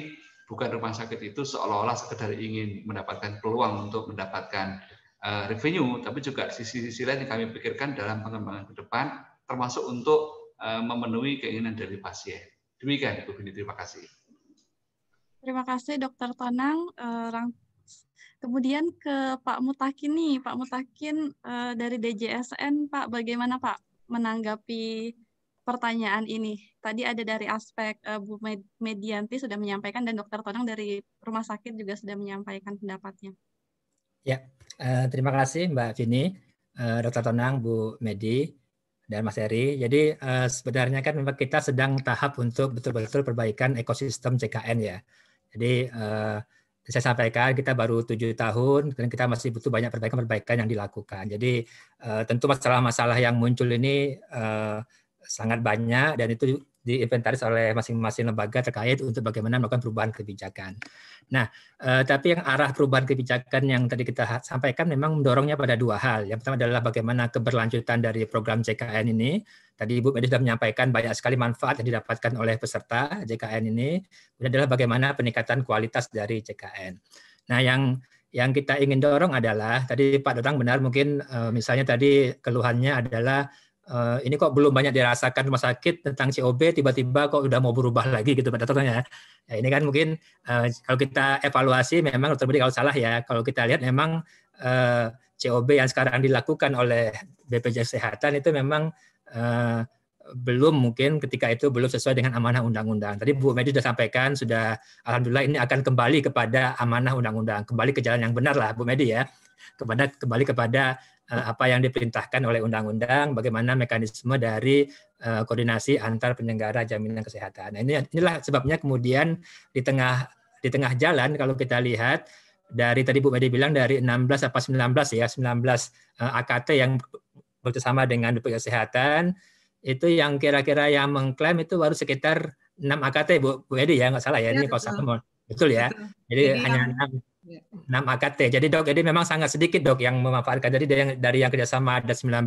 A: bukan rumah sakit itu seolah-olah sekedar ingin mendapatkan peluang untuk mendapatkan uh, revenue, tapi juga sisi-sisi lain yang kami pikirkan dalam pengembangan ke depan, termasuk untuk uh, memenuhi keinginan dari pasien. Demikian, Ibu Bini. Terima kasih.
D: Terima kasih, Dokter Tonang. Uh, Kemudian ke Pak Mutakin nih, Pak Mutakin uh, dari DJSN, Pak, bagaimana Pak menanggapi pertanyaan ini? Tadi ada dari aspek uh, Bu Medianti sudah menyampaikan dan Dokter Tonang dari rumah sakit juga sudah menyampaikan pendapatnya.
E: Ya, uh, terima kasih Mbak Vini, uh, Dokter Tonang, Bu Medi dan Mas Eri. Jadi uh, sebenarnya kan memang kita sedang tahap untuk betul-betul perbaikan ekosistem CKN ya. Jadi uh, saya sampaikan kita baru tujuh tahun dan kita masih butuh banyak perbaikan-perbaikan yang dilakukan. Jadi eh, tentu masalah-masalah yang muncul ini eh, sangat banyak dan itu diinventaris oleh masing-masing lembaga terkait untuk bagaimana melakukan perubahan kebijakan. Nah, eh, tapi yang arah perubahan kebijakan yang tadi kita sampaikan memang mendorongnya pada dua hal. Yang pertama adalah bagaimana keberlanjutan dari program JKN ini. Tadi Ibu Medi sudah menyampaikan banyak sekali manfaat yang didapatkan oleh peserta JKN ini. Kemudian adalah bagaimana peningkatan kualitas dari JKN. Nah, yang yang kita ingin dorong adalah tadi Pak Dotang benar mungkin eh, misalnya tadi keluhannya adalah uh, ini kok belum banyak dirasakan rumah sakit tentang COB tiba-tiba kok udah mau berubah lagi gitu pada ya. Ya, ini kan mungkin uh, kalau kita evaluasi memang terbukti kalau salah ya kalau kita lihat memang uh, eh, COB yang sekarang dilakukan oleh BPJS Kesehatan itu memang uh, belum mungkin ketika itu belum sesuai dengan amanah undang-undang. Tadi Bu Medi sudah sampaikan sudah alhamdulillah ini akan kembali kepada amanah undang-undang, kembali ke jalan yang benar lah Bu Medi ya. Kepada kembali kepada Eh, apa yang diperintahkan oleh undang-undang, bagaimana mekanisme dari eh, koordinasi antar penyelenggara jaminan kesehatan. Nah, ini inilah sebabnya kemudian di tengah di tengah jalan kalau kita lihat dari tadi Bu Medi bilang dari 16 apa 19 ya 19 uh, AKT yang bersama dengan BPJS Kesehatan itu yang kira-kira yang mengklaim itu baru sekitar 6 AKT Bu Bu Edi ya nggak salah ya, ya ini kalau salah betul ya. Jadi, Jadi hanya enam 6 ya. AKT. Jadi dok, jadi memang sangat sedikit dok yang memanfaatkan. Jadi dari yang, dari yang kerjasama ada 19,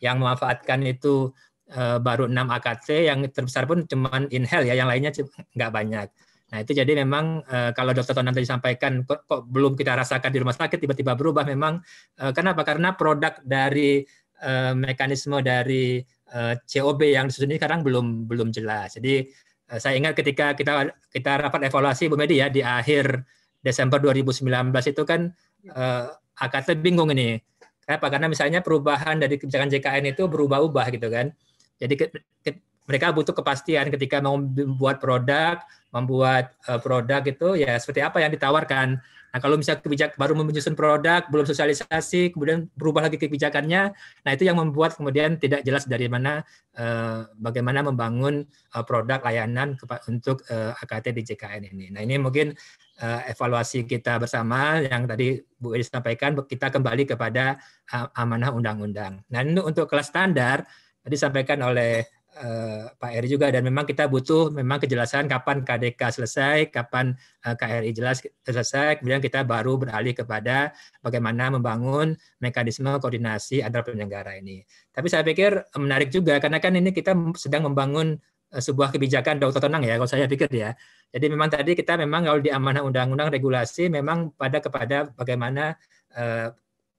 E: yang memanfaatkan itu uh, baru 6 AKT, yang terbesar pun cuma inhale ya, yang lainnya nggak banyak. Nah itu jadi memang uh, kalau dokter tonan tadi sampaikan kok, kok belum kita rasakan di rumah sakit tiba-tiba berubah memang Uh, kenapa? Karena produk dari uh, mekanisme dari uh, COB yang disusun ini sekarang belum belum jelas. Jadi uh, saya ingat ketika kita kita rapat evaluasi Bu Medi ya di akhir Desember 2019 itu kan uh, ya. eh, AKT bingung ini. Kenapa? Karena misalnya perubahan dari kebijakan JKN itu berubah-ubah gitu kan. Jadi ke, ke, mereka butuh kepastian ketika mau membuat produk, membuat uh, produk itu ya seperti apa yang ditawarkan. Nah, kalau misalnya kebijakan baru menyusun produk, belum sosialisasi, kemudian berubah lagi kebijakannya, nah itu yang membuat kemudian tidak jelas dari mana eh, bagaimana membangun eh, produk layanan untuk eh, AKT di JKN ini. Nah, ini mungkin eh, evaluasi kita bersama yang tadi Bu Edi sampaikan kita kembali kepada eh, amanah undang-undang. Nah, ini untuk kelas standar tadi sampaikan oleh Eh, Pak Eri juga dan memang kita butuh memang kejelasan kapan KDK selesai, kapan eh, KRI jelas selesai, kemudian kita baru beralih kepada bagaimana membangun mekanisme koordinasi antar penyelenggara ini. Tapi saya pikir menarik juga karena kan ini kita sedang membangun eh, sebuah kebijakan dokter tenang ya kalau saya pikir ya. Jadi memang tadi kita memang kalau di amanah undang-undang regulasi memang pada kepada bagaimana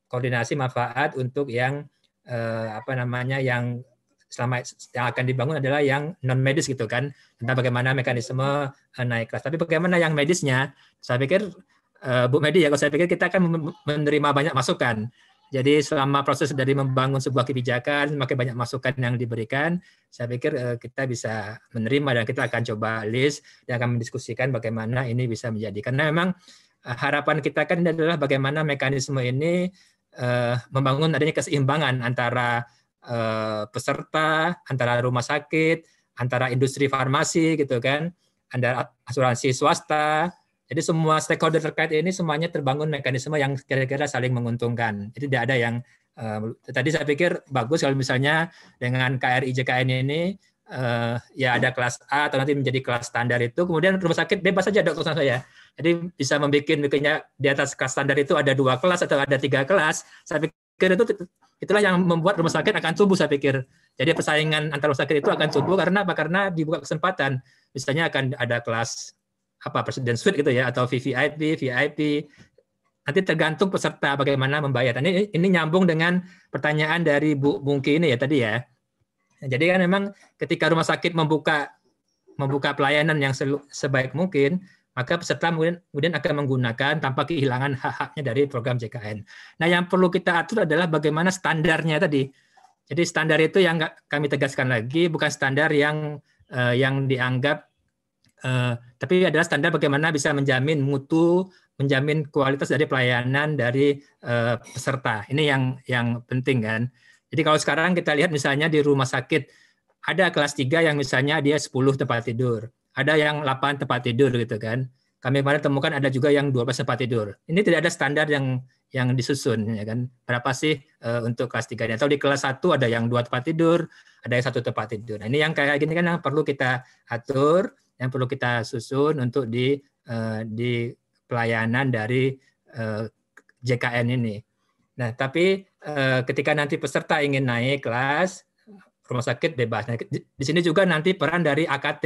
E: koordinasi manfaat untuk yang apa namanya yang selama yang akan dibangun adalah yang non medis gitu kan tentang bagaimana mekanisme eh, naik kelas. Tapi bagaimana yang medisnya? Saya pikir eh, Bu Medi ya, kalau saya pikir kita akan menerima banyak masukan. Jadi selama proses dari membangun sebuah kebijakan, semakin banyak masukan yang diberikan, saya pikir eh, kita bisa menerima dan kita akan coba list dan akan mendiskusikan bagaimana ini bisa menjadi. Karena memang harapan kita kan adalah bagaimana mekanisme ini membangun adanya keseimbangan antara Eh, peserta, antara rumah sakit, antara industri farmasi gitu kan, antara asuransi swasta. Jadi semua stakeholder terkait ini semuanya terbangun mekanisme yang kira-kira saling menguntungkan. Jadi tidak ada yang uh, tadi saya pikir bagus kalau misalnya dengan KRI JKN ini uh, ya ada kelas A atau nanti menjadi kelas standar itu kemudian rumah sakit bebas saja dokter saya. Jadi bisa membuat bikinnya di atas kelas standar itu ada dua kelas atau ada tiga kelas. Saya pikir itu itulah yang membuat rumah sakit akan tumbuh saya pikir. Jadi persaingan antar rumah sakit itu akan tumbuh karena apa? Karena dibuka kesempatan. Misalnya akan ada kelas apa presiden suite gitu ya atau VVIP, VIP. Nanti tergantung peserta bagaimana membayar. Nah, ini ini nyambung dengan pertanyaan dari Bu Mungki ini ya tadi ya. Jadi kan memang ketika rumah sakit membuka membuka pelayanan yang sebaik mungkin, maka peserta kemudian, kemudian akan menggunakan tanpa kehilangan hak-haknya dari program JKN. Nah, yang perlu kita atur adalah bagaimana standarnya tadi. Jadi standar itu yang kami tegaskan lagi bukan standar yang eh, yang dianggap eh, tapi adalah standar bagaimana bisa menjamin mutu, menjamin kualitas dari pelayanan dari eh, peserta. Ini yang yang penting kan. Jadi kalau sekarang kita lihat misalnya di rumah sakit ada kelas 3 yang misalnya dia 10 tempat tidur ada yang 8 tempat tidur gitu kan. Kami kemarin temukan ada juga yang 12 tempat tidur. Ini tidak ada standar yang yang disusun ya kan. Berapa sih uh, untuk kelas 3 Atau di kelas 1 ada yang dua tempat tidur, ada yang satu tempat tidur. Nah, ini yang kayak gini kan yang perlu kita atur, yang perlu kita susun untuk di uh, di pelayanan dari uh, eh, JKN ini. Nah, tapi ketika nanti peserta ingin naik kelas rumah sakit bebas. Nah, di sini juga nanti peran dari AKT.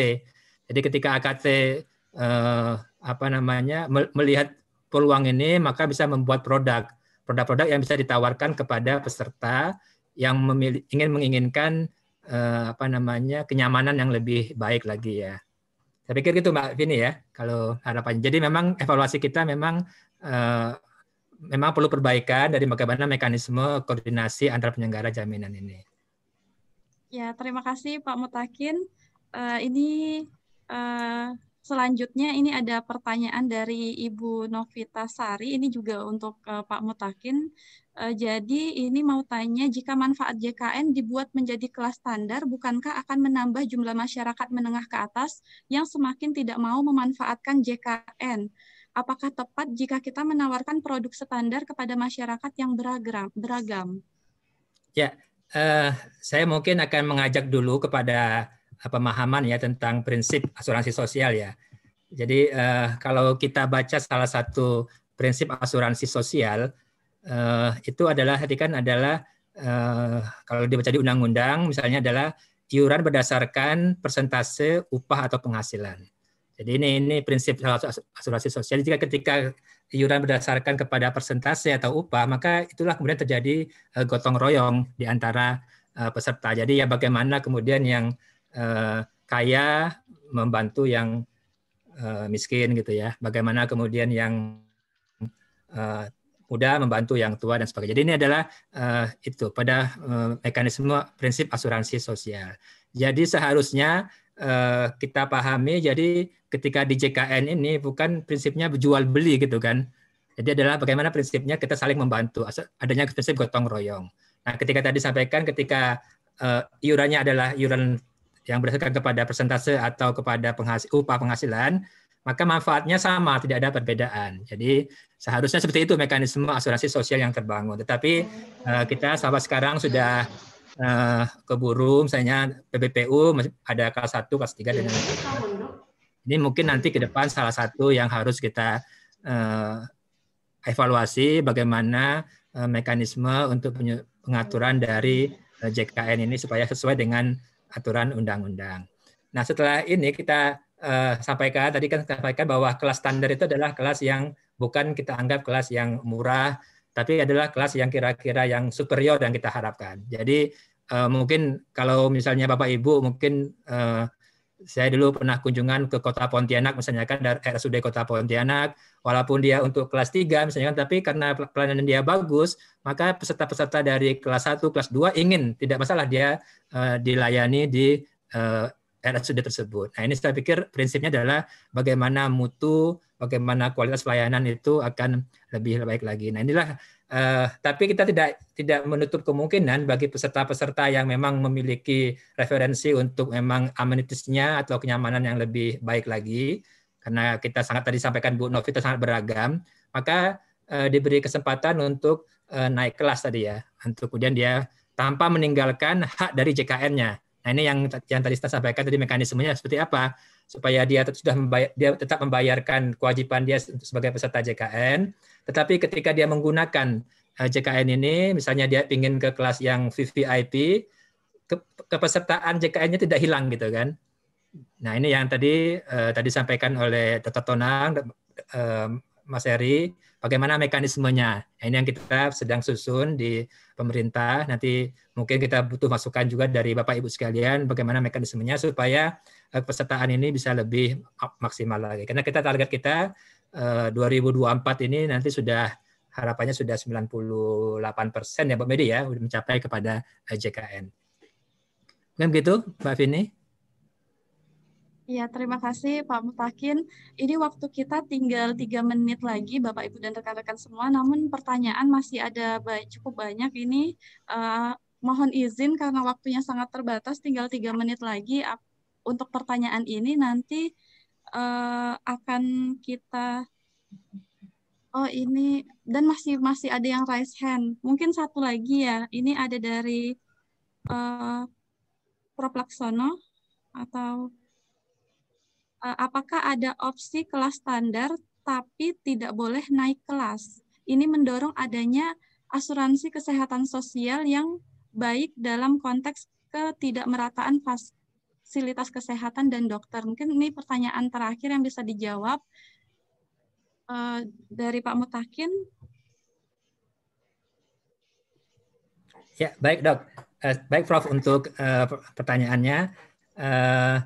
E: Jadi ketika AKT eh, apa namanya melihat peluang ini maka bisa membuat produk produk-produk yang bisa ditawarkan kepada peserta yang memilih, ingin menginginkan eh, apa namanya kenyamanan yang lebih baik lagi ya. Saya pikir gitu Mbak Vini ya kalau harapan. Jadi memang evaluasi kita memang eh, memang perlu perbaikan dari bagaimana mekanisme koordinasi antara penyelenggara jaminan ini.
D: Ya, terima kasih Pak Mutakin. Uh, ini Eh, selanjutnya ini ada pertanyaan dari Ibu Novita Sari, ini juga untuk uh, Pak Mutakin. Uh, jadi ini mau tanya, jika manfaat JKN dibuat menjadi kelas standar, bukankah akan menambah jumlah masyarakat menengah ke atas yang semakin tidak mau memanfaatkan JKN? Apakah tepat jika kita menawarkan produk standar kepada masyarakat yang beragam? beragam?
E: Ya, uh, saya mungkin akan mengajak dulu kepada pemahaman ya tentang prinsip asuransi sosial ya. Jadi eh, kalau kita baca salah satu prinsip asuransi sosial eh, itu adalah tadi kan adalah eh, kalau dibaca di undang-undang misalnya adalah iuran berdasarkan persentase upah atau penghasilan. Jadi ini ini prinsip asuransi sosial. Jika ketika iuran berdasarkan kepada persentase atau upah, maka itulah kemudian terjadi eh, gotong royong di antara eh, peserta. Jadi ya bagaimana kemudian yang uh, kaya membantu yang uh, miskin gitu ya. Bagaimana kemudian yang uh, muda membantu yang tua dan sebagainya. Jadi ini adalah uh, itu pada uh, mekanisme prinsip asuransi sosial. Jadi seharusnya uh, kita pahami jadi ketika di JKN ini bukan prinsipnya jual beli gitu kan. Jadi adalah bagaimana prinsipnya kita saling membantu, adanya prinsip gotong royong. Nah, ketika tadi sampaikan ketika uh, iurannya adalah iuran yang berdasarkan kepada persentase atau kepada penghasil, upah penghasilan, maka manfaatnya sama, tidak ada perbedaan. Jadi seharusnya seperti itu mekanisme asuransi sosial yang terbangun. Tetapi eh, kita sampai sekarang sudah eh, keburu, misalnya PBPU ada kelas 1, kelas 3, dan ini mungkin nanti ke depan salah satu yang harus kita eh, evaluasi bagaimana mekanisme untuk pengaturan dari JKN ini supaya sesuai dengan aturan undang-undang. Nah setelah ini kita uh, sampaikan tadi kan sampaikan bahwa kelas standar itu adalah kelas yang bukan kita anggap kelas yang murah, tapi adalah kelas yang kira-kira yang superior yang kita harapkan. Jadi uh, mungkin kalau misalnya Bapak Ibu mungkin uh, saya dulu pernah kunjungan ke kota Pontianak misalnya kan dari RSUD eh, kota Pontianak walaupun dia untuk kelas 3 misalnya kan tapi karena pelayanan dia bagus maka peserta-peserta dari kelas 1 kelas 2 ingin tidak masalah dia uh, dilayani di uh, eh, RSUD tersebut. Nah, ini saya pikir prinsipnya adalah bagaimana mutu, bagaimana kualitas pelayanan itu akan lebih baik lagi. Nah, inilah Uh, tapi kita tidak tidak menutup kemungkinan bagi peserta-peserta yang memang memiliki referensi untuk memang amenitisnya atau kenyamanan yang lebih baik lagi karena kita sangat tadi sampaikan Bu Novita sangat beragam maka uh, diberi kesempatan untuk uh, naik kelas tadi ya untuk kemudian dia tanpa meninggalkan hak dari JKN-nya. Nah ini yang yang tadi saya sampaikan tadi mekanismenya seperti apa supaya dia sudah membayar, dia tetap membayarkan kewajiban dia sebagai peserta JKN tetapi ketika dia menggunakan eh, JKN ini, misalnya dia ingin ke kelas yang VVIP, ke, kepesertaan JKN-nya tidak hilang gitu kan. Nah ini yang tadi uh, tadi sampaikan oleh Dr. Tonang, uh, Mas Eri, bagaimana mekanismenya. Nah, ini yang kita sedang susun di pemerintah. Nanti mungkin kita butuh masukan juga dari Bapak Ibu sekalian bagaimana mekanismenya supaya kepesertaan ini bisa lebih maksimal lagi. Karena kita target kita 2024 eh, ini nanti sudah harapannya sudah 98 persen ya Pak Medi ya mencapai kepada eh, JKN. Kan begitu Mbak Vini?
D: Ya, terima kasih Pak Mutakin. Ini waktu kita tinggal tiga menit lagi, Bapak Ibu dan rekan-rekan semua. Namun pertanyaan masih ada baik, cukup banyak ini. Uh, mohon izin karena waktunya sangat terbatas, tinggal tiga menit lagi. Untuk pertanyaan ini nanti uh, akan kita oh ini dan masih masih ada yang raise hand. Mungkin satu lagi ya. Ini ada dari uh, Prof Laksono atau uh, apakah ada opsi kelas standar tapi tidak boleh naik kelas? Ini mendorong adanya asuransi kesehatan sosial yang baik dalam konteks ketidakmerataan fas fasilitas kesehatan dan dokter. Mungkin ini pertanyaan terakhir yang bisa dijawab uh, dari Pak Mutakin.
E: Ya, baik dok. Uh, baik Prof untuk uh, pertanyaannya. Uh,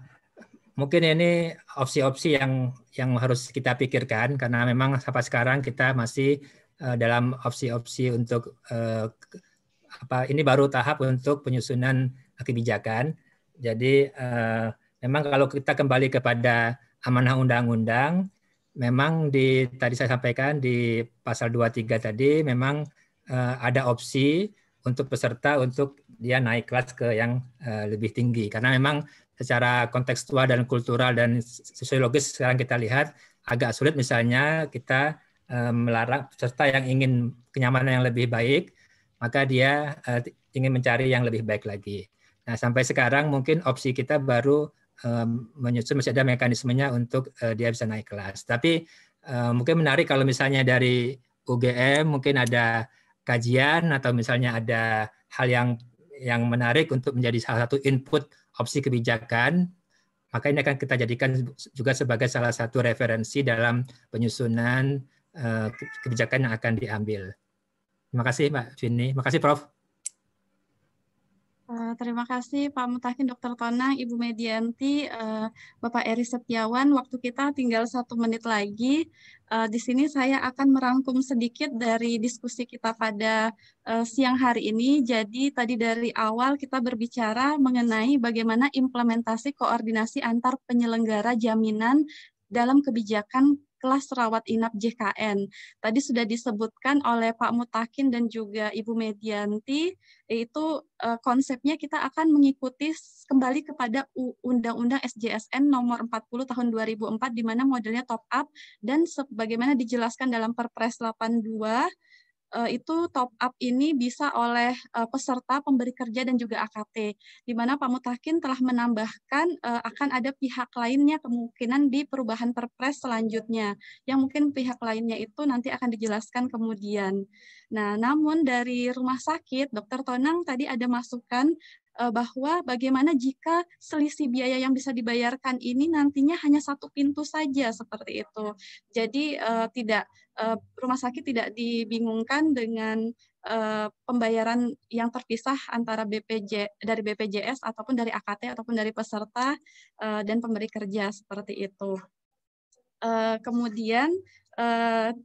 E: mungkin ini opsi-opsi yang yang harus kita pikirkan karena memang sampai sekarang kita masih uh, dalam opsi-opsi untuk uh, apa ini baru tahap untuk penyusunan kebijakan jadi uh, memang kalau kita kembali kepada amanah undang-undang, memang di tadi saya sampaikan di pasal 23 tadi memang uh, ada opsi untuk peserta untuk dia naik kelas ke yang uh, lebih tinggi karena memang secara kontekstual dan kultural dan sosiologis sekarang kita lihat agak sulit misalnya kita uh, melarang peserta yang ingin kenyamanan yang lebih baik maka dia uh, ingin mencari yang lebih baik lagi. Nah, sampai sekarang mungkin opsi kita baru um, menyusun masih ada mekanismenya untuk uh, dia bisa naik kelas. Tapi uh, mungkin menarik kalau misalnya dari UGM mungkin ada kajian atau misalnya ada hal yang yang menarik untuk menjadi salah satu input opsi kebijakan, maka ini akan kita jadikan juga sebagai salah satu referensi dalam penyusunan uh, kebijakan yang akan diambil. Terima kasih Mbak Vini, terima kasih Prof.
D: Eh, terima kasih Pak Mutakin, Dr. Tonang, Ibu Medianti, uh, Bapak Eri Setiawan. Waktu kita tinggal satu menit lagi. Uh, di sini saya akan merangkum sedikit dari diskusi kita pada uh, siang hari ini. Jadi tadi dari awal kita berbicara mengenai bagaimana implementasi koordinasi antar penyelenggara jaminan dalam kebijakan kelas rawat inap JKN. Tadi sudah disebutkan oleh Pak Mutakin dan juga Ibu Medianti, yaitu e, konsepnya kita akan mengikuti kembali kepada Undang-Undang SJSN nomor 40 tahun 2004 di mana modelnya top up dan sebagaimana dijelaskan dalam Perpres 82 Eh, itu top up ini bisa oleh eh, peserta pemberi kerja dan juga AKT, di mana Pak Mutakin telah menambahkan eh, akan ada pihak lainnya kemungkinan di perubahan perpres selanjutnya, yang mungkin pihak lainnya itu nanti akan dijelaskan kemudian. Nah, namun dari rumah sakit, Dokter Tonang tadi ada masukan bahwa bagaimana jika selisih biaya yang bisa dibayarkan ini nantinya hanya satu pintu saja seperti itu. Jadi tidak Eh, rumah sakit tidak dibingungkan dengan uh, pembayaran yang terpisah antara BPJ dari BPJS ataupun dari AKT ataupun dari peserta uh, dan pemberi kerja seperti itu. Uh, kemudian uh,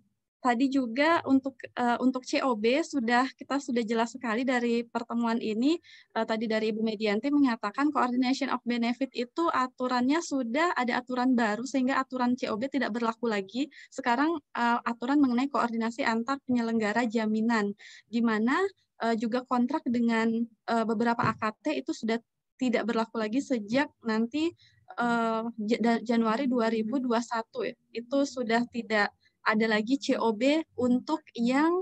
D: Tadi juga untuk uh, untuk COB sudah kita sudah jelas sekali dari pertemuan ini uh, tadi dari Ibu Medianti mengatakan coordination of benefit itu aturannya sudah ada aturan baru sehingga aturan COB tidak berlaku lagi. Sekarang uh, aturan mengenai koordinasi antar penyelenggara jaminan di mana uh, juga kontrak dengan uh, beberapa AKT itu sudah tidak berlaku lagi sejak nanti uh, Januari 2021 hmm. Itu sudah tidak ada lagi COB untuk yang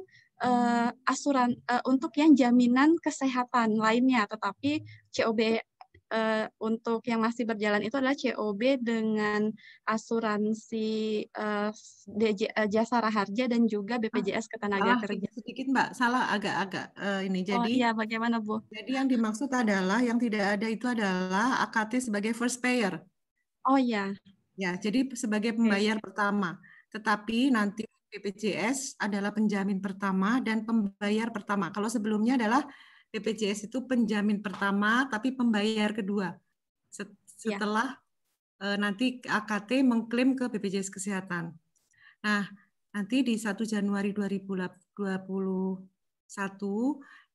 D: uh, asuran uh, untuk yang jaminan kesehatan lainnya tetapi COB uh, eh, untuk yang masih berjalan itu adalah COB dengan asuransi uh, DJ, uh, jasa raharja dan juga BPJS ah, ketenaga ah, kerja. Sedikit Mbak,
F: salah agak-agak uh, ini. Oh, jadi oh, iya, bagaimana Bu? Jadi yang dimaksud adalah yang tidak ada itu adalah AKT sebagai first payer. Oh ya. Ya, jadi sebagai pembayar okay. pertama. Tetapi nanti BPJS adalah penjamin pertama dan pembayar pertama. Kalau sebelumnya adalah BPJS itu penjamin pertama tapi pembayar kedua. Ya. Setelah ya. nanti AKT mengklaim ke BPJS Kesehatan. Nah, nanti di 1 Januari 2021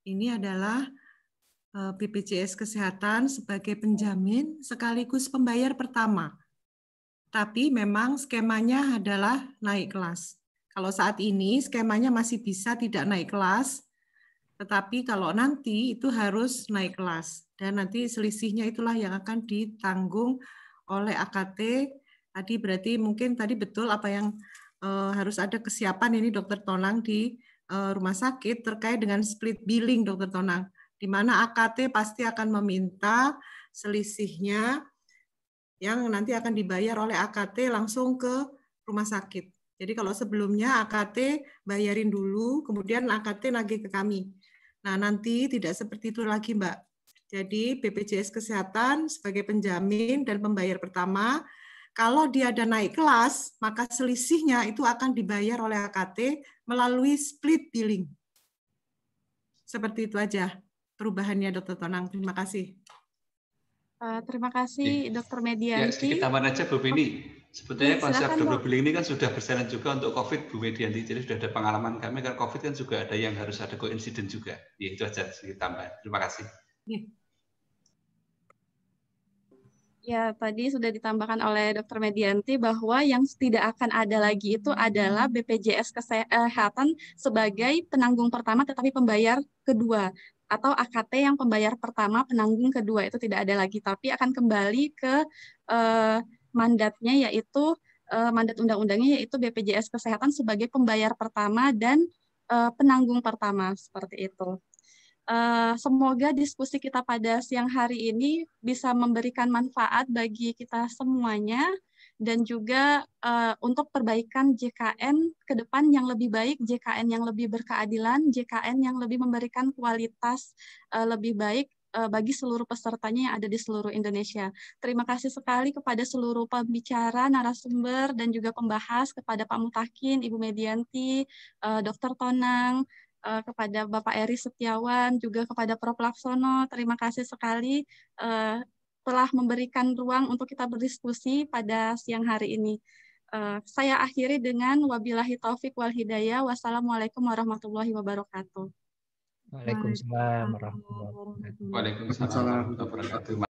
F: ini adalah BPJS eh, Kesehatan sebagai penjamin sekaligus pembayar pertama tapi memang skemanya adalah naik kelas. Kalau saat ini skemanya masih bisa tidak naik kelas, tetapi kalau nanti itu harus naik kelas. Dan nanti selisihnya itulah yang akan ditanggung oleh AKT. Tadi berarti mungkin tadi betul apa yang uh, harus ada kesiapan ini dokter Tonang di uh, rumah sakit terkait dengan split billing dokter Tonang. Di mana AKT pasti akan meminta selisihnya yang nanti akan dibayar oleh AKT langsung ke rumah sakit. Jadi kalau sebelumnya AKT bayarin dulu, kemudian AKT nagih ke kami. Nah, nanti tidak seperti itu lagi, Mbak. Jadi BPJS Kesehatan sebagai penjamin dan pembayar pertama, kalau dia ada naik kelas, maka selisihnya itu akan dibayar oleh AKT melalui split billing. Seperti itu aja perubahannya, Dr. Tonang. Terima kasih.
D: Eh, terima kasih ya. Dokter Medianti. Ya, sedikit tambahan aja Bu Beni.
A: Sebetulnya ya, konsep double billing ini kan sudah berjalan juga untuk COVID Bu Medianti. Jadi sudah ada pengalaman kami kan COVID kan juga ada yang harus ada koinsiden juga. Ya itu aja sedikit tambahan. Terima kasih.
F: Ya.
D: Ya, tadi sudah ditambahkan oleh Dr. Medianti bahwa yang tidak akan ada lagi itu adalah BPJS eh, Kesehatan sebagai penanggung pertama tetapi pembayar kedua atau AKT yang pembayar pertama penanggung kedua itu tidak ada lagi tapi akan kembali ke eh, mandatnya yaitu eh, mandat undang-undangnya yaitu BPJS Kesehatan sebagai pembayar pertama dan eh, penanggung pertama seperti itu. Uh, semoga diskusi kita pada siang hari ini bisa memberikan manfaat bagi kita semuanya dan juga uh, untuk perbaikan JKN ke depan yang lebih baik, JKN yang lebih berkeadilan, JKN yang lebih memberikan kualitas uh, lebih baik eh, bagi seluruh pesertanya yang ada di seluruh Indonesia. Terima kasih sekali kepada seluruh pembicara, narasumber, dan juga pembahas, kepada Pak Mutakin, Ibu Medianti, uh, Dr. Tonang, kepada Bapak Eri Setiawan, juga kepada Prof. Laksono. Terima kasih sekali telah memberikan ruang untuk kita berdiskusi pada siang hari ini. Uh, saya akhiri dengan wabillahi taufik wal hidayah. Wassalamualaikum warahmatullahi wabarakatuh.
A: Waalaikumsalam warahmatullahi wabarakatuh. Waalaikumsalam warahmatullahi wabarakatuh.